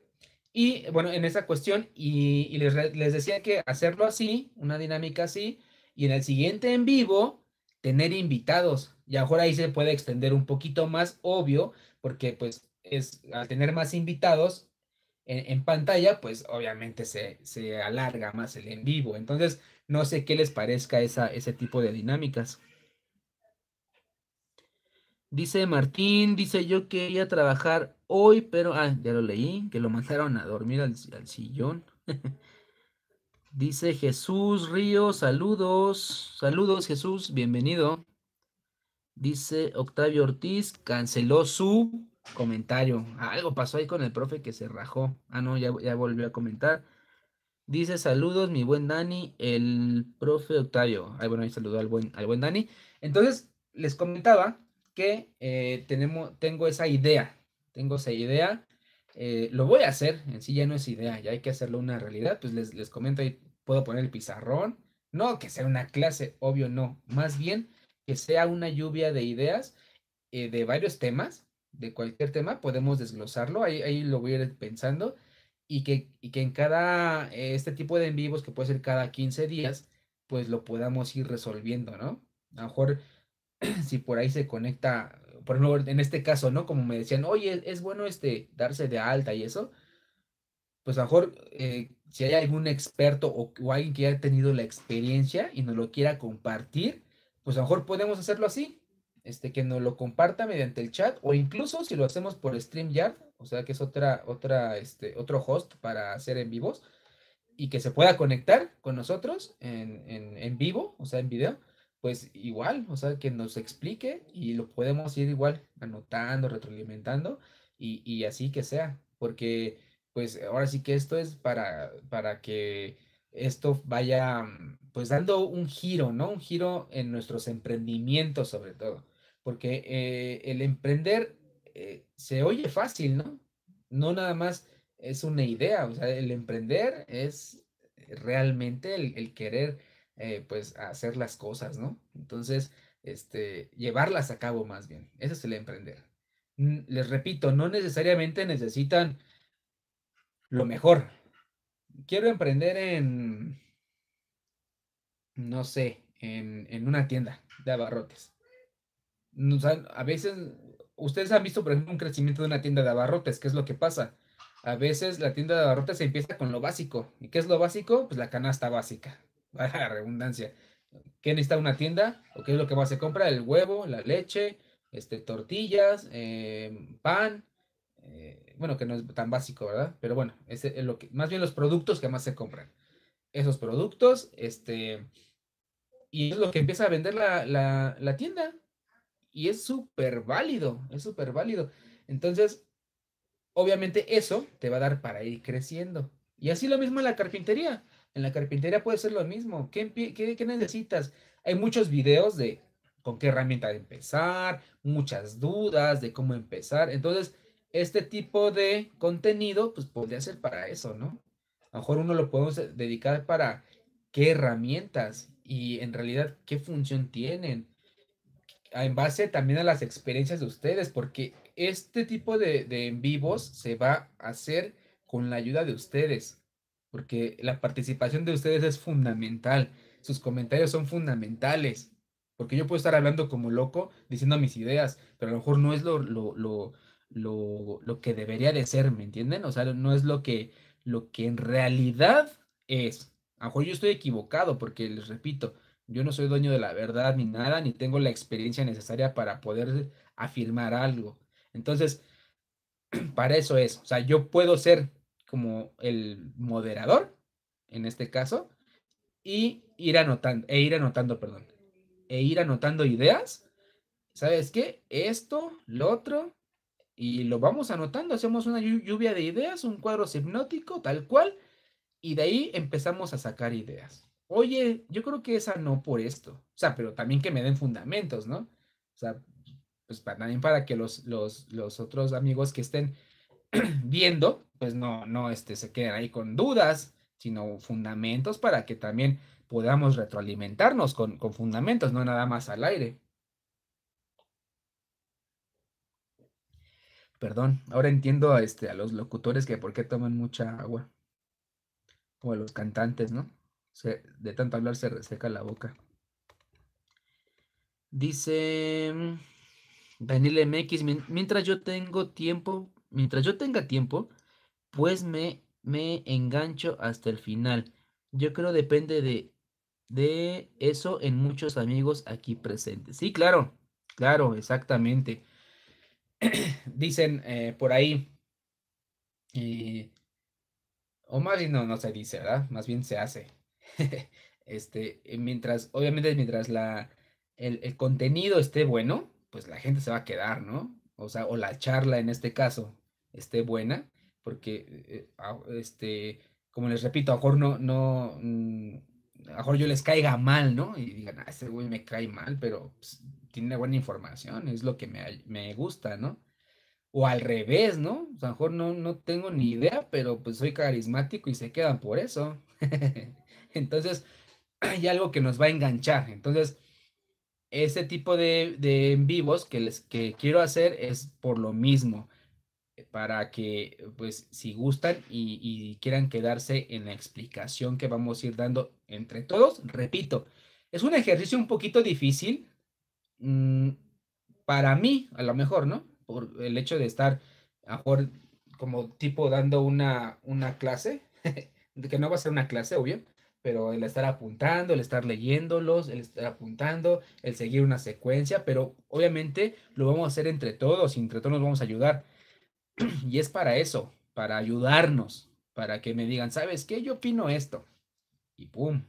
Y bueno, en esa cuestión, y, les, decía que hacerlo así, una dinámica así, y en el siguiente en vivo, tener invitados. Y ahora ahí se puede extender un poquito más, obvio, porque pues es al tener más invitados en, pantalla, pues obviamente se, se alarga más el en vivo. Entonces, no sé qué les parezca esa, ese tipo de dinámicas. Dice Martín, dice yo quería trabajar hoy, pero, ah, ya lo leí, que lo mandaron a dormir al, sillón. *laughs* dice Jesús Río, saludos, saludos Jesús, bienvenido. Dice Octavio Ortiz, canceló su comentario. Algo pasó ahí con el profe que se rajó. Ah, no, ya, ya volvió a comentar. Dice saludos, mi buen Dani, el profe Octavio. Ay, bueno, ahí saludó al buen, al buen Dani. Entonces, les comentaba que eh, tenemos, tengo esa idea, tengo esa idea, eh, lo voy a hacer, en sí ya no es idea, ya hay que hacerlo una realidad, pues les, les comento ahí, puedo poner el pizarrón, no que sea una clase, obvio no, más bien que sea una lluvia de ideas eh, de varios temas, de cualquier tema, podemos desglosarlo, ahí, ahí lo voy a ir pensando y que, que en cada, este tipo de en que puede ser cada 15 días, pues lo podamos ir resolviendo, ¿no? A lo mejor *clears throat* si por ahí se conecta, por ejemplo, en este caso, ¿no? Como me decían, oye, e, es bueno este, darse de alta y eso, pues a lo mejor eh, si hay algún experto o, alguien que haya tenido la experiencia y nos lo quiera compartir, pues a lo mejor podemos hacerlo así, este, que nos lo comparta mediante el chat o incluso si lo hacemos por StreamYard, o sea que es otra, otra, este, otro host para hacer en vivos y que se pueda conectar con nosotros en, en, en vivo, o sea, en video, pues igual, o sea, que nos explique y lo podemos ir igual anotando, retroalimentando y, y así que sea, porque pues ahora sí que esto es para, para que esto vaya pues dando un giro, ¿no? Un giro en nuestros emprendimientos sobre todo, porque eh, el emprender eh, se oye fácil, ¿no? No nada más es una idea, o sea, el emprender es realmente el, querer, eh, pues, hacer las cosas, ¿no? Entonces, este, llevarlas a cabo más bien, eso es el emprender. Les repito, no necesariamente necesitan lo mejor. Quiero emprender en, no sé, en, en una tienda de abarrotes. a veces ustedes han visto, por ejemplo, un crecimiento de una tienda de abarrotes, ¿qué es lo que pasa? A veces la tienda de abarrotes se empieza con lo básico. ¿Y qué es lo básico? Pues la canasta básica, para *laughs* redundancia. ¿Qué necesita una tienda? ¿O qué es lo que más se compra? El huevo, la leche, este, tortillas, eh, pan, eh, bueno, que no es tan básico, ¿verdad? Pero bueno, es lo que, más bien los productos que más se compran. Esos productos, este, y es lo que empieza a vender la, la, la tienda. Y es súper válido, es súper válido. Entonces, obviamente eso te va a dar para ir creciendo. Y así lo mismo en la carpintería. En la carpintería puede ser lo mismo. ¿Qué, qué, necesitas? Hay muchos videos de con qué herramienta empezar, muchas dudas de cómo empezar. Entonces, este tipo de contenido, pues podría ser para eso, ¿no? A lo mejor uno lo podemos dedicar para qué herramientas y en realidad qué función tienen en base también a las experiencias de ustedes, porque este tipo de, en vivos se va a hacer con la ayuda de ustedes, porque la participación de ustedes es fundamental, sus comentarios son fundamentales, porque yo puedo estar hablando como loco, diciendo mis ideas, pero a lo mejor no es lo, lo, lo, lo, lo que debería de ser, ¿me entienden? O sea, no es lo que, lo que en realidad es. A lo mejor yo estoy equivocado, porque les repito, yo no soy dueño de la verdad ni nada, ni tengo la experiencia necesaria para poder afirmar algo. Entonces, *clears throat* para eso es, o sea, yo puedo ser como el moderador, en este caso, y ir anotando, e ir anotando, perdón, e ir anotando ideas. ¿Sabes qué? Esto, lo otro, y lo vamos anotando, hacemos una lluvia de ideas, un cuadro hipnótico, tal cual, y de ahí empezamos a sacar ideas oye, yo creo que esa no por esto. O sea, pero también que me den fundamentos, ¿no? O sea, pues para, también para que los, los, otros amigos que estén *clears throat* viendo, pues no, no este, se queden ahí con dudas, sino fundamentos para que también podamos retroalimentarnos con, fundamentos, no nada más al aire. Perdón, ahora entiendo este, a los locutores que por qué toman mucha agua. O a los cantantes, ¿no? de tanto hablar se reseca la boca. Dice mm, Daniel MX, mientras yo tengo tiempo, mientras yo tenga tiempo, pues me, me engancho hasta el final. Yo creo depende de, de eso en muchos amigos aquí presentes. Sí, claro, claro, exactamente. *clears throat* Dicen eh, por ahí, eh, o no, no se dice, ¿verdad? Más bien se hace. *laughs* este, eh, mientras, obviamente, mientras la, el, contenido esté bueno, pues la gente se va a quedar, ¿no? O sea, o la charla en este caso esté buena, porque, eh, eh, este, como les repito, a mejor no, no, mm, mejor yo les caiga mal, ¿no? Y digan, ah, este güey me cae mal, pero pues, tiene buena información, es lo que me, gusta, ¿no? o al revés, ¿no? O sea, a lo mejor no, no tengo ni idea, pero pues soy carismático y se quedan por eso. *laughs* entonces *clears throat* hay algo que nos va a enganchar. Entonces, ese tipo de, en vivos que, les, que quiero hacer es por lo mismo, para que, pues, si gustan y, quieran quedarse en la explicación que vamos a ir dando entre todos, repito, es un ejercicio un poquito difícil mm, para mí, a lo mejor, ¿no? Por el hecho de estar, a como tipo dando una, una clase, *laughs* que no va a ser una clase, obvio, pero el estar apuntando, el estar leyéndolos, el estar apuntando, el seguir una secuencia, pero obviamente lo vamos a hacer entre todos y entre todos nos vamos a ayudar. *clears throat* Y es para eso, para ayudarnos, para que me digan, ¿sabes qué? Yo opino esto. Y ¡pum!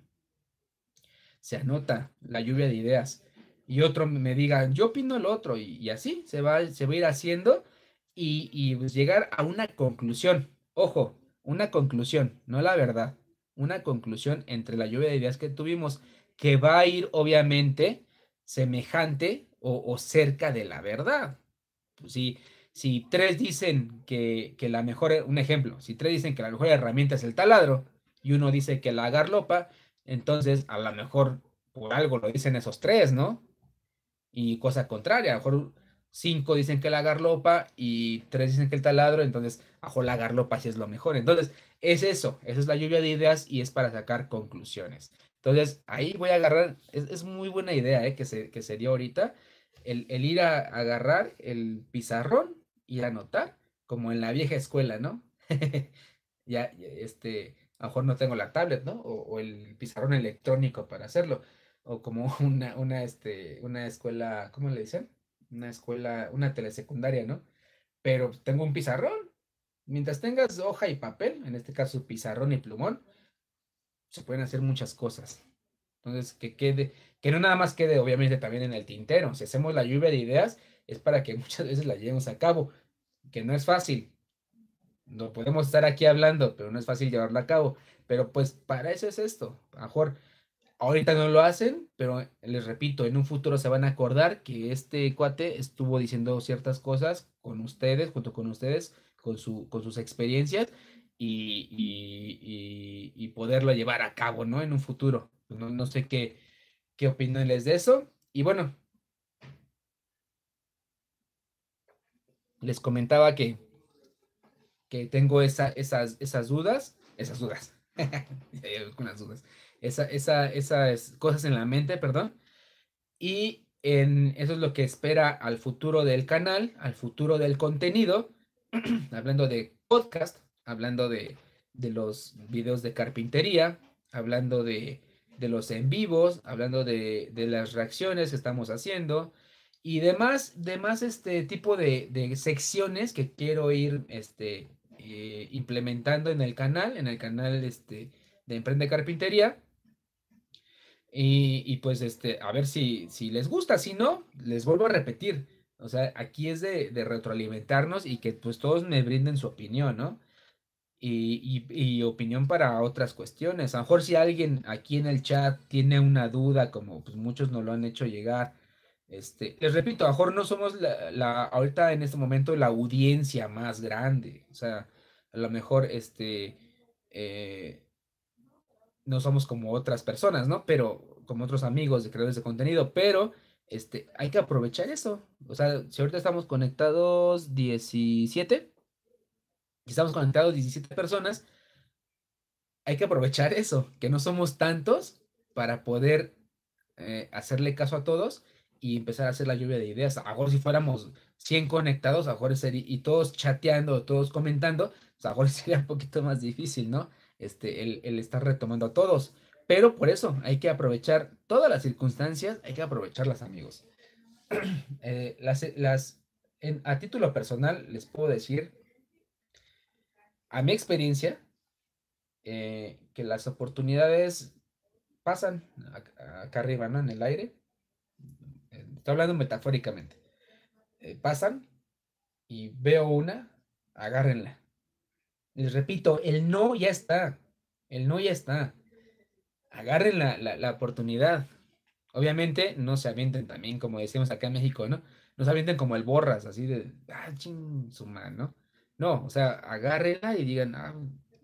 Se anota la lluvia de ideas. Y otro me diga, yo opino el otro. Y, así se va, a ir haciendo y, pues, llegar a una conclusión. Ojo, una conclusión, no la verdad una conclusión entre la lluvia de ideas que tuvimos, que va a ir obviamente semejante o, cerca de la verdad. Pues si, tres dicen que, que la mejor, un ejemplo, si tres dicen que la mejor herramienta es el taladro y uno dice que la garlopa, entonces a lo mejor por algo lo dicen esos tres, ¿no? Y cosa contraria, a lo mejor cinco dicen que la garlopa y tres dicen que el taladro, entonces ajo la garlopa sí es lo mejor. Entonces, es eso, esa es la lluvia de ideas y es para sacar conclusiones. Entonces, ahí voy a agarrar, es, muy buena idea ¿eh? que, se, que dio ahorita, el, el ir a, agarrar el pizarrón y anotar, como en la vieja escuela, ¿no? *laughs* ya, este, a lo mejor no tengo la tablet, ¿no? O, o el pizarrón electrónico para hacerlo, o como *laughs* una, una, este, una escuela, ¿cómo le dicen? una escuela, una telesecundaria, ¿no? Pero tengo un pizarrón. Mientras tengas hoja y papel, en este caso pizarrón y plumón, se pueden hacer muchas cosas. Entonces, que quede, que no nada más quede obviamente también en el tintero. Si hacemos la lluvia de ideas, es para que *laughs* muchas veces la llevemos a cabo, que no es fácil. No podemos estar aquí hablando, pero no es fácil llevarla a cabo. Pero pues para eso es esto. Ajor. Ahorita no lo hacen, pero eh, les repito, en un futuro se van a acordar que este cuate estuvo diciendo ciertas cosas con ustedes, junto con ustedes, con, con sus experiencias y, poderlo llevar a cabo, ¿no? En un futuro. No, sé qué, qué les de eso. Y bueno, les comentaba que, que tengo esas, esas dudas, esas dudas, con *laughs* dudas, esa, esas cosas en la mente, perdón. Y en, eso es lo que espera al futuro del canal, al futuro del contenido, *clears throat* hablando de podcast, hablando de, de, los videos de carpintería, hablando de, de los en vivos, hablando de, de, las reacciones que estamos haciendo y demás, demás este tipo de, secciones que quiero ir este, eh, implementando en el canal, en el canal este, de Emprende Carpintería y, pues este, a ver si, si les gusta, si no, les vuelvo a repetir. O sea, aquí es de, retroalimentarnos y que pues todos me brinden su opinión, ¿no? Y, opinión para otras cuestiones. A lo mejor si alguien aquí en el chat tiene una duda, como pues muchos nos lo han hecho llegar, este, les repito, a lo mejor no somos la, ahorita en este momento la audiencia más grande. O sea, a lo mejor este... Eh, no somos como otras personas, ¿no? Pero como otros amigos de creadores de contenido, pero este, hay que aprovechar eso. O sea, si ahorita estamos conectados 17, estamos conectados 17 personas, hay que aprovechar eso, que no somos tantos para poder eh, hacerle caso a todos y empezar a hacer la lluvia de ideas. A si fuéramos 100 conectados, a mejor sería, y todos chateando, todos comentando, pues, A a mejor *laughs* sería un poquito más difícil, ¿no? este, el, estar retomando a todos. Pero por eso hay que aprovechar todas las circunstancias, hay que aprovecharlas, amigos. *clears throat* Eh, las, a título personal, les puedo decir, a mi experiencia, eh, que las oportunidades pasan acá arriba, En el aire. estoy hablando metafóricamente. Eh, pasan y veo una, agárrenla. Les repito, el no ya está. El no ya está. Agarren la, oportunidad. Obviamente, no se avienten también, como decimos acá en México, ¿no? No se avienten como el borras, así de, ah, ching, su mano. ¿no? o sea, agárrenla y digan, ah,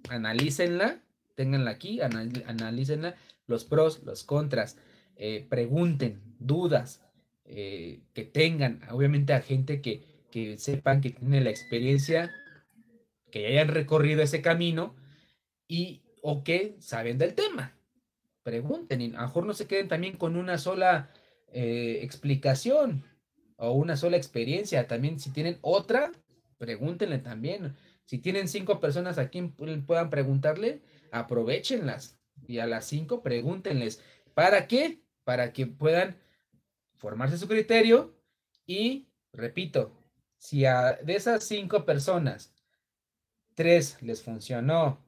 analícenla, ténganla aquí, analícenla, los pros, los contras, eh, pregunten, dudas eh, que tengan, obviamente a gente que, que sepan que tiene la experiencia que hayan recorrido ese camino y o que saben del tema. Pregunten y a lo mejor no se queden también con una sola eh, explicación o una sola experiencia. También si tienen otra, pregúntenle también. Si tienen cinco personas a quien puedan preguntarle, aprovechenlas y a las cinco pregúntenles. ¿Para qué? Para que puedan formarse su criterio y, repito, si a, de esas cinco personas tres les funcionó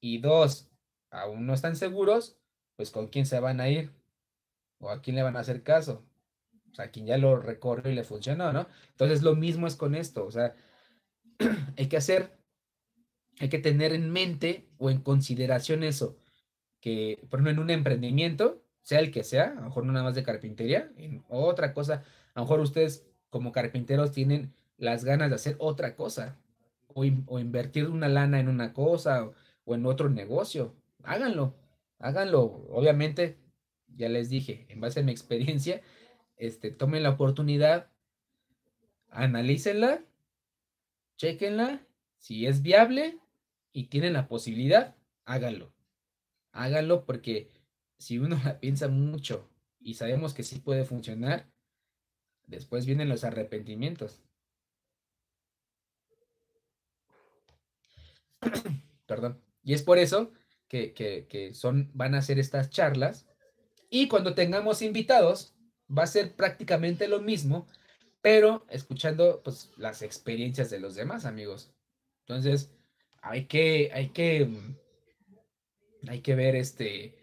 y dos aún no están seguros, pues con quién se van a ir o a quién le van a hacer caso. O sea, a quien ya lo recorrió y le funcionó, ¿no? Entonces lo mismo es con esto, o sea, *clears throat* hay que hacer, hay que tener en mente o en consideración eso, que por ejemplo en un emprendimiento, sea el que sea, a lo mejor no nada más de carpintería, en otra cosa, a lo mejor ustedes como carpinteros tienen las ganas de hacer otra cosa, o, invertir una lana en una cosa o, en otro negocio. Háganlo, háganlo. Obviamente, ya les dije, en base a mi experiencia, este, tomen la oportunidad, analícenla, chequenla, si es viable y tienen la posibilidad, háganlo. Háganlo porque si uno la piensa mucho y sabemos que sí puede funcionar, después vienen los arrepentimientos. perdón. Y es por eso que, son, van a hacer estas charlas. Y cuando tengamos invitados, va a ser prácticamente lo mismo, pero escuchando pues, las experiencias de los demás amigos. Entonces, hay que, hay que, hay que ver este,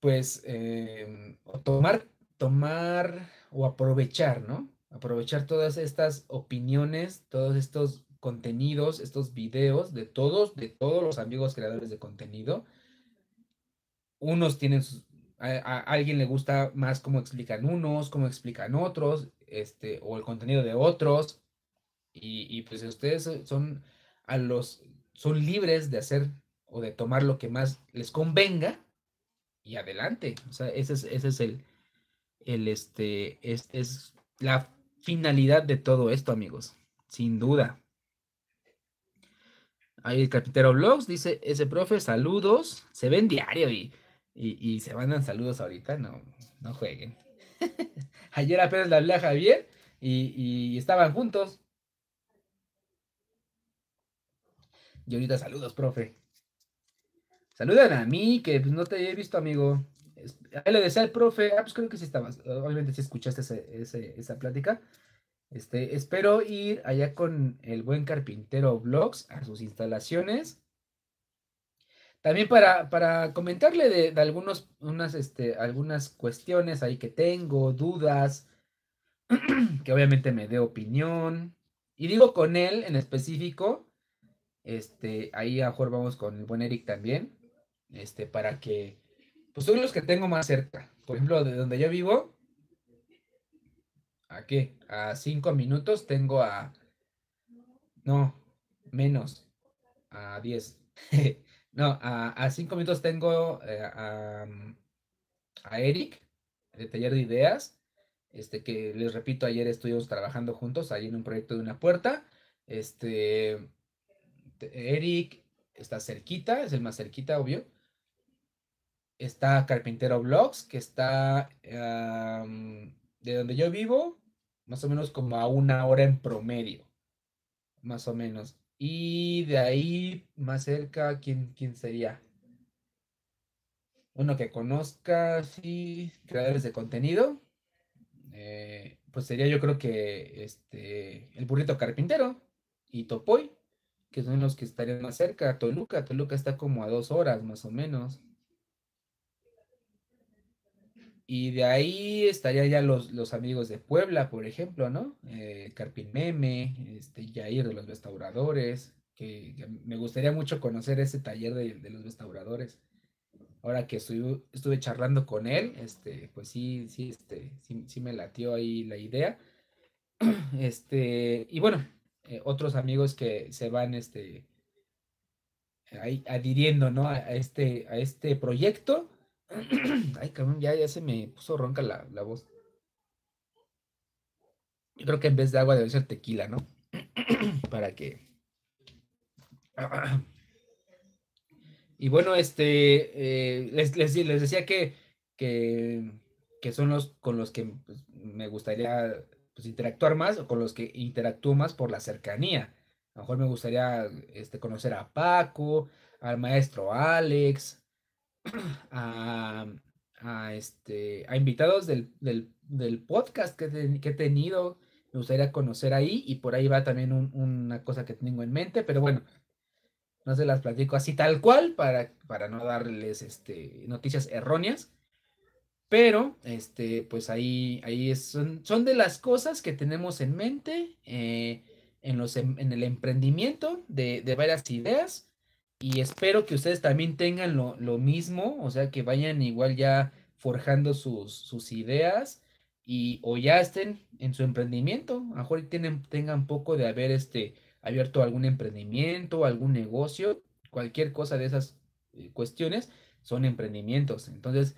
pues, em, tomar, tomar o aprovechar, ¿no? Aprovechar todas estas opiniones, todos estos contenidos, estos videos de todos, de todos los amigos creadores de contenido. Unos tienen a, alguien le gusta más cómo explican unos, cómo explican otros, este, o el contenido de otros. Y, pues ustedes son a los son libres de hacer o de tomar lo que más les convenga y adelante. O sea, ese es, el, el este, es la finalidad de todo esto, amigos, sin duda. Ahí el carpintero Blogs dice, ese profe, saludos, se ven diario y, y, se mandan saludos ahorita, no, no jueguen. *laughs* Ayer apenas le hablé a Javier y, estaban juntos. Y ahorita saludos, profe. Saludan a mí, que pues no te he visto, amigo. Ahí le decía al profe, ah, pues creo que sí estabas, obviamente sí escuchaste ese, esa plática. Este, espero ir allá con el buen carpintero Vlogs a sus instalaciones. También para, comentarle de, algunos, unas, este, algunas cuestiones ahí que tengo, dudas, *clears throat* que obviamente me dé opinión. Y digo con él en específico, este, ahí a vamos con el buen Eric también, este, para que, pues son los que tengo más cerca. Por ejemplo, de donde yo vivo, ¿A qué? A cinco minutos tengo a... No, menos. A diez. *laughs* no, a, cinco minutos tengo eh, a, mm, a Eric, de Taller de Ideas, este que les repito, ayer estuvimos trabajando juntos ahí en un proyecto de una puerta. Este, Eric está cerquita, es el más cerquita, obvio. Está Carpintero Blogs, que está em, de donde yo vivo, más o menos como a una hora en promedio, más o menos. Y de ahí, más cerca, ¿quién, quién sería? Uno que conozca, sí, creadores de contenido. Eh, pues sería yo creo que este, el burrito carpintero y Topoy, que son los que estarían más cerca. Toluca, Toluca está como a dos horas más o menos. Y de ahí estarían ya los, amigos de Puebla, por ejemplo, ¿no? Eh, Carpin Meme, este, Jair de los restauradores, que, me gustaría mucho conocer ese taller de, los restauradores. Ahora que estuve, estuve charlando con él, este, pues sí, sí, este, sí, sí me latió ahí la idea. *clears throat* Este, y bueno, eh, otros amigos que se van este, adhiriendo ¿no? a, este, a este proyecto *clears throat* Ay, cabrón, ya, ya se me puso ronca la, voz. Yo creo que en vez de agua debe ser tequila, ¿no? *clears throat* Para que. *clears throat* Y bueno, este, eh, les, decía que, que, son los con los que pues, me gustaría pues, interactuar más o con los que interactúo más por la cercanía. A lo mejor me gustaría este, conocer a Paco, al maestro Alex, *clears throat* a, este, a invitados del, podcast que, he tenido. Me gustaría conocer ahí y por ahí va también una cosa que tengo en mente, pero bueno, no se las platico así tal cual para, para no darles este, noticias erróneas. Pero, este, pues ahí, ahí son, de las cosas que tenemos en mente eh, en, los, en, el emprendimiento de, de varias ideas y espero que ustedes también tengan lo, mismo, o sea, que vayan igual ya forjando sus, sus ideas y o ya estén en su emprendimiento. A lo mejor tienen, tengan poco de haber este, abierto algún emprendimiento, algún negocio, cualquier cosa de esas eh, cuestiones son emprendimientos. Entonces,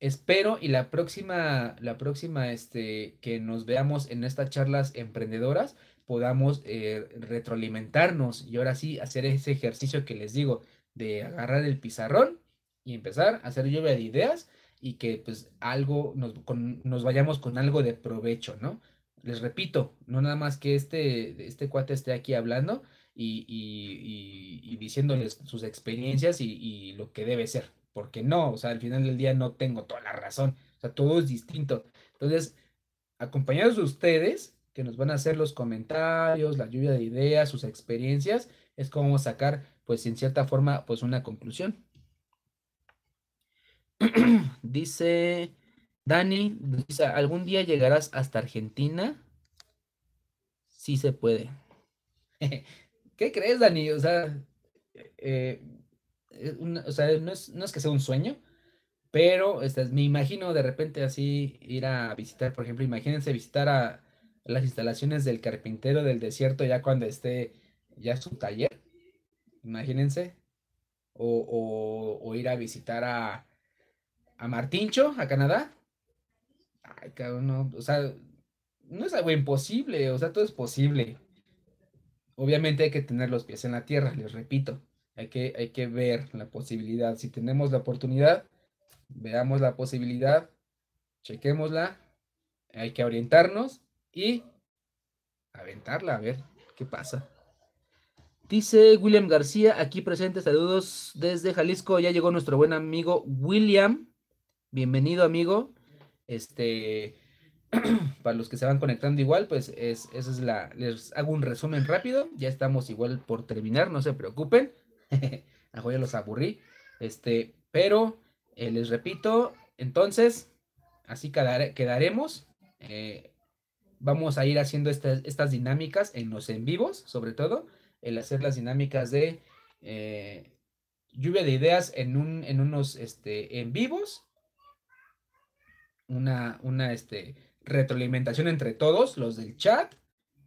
espero y la próxima, la próxima, este, que nos veamos en estas charlas emprendedoras, podamos eh, retroalimentarnos y ahora sí hacer ese ejercicio que les digo de agarrar el pizarrón y empezar a hacer lluvia de ideas y que pues algo nos, vayamos con algo de provecho, ¿no? Les repito, no nada más que este, este cuate esté aquí hablando y, diciéndoles sus experiencias y lo que debe ser, porque no, o sea, al final del día no tengo toda la razón, o sea, todo es distinto. Entonces, acompañados de ustedes, que nos van a hacer los comentarios, la lluvia de ideas, sus experiencias, es como sacar, pues en cierta forma, pues una conclusión. *clears throat* dice Dani, ¿algún día llegarás hasta Argentina? Sí se puede. *laughs* ¿Qué crees, Dani? Eh, o sea, no, es, no, es, que sea un sueño, pero este, me imagino de repente así ir a visitar, por ejemplo, imagínense visitar a, las instalaciones del carpintero del desierto ya cuando esté ya su taller, imagínense, o, ir a visitar a, a Martincho, a Canadá. no, o sea, no es algo imposible, o sea, todo es posible. Obviamente hay que tener los pies en la tierra, les repito, hay que, hay que ver la posibilidad. Si tenemos la oportunidad, veamos la posibilidad, chequémosla, hay que orientarnos y aventarla a ver qué pasa. Dice William García, aquí presente, saludos desde Jalisco. Ya llegó nuestro buen amigo William. Bienvenido, amigo. Este, *clears throat* para los que se van conectando igual, pues es, esa es la. Les hago un resumen rápido. Ya estamos igual por terminar, no se preocupen. *laughs* A ya los aburrí. Este, pero eh, les repito, entonces, así quedaremos. Eh, vamos a ir haciendo estas, dinámicas en los en vivos, sobre todo, el hacer las dinámicas de eh, lluvia de ideas en, un, en unos este, en vivos, una, una este, retroalimentación entre todos, los del chat,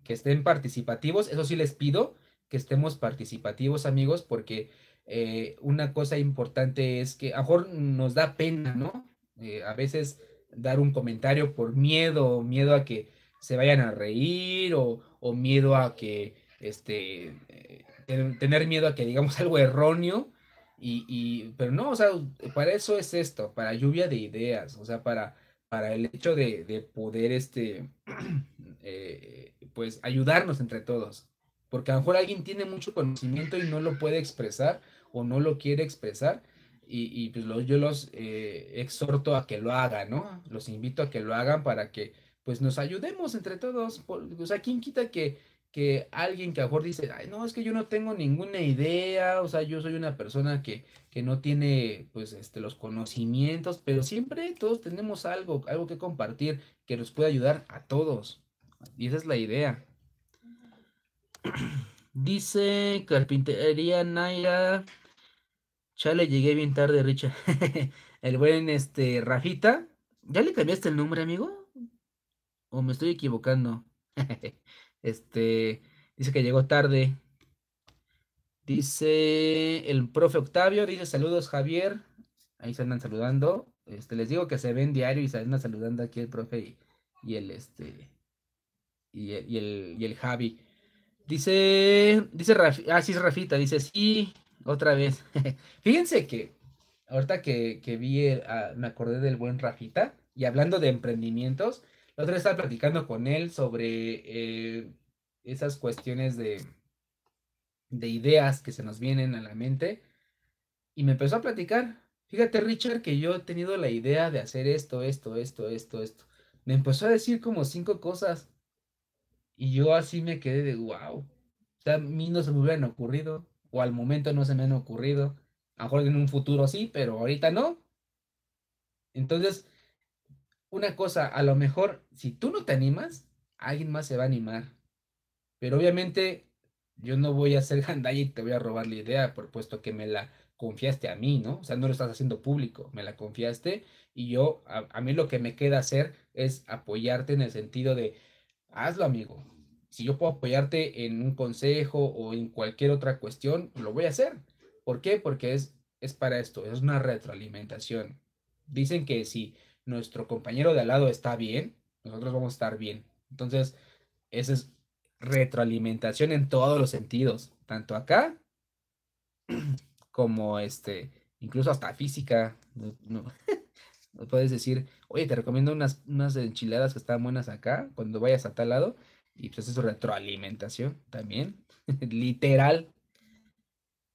que estén participativos, eso sí les pido que estemos participativos amigos, porque eh, una cosa importante es que a lo mejor nos da pena, ¿no? Eh, a veces dar un comentario por miedo, miedo a que se vayan a reír o, miedo a que, este, eh, tener miedo a que digamos *laughs* algo erróneo. Y, pero no, o sea, para eso es esto, para lluvia de ideas, o sea, para, para el hecho de, poder, este, *clears throat* eh, pues, ayudarnos entre todos. Porque a lo mejor alguien tiene mucho conocimiento y no lo puede expresar o no lo quiere expresar. Y, pues yo los eh, exhorto a que lo hagan, ¿no? Los invito a que lo hagan para que pues nos ayudemos entre todos. O sea, ¿quién quita que, que alguien que a mejor dice, ay, no, es que yo no tengo ninguna idea, o sea, yo soy una persona que, que no tiene, pues, este, los conocimientos, pero siempre todos tenemos algo, algo que compartir que nos puede ayudar a todos. Y esa es la idea. *clears throat* Dice Carpintería Ya le llegué bien tarde, Richa. *laughs* el buen este Rafita. ¿Ya le cambiaste el nombre, amigo? O me estoy equivocando. *laughs* este, dice que llegó tarde. Dice el profe Octavio, dice saludos Javier. Ahí se andan saludando. Este, les digo que se ven diario y se andan saludando aquí el profe y, el este y el, Javi. Dice, dice ah, sí es Rafita, dice sí, otra vez. *laughs* Fíjense que ahorita que, vi, ah, me acordé del buen Rafita y hablando de emprendimientos, otra vez estaba platicando con él sobre eh, esas cuestiones de, ideas que se nos vienen a la mente y me empezó a platicar. Fíjate, Richard, que yo he tenido la idea de hacer esto, esto, esto, esto, esto. Me empezó a decir como cinco cosas y yo así me quedé de wow. a mí no se me hubieran ocurrido o al momento no se me han ocurrido. A lo mejor en un futuro sí, pero ahorita no. Entonces, una cosa, a lo mejor si tú no te animas, alguien más se va a animar. Pero obviamente yo no voy a hacer *laughs* gandalla y te voy a robar la idea, por puesto que me la confiaste a mí, ¿no? O sea, no lo estás haciendo público, me la confiaste y yo, a, mí lo que me queda hacer es apoyarte en el sentido de, hazlo amigo. Si yo puedo apoyarte en un consejo o en cualquier otra cuestión, lo voy a hacer. ¿Por qué? Porque es, es para esto, es una retroalimentación. Dicen que si nuestro compañero de al lado está bien, nosotros vamos a estar bien. Entonces, esa es retroalimentación en todos los sentidos, tanto acá *clears throat* como este, incluso hasta física. *laughs* No, Puedes decir, oye, te recomiendo unas, unas enchiladas que están buenas acá cuando vayas a tal lado. Y pues eso es retroalimentación también, *laughs* literal.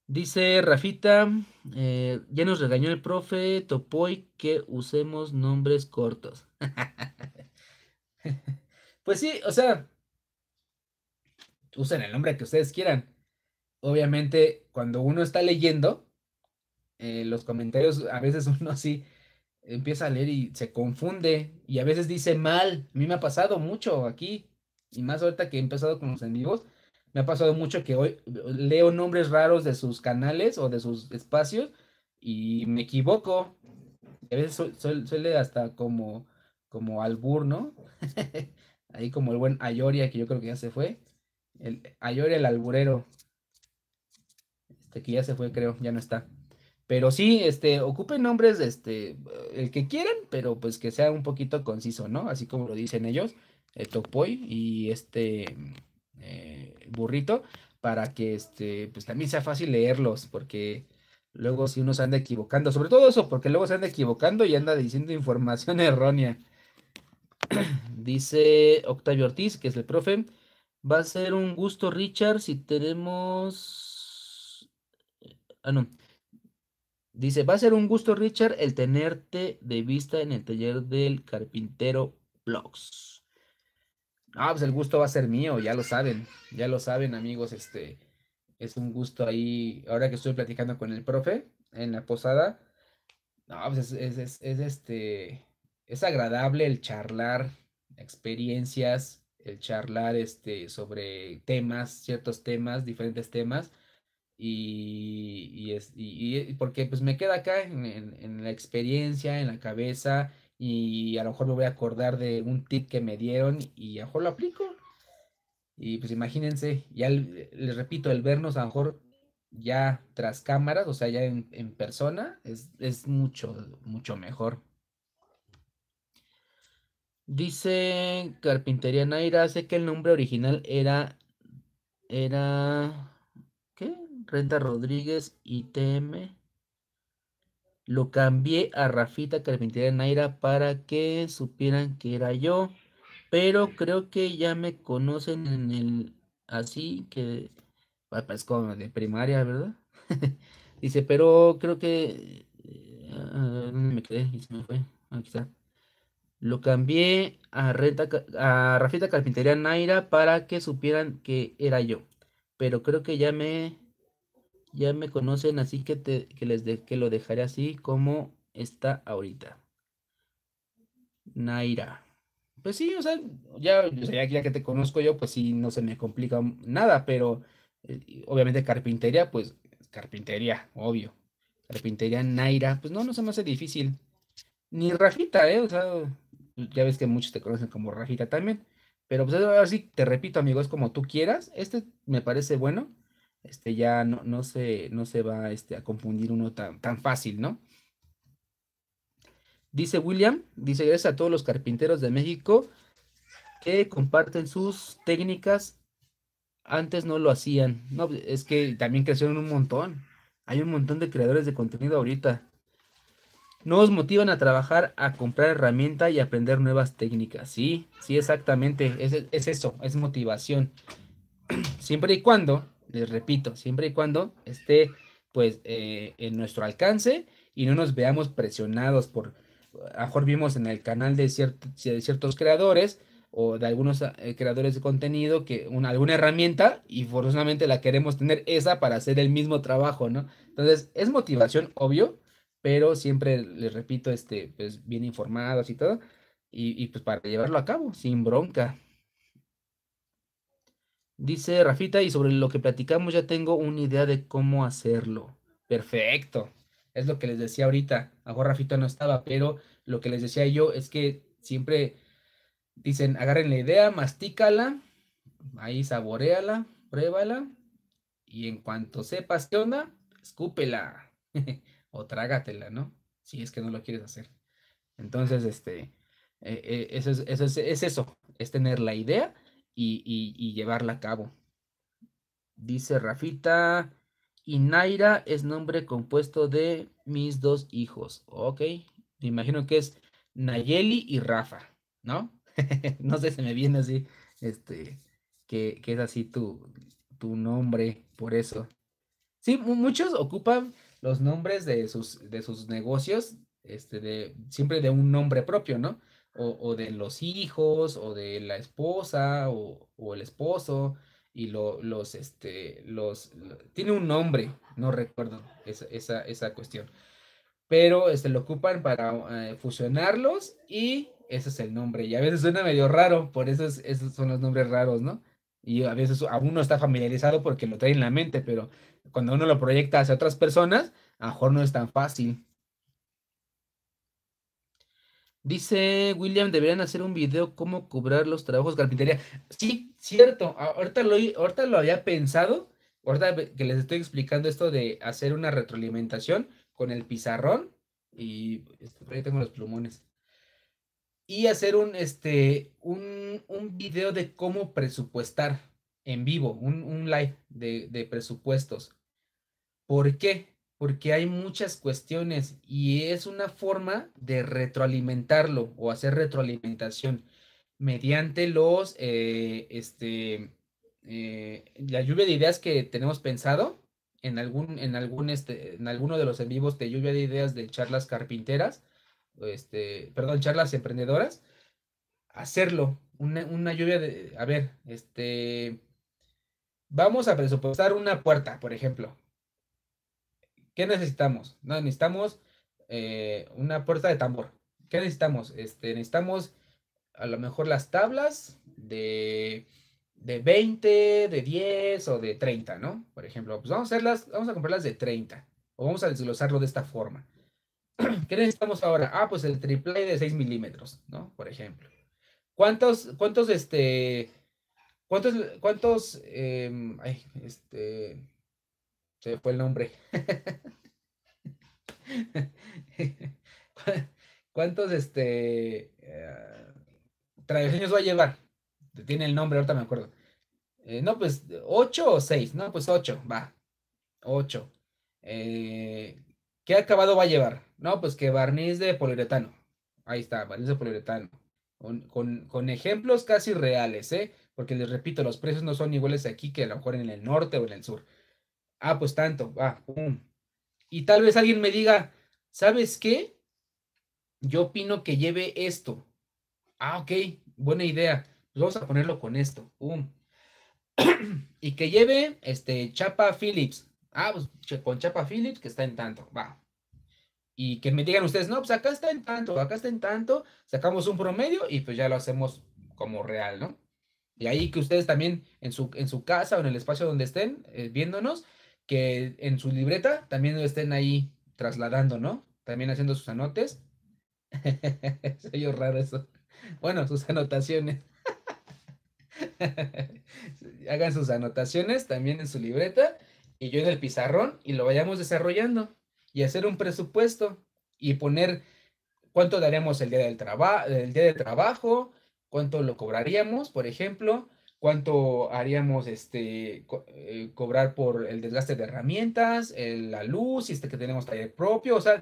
Dice Rafita, eh, ya nos regañó el profe Topoy que usemos nombres cortos. *laughs* pues sí, o sea, usen el nombre que ustedes quieran. Obviamente, cuando uno está leyendo, eh, los comentarios a veces *laughs* uno así empieza a leer y se confunde y a veces dice mal. A mí me ha pasado mucho aquí y más ahorita que he empezado con los en me ha pasado mucho que hoy leo nombres raros de sus canales o de sus espacios y me equivoco. A veces suele hasta como, como albur, ¿no? *laughs* Ahí como el buen Ayoria, que yo creo que ya se fue. El, Ayoria el alburero. Este que ya se fue, creo, ya no está. Pero sí, este, ocupen nombres, este, el que quieran, pero pues que sea un poquito conciso, ¿no? Así como lo dicen ellos, el eh, Topoy y este, eh, burrito para que este, pues también sea fácil leerlos, porque luego si uno se anda equivocando, sobre todo eso, porque luego se anda equivocando y anda diciendo información *laughs* errónea. *clears throat* Dice Octavio Ortiz, que es el profe, va a ser un gusto, Richard, si tenemos... Ah, no. Dice, va a ser un gusto, Richard, el tenerte de vista en el taller del carpintero Blogs. No, ah, pues el gusto va a ser mío, ya lo saben, ya lo saben amigos, este es un gusto ahí, ahora que estoy platicando con el profe en la posada, no, pues es, es, es, este, es agradable el charlar experiencias, el charlar este, sobre temas, ciertos temas, diferentes temas, y, y, es, y, y porque pues me queda acá en, en, en la experiencia, en la cabeza, y a lo mejor me voy a acordar de un tip que me dieron y a lo mejor lo aplico. Y pues imagínense, ya les repito, el vernos a lo mejor ya tras cámaras, o sea, ya en, persona, es, mucho, mucho mejor. Dice Carpintería Naira, sé que el nombre original era, era, ¿qué? Renta Rodríguez ITM. Lo cambié a Rafita Carpintería Naira para que supieran que era yo. Pero creo que ya me conocen en el. Así que. Ah, es pues, como de primaria, ¿verdad? *laughs* Dice, pero creo que. ¿Dónde eh, ah, me quedé? Y se me fue. Aquí está. Lo cambié a, a Rafita Carpintería Naira para que supieran que era yo. Pero creo que ya me ya me conocen, así que, te, les que lo dejaré así como está ahorita. Naira. Pues sí, o sea, ya, aquí ya que te conozco yo, pues sí, no se me complica nada, pero eh, obviamente carpintería, pues carpintería, obvio. Carpintería Naira, pues no, no se me hace difícil. Ni Rafita, ¿eh? O sea, ya ves que muchos te conocen como Rafita también. Pero pues ahora sí, te repito, amigo, es como tú quieras. Este me parece bueno este, ya no, no, se, no se va este, a confundir uno tan, tan fácil, ¿no? Dice William, dice gracias a todos los carpinteros de México que comparten sus técnicas. Antes no lo hacían. No, es que también crecieron un montón. Hay un montón de creadores de contenido ahorita. Nos motivan a trabajar, a comprar herramientas y aprender nuevas técnicas. Sí, sí, exactamente. Es, es eso, es motivación. *clears throat* Siempre y cuando les repito, siempre y cuando esté pues eh, en nuestro alcance y no nos veamos presionados por, a mejor vimos en el canal de, ciertos creadores o de algunos eh, creadores de contenido que una, alguna herramienta y forzosamente la queremos tener esa para hacer el mismo trabajo, ¿no? Entonces, es motivación, obvio, pero siempre les repito, este, pues bien informados y todo, y, y pues para llevarlo a cabo, sin bronca. Dice Rafita, y sobre lo que platicamos ya tengo una idea de cómo hacerlo. Perfecto. Es lo que les decía ahorita. Ahora Rafita no estaba, pero lo que les decía yo es que siempre dicen, agarren la idea, mastícala, ahí saboreala, pruébala, y en cuanto se qué onda, escúpela *laughs* o trágatela, ¿no? Si es que no lo quieres hacer. Entonces, este, eh, eh, eso, es, eso es eso, es tener la idea y, llevarla a cabo. Dice Rafita, y Naira es nombre compuesto de mis dos hijos. Ok, me imagino que es Nayeli y Rafa, ¿no? *laughs* no sé, se me viene así, este, que, es así tu, tu, nombre, por eso. Sí, muchos ocupan los nombres de sus, de sus negocios, este, de, siempre de un nombre propio, ¿no? o, de los hijos, o de la esposa, o, el esposo, y los, este, los, tiene un nombre, no recuerdo esa, esa, esa cuestión, pero este, lo ocupan para eh, fusionarlos y ese es el nombre, y a veces suena medio raro, por eso es, esos son los nombres raros, ¿no? Y a veces a uno está familiarizado porque lo trae en la mente, pero cuando uno lo proyecta hacia otras personas, a lo mejor no es tan fácil. Dice William, deberían hacer un video cómo cobrar los trabajos de carpintería. Sí, cierto. Ahorita lo, ahorita lo había pensado. Ahorita que les estoy explicando esto de hacer una retroalimentación con el pizarrón. Y este, ahí tengo los plumones. Y hacer un, este, un, un video de cómo presupuestar en vivo, un, un live de, de presupuestos. ¿Por qué? porque hay muchas cuestiones y es una forma de retroalimentarlo o hacer retroalimentación mediante los, eh, este, eh, la lluvia de ideas que tenemos pensado en algún, en algún, este, en alguno de los en vivos de lluvia de ideas de charlas carpinteras, este, perdón, charlas emprendedoras, hacerlo, una, una lluvia de, a ver, este, vamos a presupuestar una puerta, por ejemplo, ¿Qué necesitamos? No, necesitamos eh, una puerta de tambor. ¿Qué necesitamos? Este, necesitamos a lo mejor las tablas de, 20, de 10 o de 30, ¿no? Por ejemplo, pues vamos a, hacerlas, vamos a comprarlas de 30 o vamos a desglosarlo de esta forma. *clears throat* ¿Qué necesitamos ahora? Ah, pues el triple de 6 milímetros, ¿no? Por ejemplo. ¿Cuántos, cuántos, este, cuántos, cuántos, em, ay, este, se fue el nombre. *laughs* ¿Cuántos este uh, va a llevar? Tiene el nombre, ahorita me acuerdo. Eh, no, pues, ¿ocho o seis? No, pues ocho, va. Ocho. Eh, ¿Qué acabado va a llevar? No, pues que barniz de poliuretano. Ahí está, barniz de poliuretano. Con, con, con, ejemplos casi reales, ¿eh? Porque les repito, los precios no son iguales aquí que a lo mejor en el norte o en el sur. Ah, pues tanto. va, pum. Y tal vez alguien me diga, ¿sabes qué? Yo opino que lleve esto. Ah, ok, buena idea. Pues vamos a ponerlo con esto. Pum. *clears throat* y que lleve este Chapa Phillips. Ah, pues con Chapa Phillips que está en tanto. Va. Y que me digan ustedes, no, pues acá está en tanto, acá está en tanto. Sacamos un promedio y pues ya lo hacemos como real, ¿no? Y ahí que ustedes también en su, en su casa o en el espacio donde estén eh, viéndonos, que en su libreta también lo estén ahí trasladando, ¿no? También haciendo sus anotes. Soy *laughs* yo raro eso. Bueno, sus anotaciones. *laughs* Hagan sus anotaciones también en su libreta y yo en el pizarrón y lo vayamos desarrollando y hacer un presupuesto y poner cuánto daríamos el día del trabajo, el día de trabajo, cuánto lo cobraríamos, por ejemplo, cuánto haríamos este, eh, cobrar por el desgaste de herramientas, la luz, y este que tenemos taller propio, o sea,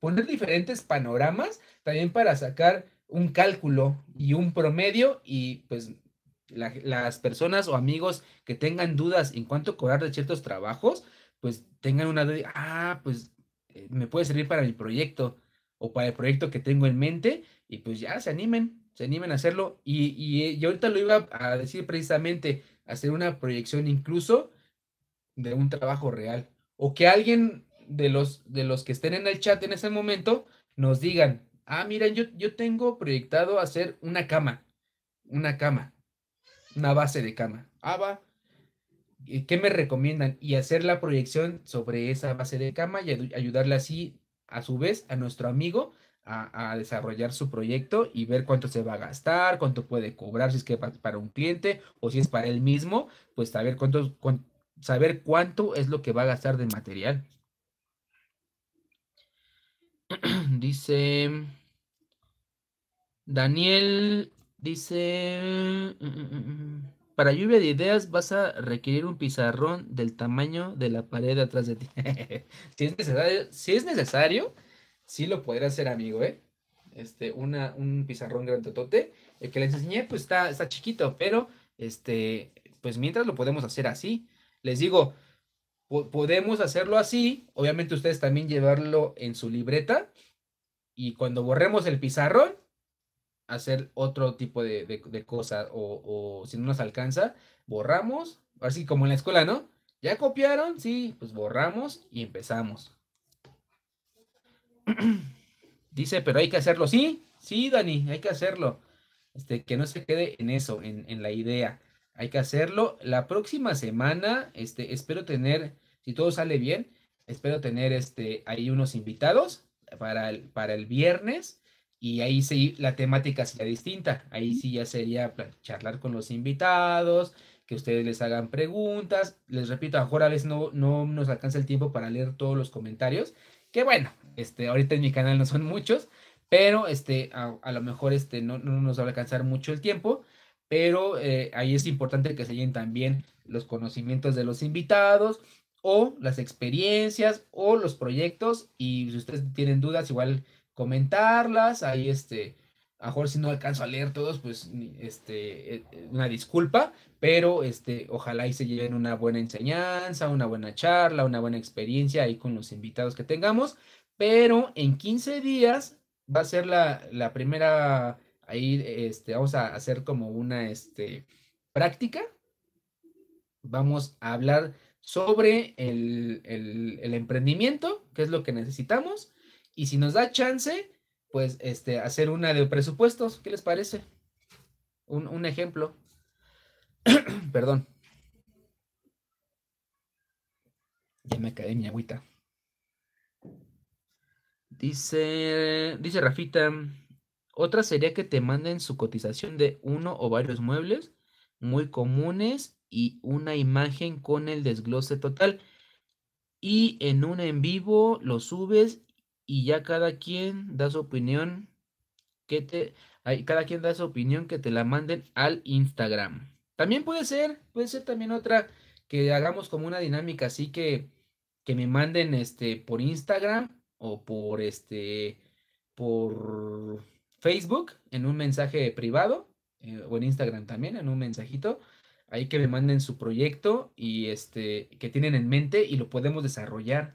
poner diferentes panoramas también para sacar un cálculo y un promedio y pues las personas o amigos que tengan dudas en cuanto a cobrar de ciertos trabajos, pues tengan una duda, ah, pues eh, me puede servir para mi proyecto o para el proyecto que tengo en mente y pues ya se animen, se animen a hacerlo. Y, eh, y, ahorita lo iba a decir precisamente, hacer una proyección incluso de un trabajo real. O que alguien de los, de los que estén en el chat en ese momento nos digan, ah, mira yo, yo tengo proyectado hacer una cama, una cama, una base de cama. Ah, va. ¿Qué me recomiendan? Y hacer la proyección sobre esa base de cama y ayudarle así, a su vez, a nuestro amigo a, desarrollar su proyecto y ver cuánto se va a gastar, cuánto puede cobrar, si es que para un cliente o si es para él mismo, pues saber cuánto, saber cuánto es lo que va a gastar de material. *clears throat* dice Daniel, dice, mm, mm, mm, para lluvia de ideas vas a requerir un pizarrón del tamaño de la pared atrás de ti. *laughs* si, es necesario, si es necesario sí lo podría hacer, amigo, ¿eh? Este, un pizarrón grandotote. El eh, que les enseñé, pues está, está chiquito, pero este, pues mientras lo podemos hacer así. Les digo, podemos hacerlo así. Obviamente ustedes también llevarlo en su libreta. Y cuando borremos el pizarrón, hacer otro tipo de, cosa. O, o, si no nos alcanza, borramos. Así como en la escuela, ¿no? ¿Ya copiaron? Sí, pues borramos y empezamos. *clears throat* Dice, pero hay que hacerlo. Sí, sí, Dani, hay que hacerlo. Este, que no se quede en eso, en, la idea. Hay que hacerlo. La próxima semana, este, espero tener, si todo sale bien, espero tener este, ahí unos invitados para el, para el viernes y ahí sí la temática sería distinta. Ahí sí ya sería charlar con los invitados, que ustedes les hagan preguntas. Les repito, ahora a veces no, no nos alcanza el tiempo para leer todos los comentarios, que bueno, este, ahorita en mi canal no son muchos, pero este, a, lo mejor este, no, nos va a alcanzar mucho el tiempo, pero eh, ahí es importante que se lleven también los conocimientos de los invitados o las experiencias o los proyectos y si ustedes tienen dudas igual comentarlas, ahí este, a mejor si no alcanzo a leer todos, pues este, eh, eh, una disculpa, pero este, ojalá y se lleven una buena enseñanza, una buena charla, una buena experiencia ahí con los invitados que tengamos pero en 15 días va a ser la, primera, ahí este, vamos a hacer como una este, práctica. Vamos a hablar sobre el, emprendimiento, qué es lo que necesitamos, y si nos da chance, pues este, hacer una de presupuestos, ¿qué les parece? Un, ejemplo. *clears throat* Perdón. Ya me caí mi agüita. Dice, dice Rafita, otra sería que te manden su cotización de uno o varios muebles muy comunes y una imagen con el desglose total. Y en un en vivo lo subes y ya cada quien da su opinión que te cada quien da su opinión que te la manden al Instagram. También puede ser, puede ser también otra que hagamos como una dinámica así que me manden este por Instagram o por este por Facebook en un mensaje privado eh, o en Instagram también en un mensajito ahí que me manden su proyecto y este que tienen en mente y lo podemos desarrollar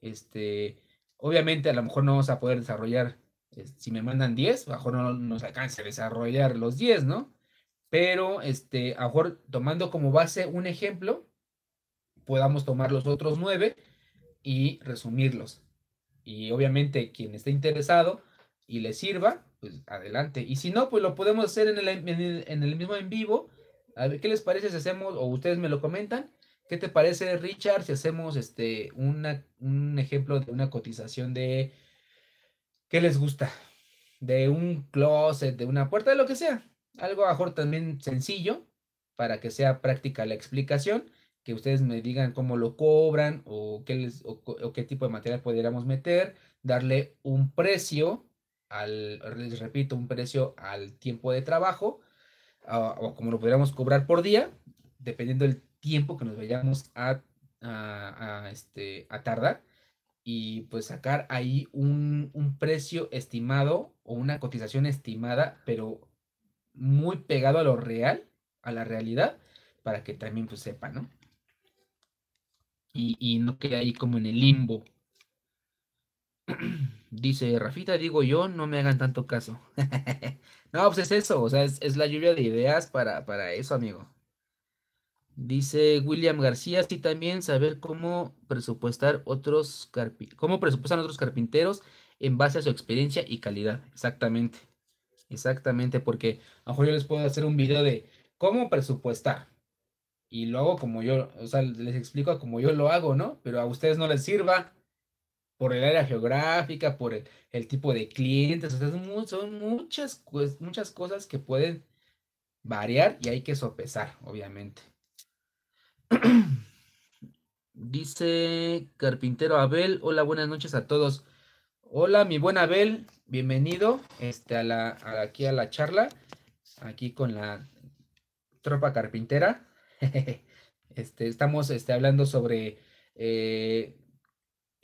este obviamente a lo mejor no vamos a poder desarrollar eh, si me mandan 10, a lo mejor no nos alcance a desarrollar los 10, ¿no? Pero este, a lo mejor tomando como base un ejemplo, podamos tomar los otros 9 y resumirlos. Y obviamente quien esté interesado y le sirva, pues adelante. Y si no, pues lo podemos hacer en el, en el, mismo en vivo. A ver, ¿qué les parece si hacemos, o ustedes me lo comentan, ¿qué te parece, Richard, si hacemos este, un ejemplo de una cotización de, ¿qué les gusta? De un closet, de una puerta, de lo que sea. Algo mejor también sencillo, para que sea práctica la explicación que ustedes me digan cómo lo cobran o qué, o, qué tipo de material pudiéramos meter, darle un precio, al, les repito, un precio al tiempo de trabajo, ah, o como lo pudiéramos cobrar por día, dependiendo del tiempo que nos vayamos a, este, a tardar, y pues sacar ahí un, un precio estimado o una cotización estimada, pero muy pegado a lo real, a la realidad, para que también pues sepa, ¿no? y, no queda ahí como en el limbo. *clears throat* Dice Rafita, digo yo, no me hagan tanto caso. *laughs* no, pues es eso, o sea, es, la lluvia de ideas para, para, eso, amigo. Dice William García, sí también saber cómo presupuestar otros cómo presupuestan otros carpinteros en base a su experiencia y calidad. Exactamente. Exactamente, porque a lo mejor yo les puedo hacer un video de cómo presupuestar y lo hago como yo, o sea, les explico como yo lo hago, ¿no? Pero a ustedes no les sirva por el área geográfica, por el, tipo de clientes, o sea, son, muchas, pues, muchas cosas que pueden variar y hay que sopesar, obviamente. *clears throat* Dice Carpintero Abel, hola, buenas noches a todos. Hola, mi buen Abel, bienvenido este, la, aquí a la charla, aquí con la tropa carpintera. *laughs* Este, estamos este, hablando sobre eh,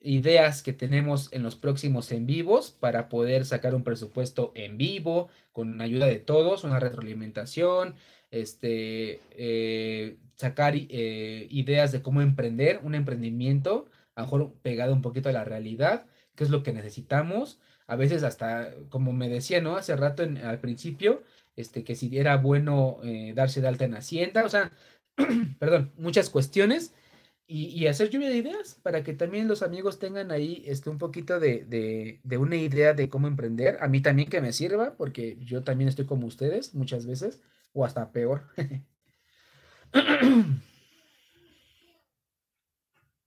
ideas que tenemos en los próximos en vivos para poder sacar un presupuesto en vivo con ayuda de todos, una retroalimentación, este, eh, sacar eh, ideas de cómo emprender un emprendimiento, a lo mejor pegado un poquito a la realidad, qué es lo que necesitamos. A veces hasta, como me decía, ¿no? Hace rato al principio, este, que si era bueno darse de alta en Hacienda, o sea, *clears throat* perdón, muchas cuestiones y, hacer lluvia de ideas para que también los amigos tengan ahí este, un poquito de, una idea de cómo emprender. A mí también que me sirva, porque yo también estoy como ustedes muchas veces, o hasta peor. *clears throat*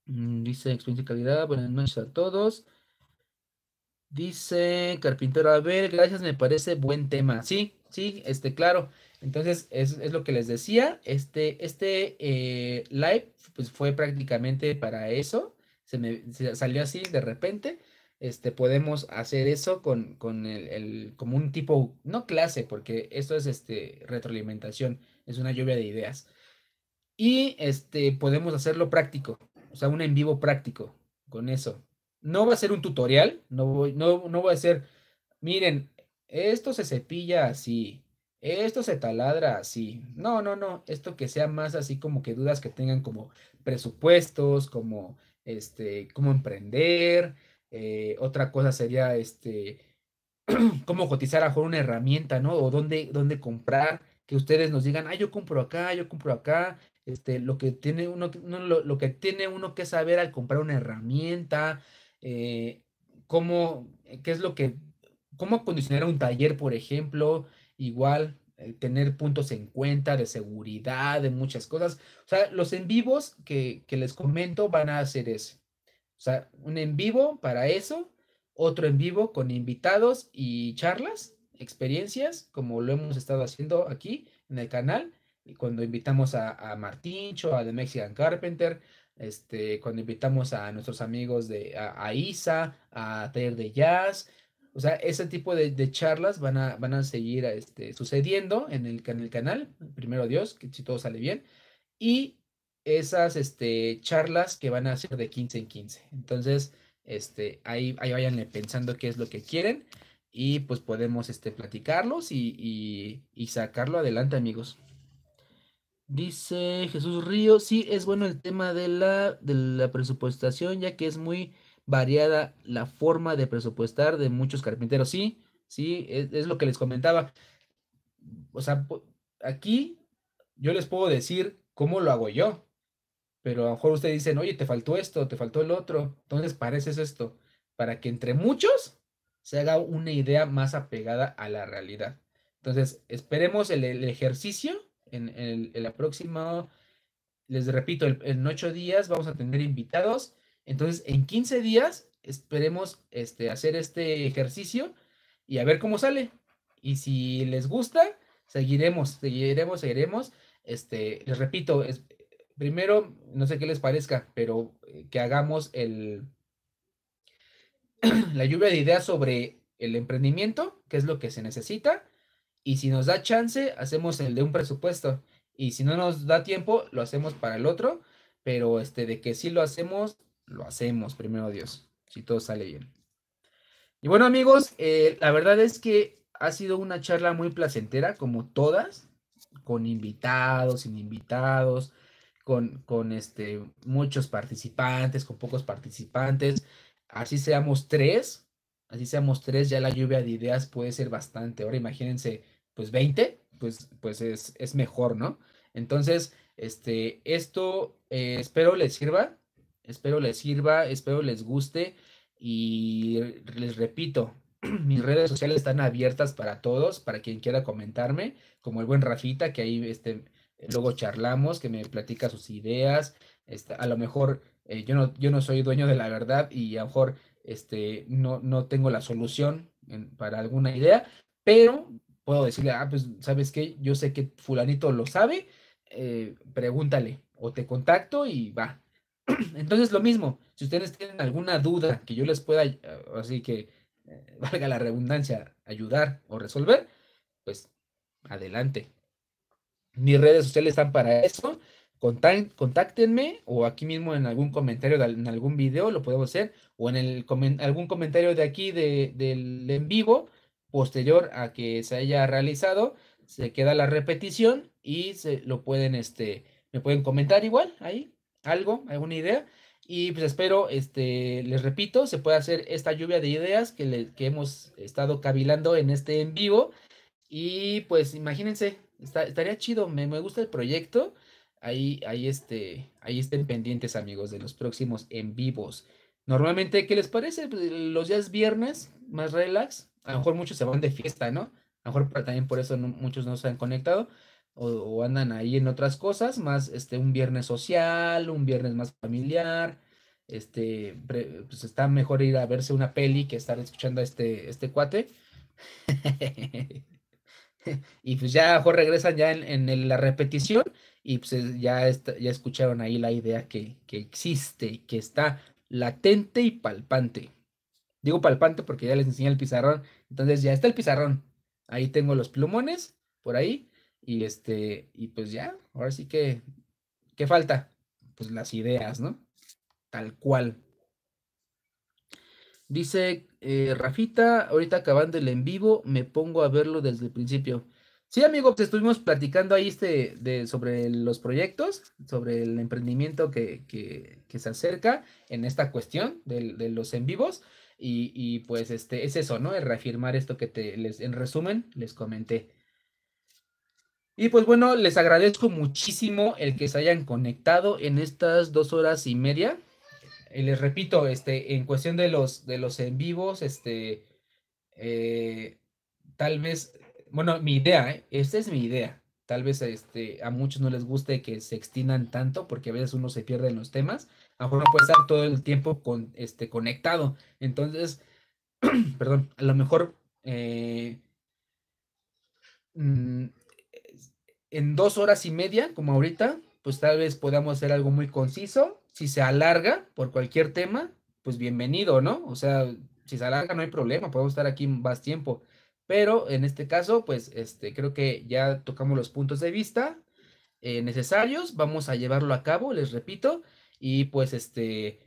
Mm, dice experiencia y calidad, buenas noches a todos. Dice Carpintero, a ver, gracias, me parece buen tema. Sí, sí, este, claro. Entonces, es, lo que les decía. Este, este eh, live pues fue prácticamente para eso. Se me salió así de repente. Este, podemos hacer eso con, el, el, como un tipo, no clase, porque esto es este, retroalimentación, es una lluvia de ideas. Y este, podemos hacerlo práctico, o sea, un en vivo práctico con eso. No va a ser un tutorial, no voy, no, no va a ser, miren, esto se cepilla así, esto se taladra así. No, no, no. Esto que sea más así como que dudas que tengan como presupuestos, como este, cómo emprender. Eh, otra cosa sería este, *clears throat* cómo cotizar a una herramienta, ¿no? O dónde, comprar. Que ustedes nos digan, ah, yo compro acá, yo compro acá. Este, lo que tiene uno, lo, que tiene uno que saber al comprar una herramienta, eh, cómo, qué es lo que, cómo acondicionar un taller, por ejemplo, igual eh, tener puntos en cuenta de seguridad, de muchas cosas. O sea, los en vivos que, que les comento van a hacer eso. O sea, un en vivo para eso, otro en vivo con invitados y charlas, experiencias, como lo hemos estado haciendo aquí en el canal, Y cuando invitamos a, a Martincho, a The Mexican Carpenter, este, cuando invitamos a nuestros amigos de a, Isa, a Taller de Jazz, o sea, ese tipo de, charlas van a, van a seguir este, sucediendo en el, canal, primero Dios, que si todo sale bien, y esas este, charlas que van a ser de 15 en 15. Entonces, este, ahí, ahí pensando qué es lo que quieren y pues podemos este, platicarlos y, sacarlo adelante, amigos. Dice Jesús Río, sí, es bueno el tema de la presupuestación, ya que es muy variada la forma de presupuestar de muchos carpinteros. Sí, sí, es, lo que les comentaba. O sea, aquí yo les puedo decir cómo lo hago yo, pero a lo mejor ustedes dicen, oye, te faltó esto, te faltó el otro, entonces pareces esto, para que entre muchos se haga una idea más apegada a la realidad. Entonces, esperemos el, ejercicio en, el próximo les repito, en ocho días vamos a tener invitados entonces, en 15 días esperemos este, hacer este ejercicio y a ver cómo sale. Y si les gusta, seguiremos, seguiremos, seguiremos. Este, les repito, es, primero, no sé qué les parezca, pero eh, que hagamos el, *clears throat* la lluvia de ideas sobre el emprendimiento, qué es lo que se necesita, y si nos da chance, hacemos el de un presupuesto, y si no nos da tiempo, lo hacemos para el otro, pero este, de que sí lo hacemos, lo hacemos, primero Dios, si todo sale bien. Y bueno amigos, eh, la verdad es que ha sido una charla muy placentera, como todas, con invitados, sin invitados, con, con este, muchos participantes, con pocos participantes. Así seamos tres, así seamos tres, ya la lluvia de ideas puede ser bastante. Ahora imagínense, pues 20, pues, pues es, es mejor, ¿no? Entonces, este, esto eh, espero les sirva. Espero les sirva, espero les guste y les repito, *clears throat* mis redes sociales están abiertas para todos, para quien quiera comentarme, como el buen Rafita, que ahí este, luego charlamos, que me platica sus ideas. Este, a lo mejor eh, yo, no, yo no soy dueño de la verdad y a lo mejor este, no, no tengo la solución para alguna idea, pero puedo decirle, ah, pues, ¿sabes qué? Yo sé que fulanito lo sabe, eh, pregúntale o te contacto y va. *clears throat* Entonces, lo mismo, si ustedes tienen alguna duda que yo les pueda, eh, así que eh, *laughs* valga la redundancia, ayudar o resolver, pues adelante. Mis redes sociales están para eso. Contáctenme o aquí mismo en algún comentario, en algún video lo podemos hacer, o en el, algún comentario de aquí de, del en vivo, posterior a que se haya realizado, se queda la repetición y se lo pueden, este, me pueden comentar igual ahí algo, alguna idea. Y pues espero, este, les repito, se puede hacer esta lluvia de ideas que, que hemos estado cavilando en este en vivo. Y pues imagínense, estaría chido, me, me, gusta el proyecto. Ahí, ahí, este, ahí estén pendientes, amigos, de los próximos en vivos. Normalmente, ¿qué les parece? Pues, los días viernes, más relax. A lo mejor muchos se van de fiesta, ¿no? A lo mejor también por eso muchos no se han conectado o, andan ahí en otras cosas, más este, un viernes social, un viernes más familiar, este, pues está mejor ir a verse una peli que estar escuchando a este, este cuate. *laughs* y pues ya regresan ya en, la repetición y pues ya, ya escucharon ahí la idea que, que existe, que está latente y palpante. Digo palpante porque ya les enseñé el pizarrón, entonces ya está el pizarrón. Ahí tengo los plumones, por ahí, y este, y pues ya, ahora sí que, ¿qué falta? Pues las ideas, ¿no? Tal cual. Dice eh, Rafita, ahorita acabando el en vivo, me pongo a verlo desde el principio. Sí, amigo, pues estuvimos platicando ahí este, de, sobre los proyectos, sobre el emprendimiento que, se acerca en esta cuestión de, los en vivos. Y, y, pues este, es eso, ¿no? El reafirmar esto que te, les, en resumen, les comenté. Y pues bueno, les agradezco muchísimo el que se hayan conectado en estas dos horas y media. Y eh, les repito, este, en cuestión de los, de los en vivos, este, eh, tal vez, bueno, mi idea, ¿eh? esta es mi idea. Tal vez este, a muchos no les guste que se extiendan tanto porque a veces uno se pierde en los temas. A lo mejor no puede estar todo el tiempo con, este, conectado. Entonces, *clears throat* perdón, a lo mejor mm, en dos horas y media, como ahorita, pues tal vez podamos hacer algo muy conciso. Si se alarga por cualquier tema, pues bienvenido, ¿no? O sea, si se alarga no hay problema, podemos estar aquí más tiempo. Pero en este caso, pues este, creo que ya tocamos los puntos de vista eh, necesarios, vamos a llevarlo a cabo, les repito, y pues este,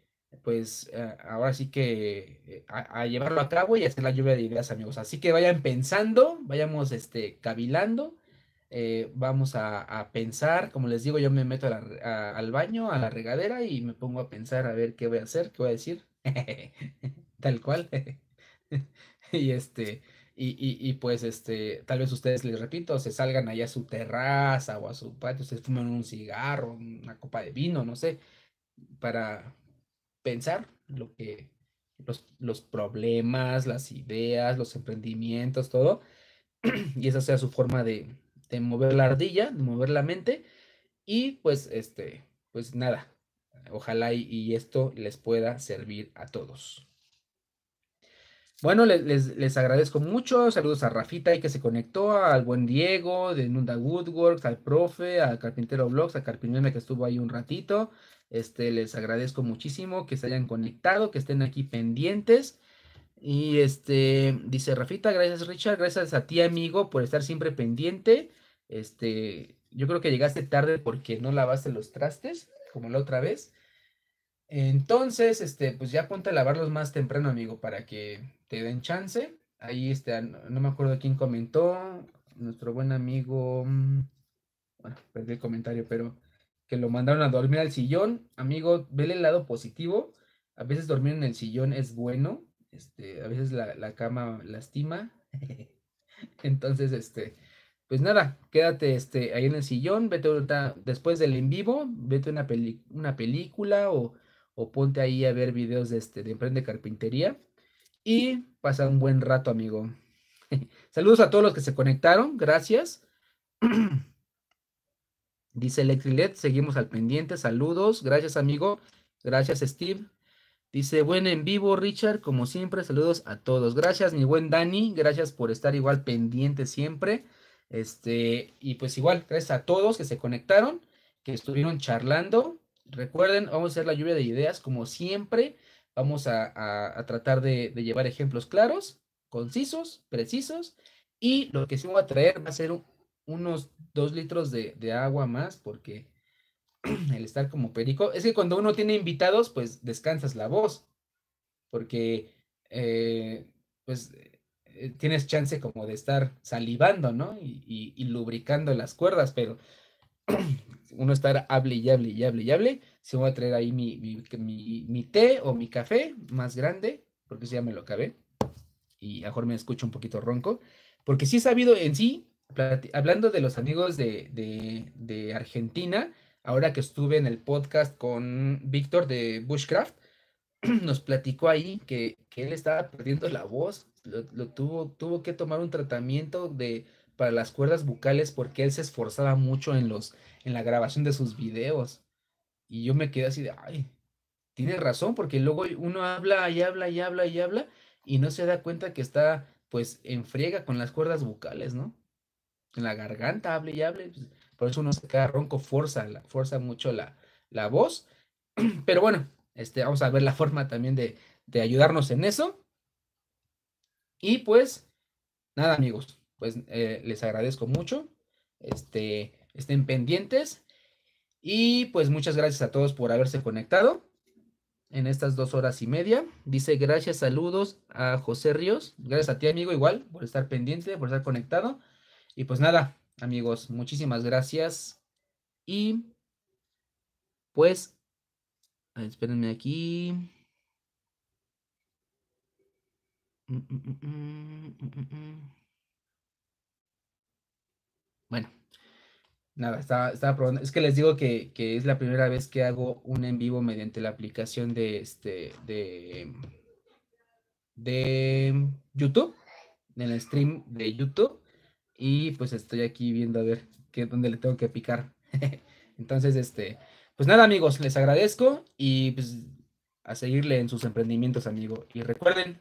pues eh, ahora sí que eh, a, a, llevarlo a cabo y hacer la lluvia de ideas, amigos. Así que vayan pensando, vayamos este, cavilando eh, vamos a, pensar, como les digo, yo me meto al baño, a la regadera y me pongo a pensar a ver qué voy a hacer, qué voy a decir, *laughs* tal cual. *laughs* y este, y, pues este, tal vez ustedes, les repito, se salgan allá a su terraza o a su patio, se fuman un cigarro, una copa de vino, no sé, para pensar lo que, los, los problemas, las ideas, los emprendimientos, todo, *clears throat* y esa sea su forma de, de mover la ardilla, de mover la mente y pues este, pues nada, ojalá y, esto les pueda servir a todos. Bueno, les, agradezco mucho. Saludos a Rafita y que se conectó, al buen Diego, de Nunda Woodworks, al profe, al Carpintero Blogs, a Carpintero que estuvo ahí un ratito. Este, les agradezco muchísimo que se hayan conectado, que estén aquí pendientes. Y este, dice Rafita, gracias Richard, gracias a ti amigo por estar siempre pendiente. Este, yo creo que llegaste tarde porque no lavaste los trastes, como la otra vez. Entonces, este, pues ya ponte a lavarlos más temprano, amigo, para que te den chance. Ahí este, ah, no me acuerdo quién comentó, nuestro buen amigo, mm, bueno, perdí el comentario, pero que lo mandaron a dormir al sillón. Amigo, vele el lado positivo. A veces dormir en el sillón es bueno, este, a veces la, cama lastima. *laughs* Entonces, este, pues nada, quédate este, ahí en el sillón, vete ahorita, después del en vivo, vete una, una película o, ponte ahí a ver videos de, este, de Emprende Carpintería y pasa un buen rato, amigo. *laughs* Saludos a todos los que se conectaron, gracias. *clears throat* Dice Electrilet, seguimos al pendiente, saludos, gracias amigo, gracias Steve, Dice, buen en vivo, Richard, como siempre, saludos a todos. Gracias, mi buen Dani, gracias por estar igual pendiente siempre. Este, y pues igual, gracias a todos que se conectaron, que estuvieron charlando. Recuerden, vamos a hacer la lluvia de ideas, como siempre. Vamos a, tratar de, llevar ejemplos claros, concisos, precisos. Y lo que sí voy a traer va a ser unos dos litros de, de agua más, porque *clears throat* el estar como perico, es que cuando uno tiene invitados, pues descansas la voz, porque eh, pues eh, tienes chance como de estar salivando, ¿no? Y, y, lubricando las cuerdas, pero *clears throat* uno estar hable y hable y hable y hable, se voy a traer ahí mi, mi, té o mi café más grande, porque si ya me lo acabé, y mejor me escucho un poquito ronco, porque sí he sabido en sí, hablando de los amigos de, de Argentina, ahora que estuve en el podcast con Víctor de Bushcraft, *clears throat* nos platicó ahí que, él estaba perdiendo la voz, lo, tuvo, tuvo que tomar un tratamiento de, para las cuerdas bucales porque él se esforzaba mucho en, los, en la grabación de sus videos. Y yo me quedé así de, ay, tiene razón, porque luego uno habla y habla y habla y habla y no se da cuenta que está pues en friega con las cuerdas bucales, ¿no? En la garganta, hable y hable. Pues, por eso uno se queda ronco, fuerza, fuerza mucho la, voz. *clears throat* Pero bueno, este, vamos a ver la forma también de, ayudarnos en eso. Y pues, nada, amigos, pues eh, les agradezco mucho. Este, estén pendientes. Y pues muchas gracias a todos por haberse conectado en estas dos horas y media. Dice gracias, saludos a José Ríos. Gracias a ti, amigo, igual, por estar pendiente, por estar conectado. Y pues nada, amigos, muchísimas gracias. Y pues, espérenme aquí. Mm, mm, mm, bueno, nada, estaba, probando. Es que les digo que, es la primera vez que hago un en vivo mediante la aplicación de este de, de YouTube, del stream de YouTube y pues estoy aquí viendo a ver qué, dónde le tengo que picar. *laughs* Entonces, este, pues nada amigos, les agradezco y pues a seguirle en sus emprendimientos, amigo. Y recuerden,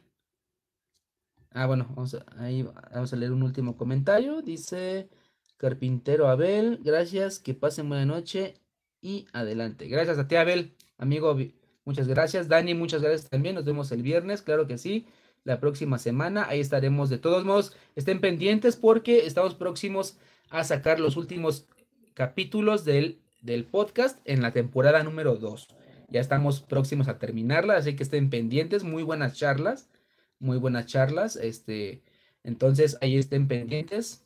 ah, bueno, vamos ahí vamos a leer un último comentario. Dice Carpintero Abel, gracias, que pasen buena noche y adelante. Gracias a ti, Abel, amigo, muchas gracias. Dani, muchas gracias también. Nos vemos el viernes, claro que sí la próxima semana. Ahí estaremos. De todos modos, estén pendientes porque estamos próximos a sacar los últimos capítulos del, del podcast en la temporada número 2. Ya estamos próximos a terminarla, así que estén pendientes. Muy buenas charlas, muy buenas charlas. Este, entonces, ahí estén pendientes.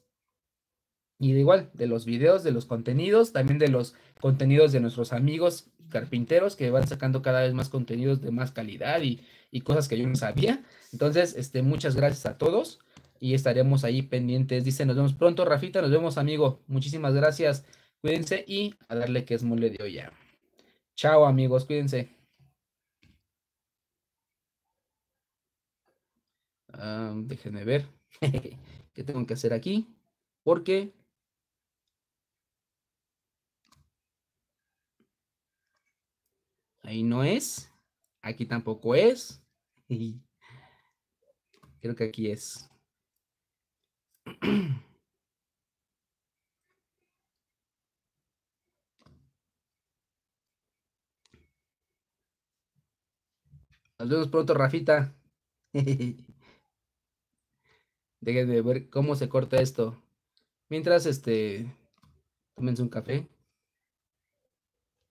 Y de igual, de los videos, de los contenidos, también de los contenidos de nuestros amigos carpinteros que van sacando cada vez más contenidos de más calidad y y cosas que yo no sabía. Entonces, este, muchas gracias a todos y estaremos ahí pendientes. Dice, nos vemos pronto, Rafita, nos vemos, amigo. Muchísimas gracias. Cuídense y a darle que es mole de olla. Chao, amigos, cuídense. Ah, déjenme ver *laughs* qué tengo que hacer aquí, porque ahí no es. Aquí tampoco es. creo que aquí es. *clears throat* Nos vemos pronto, Rafita. *laughs* Déjenme ver cómo se corta esto. Mientras, este, tómense un café.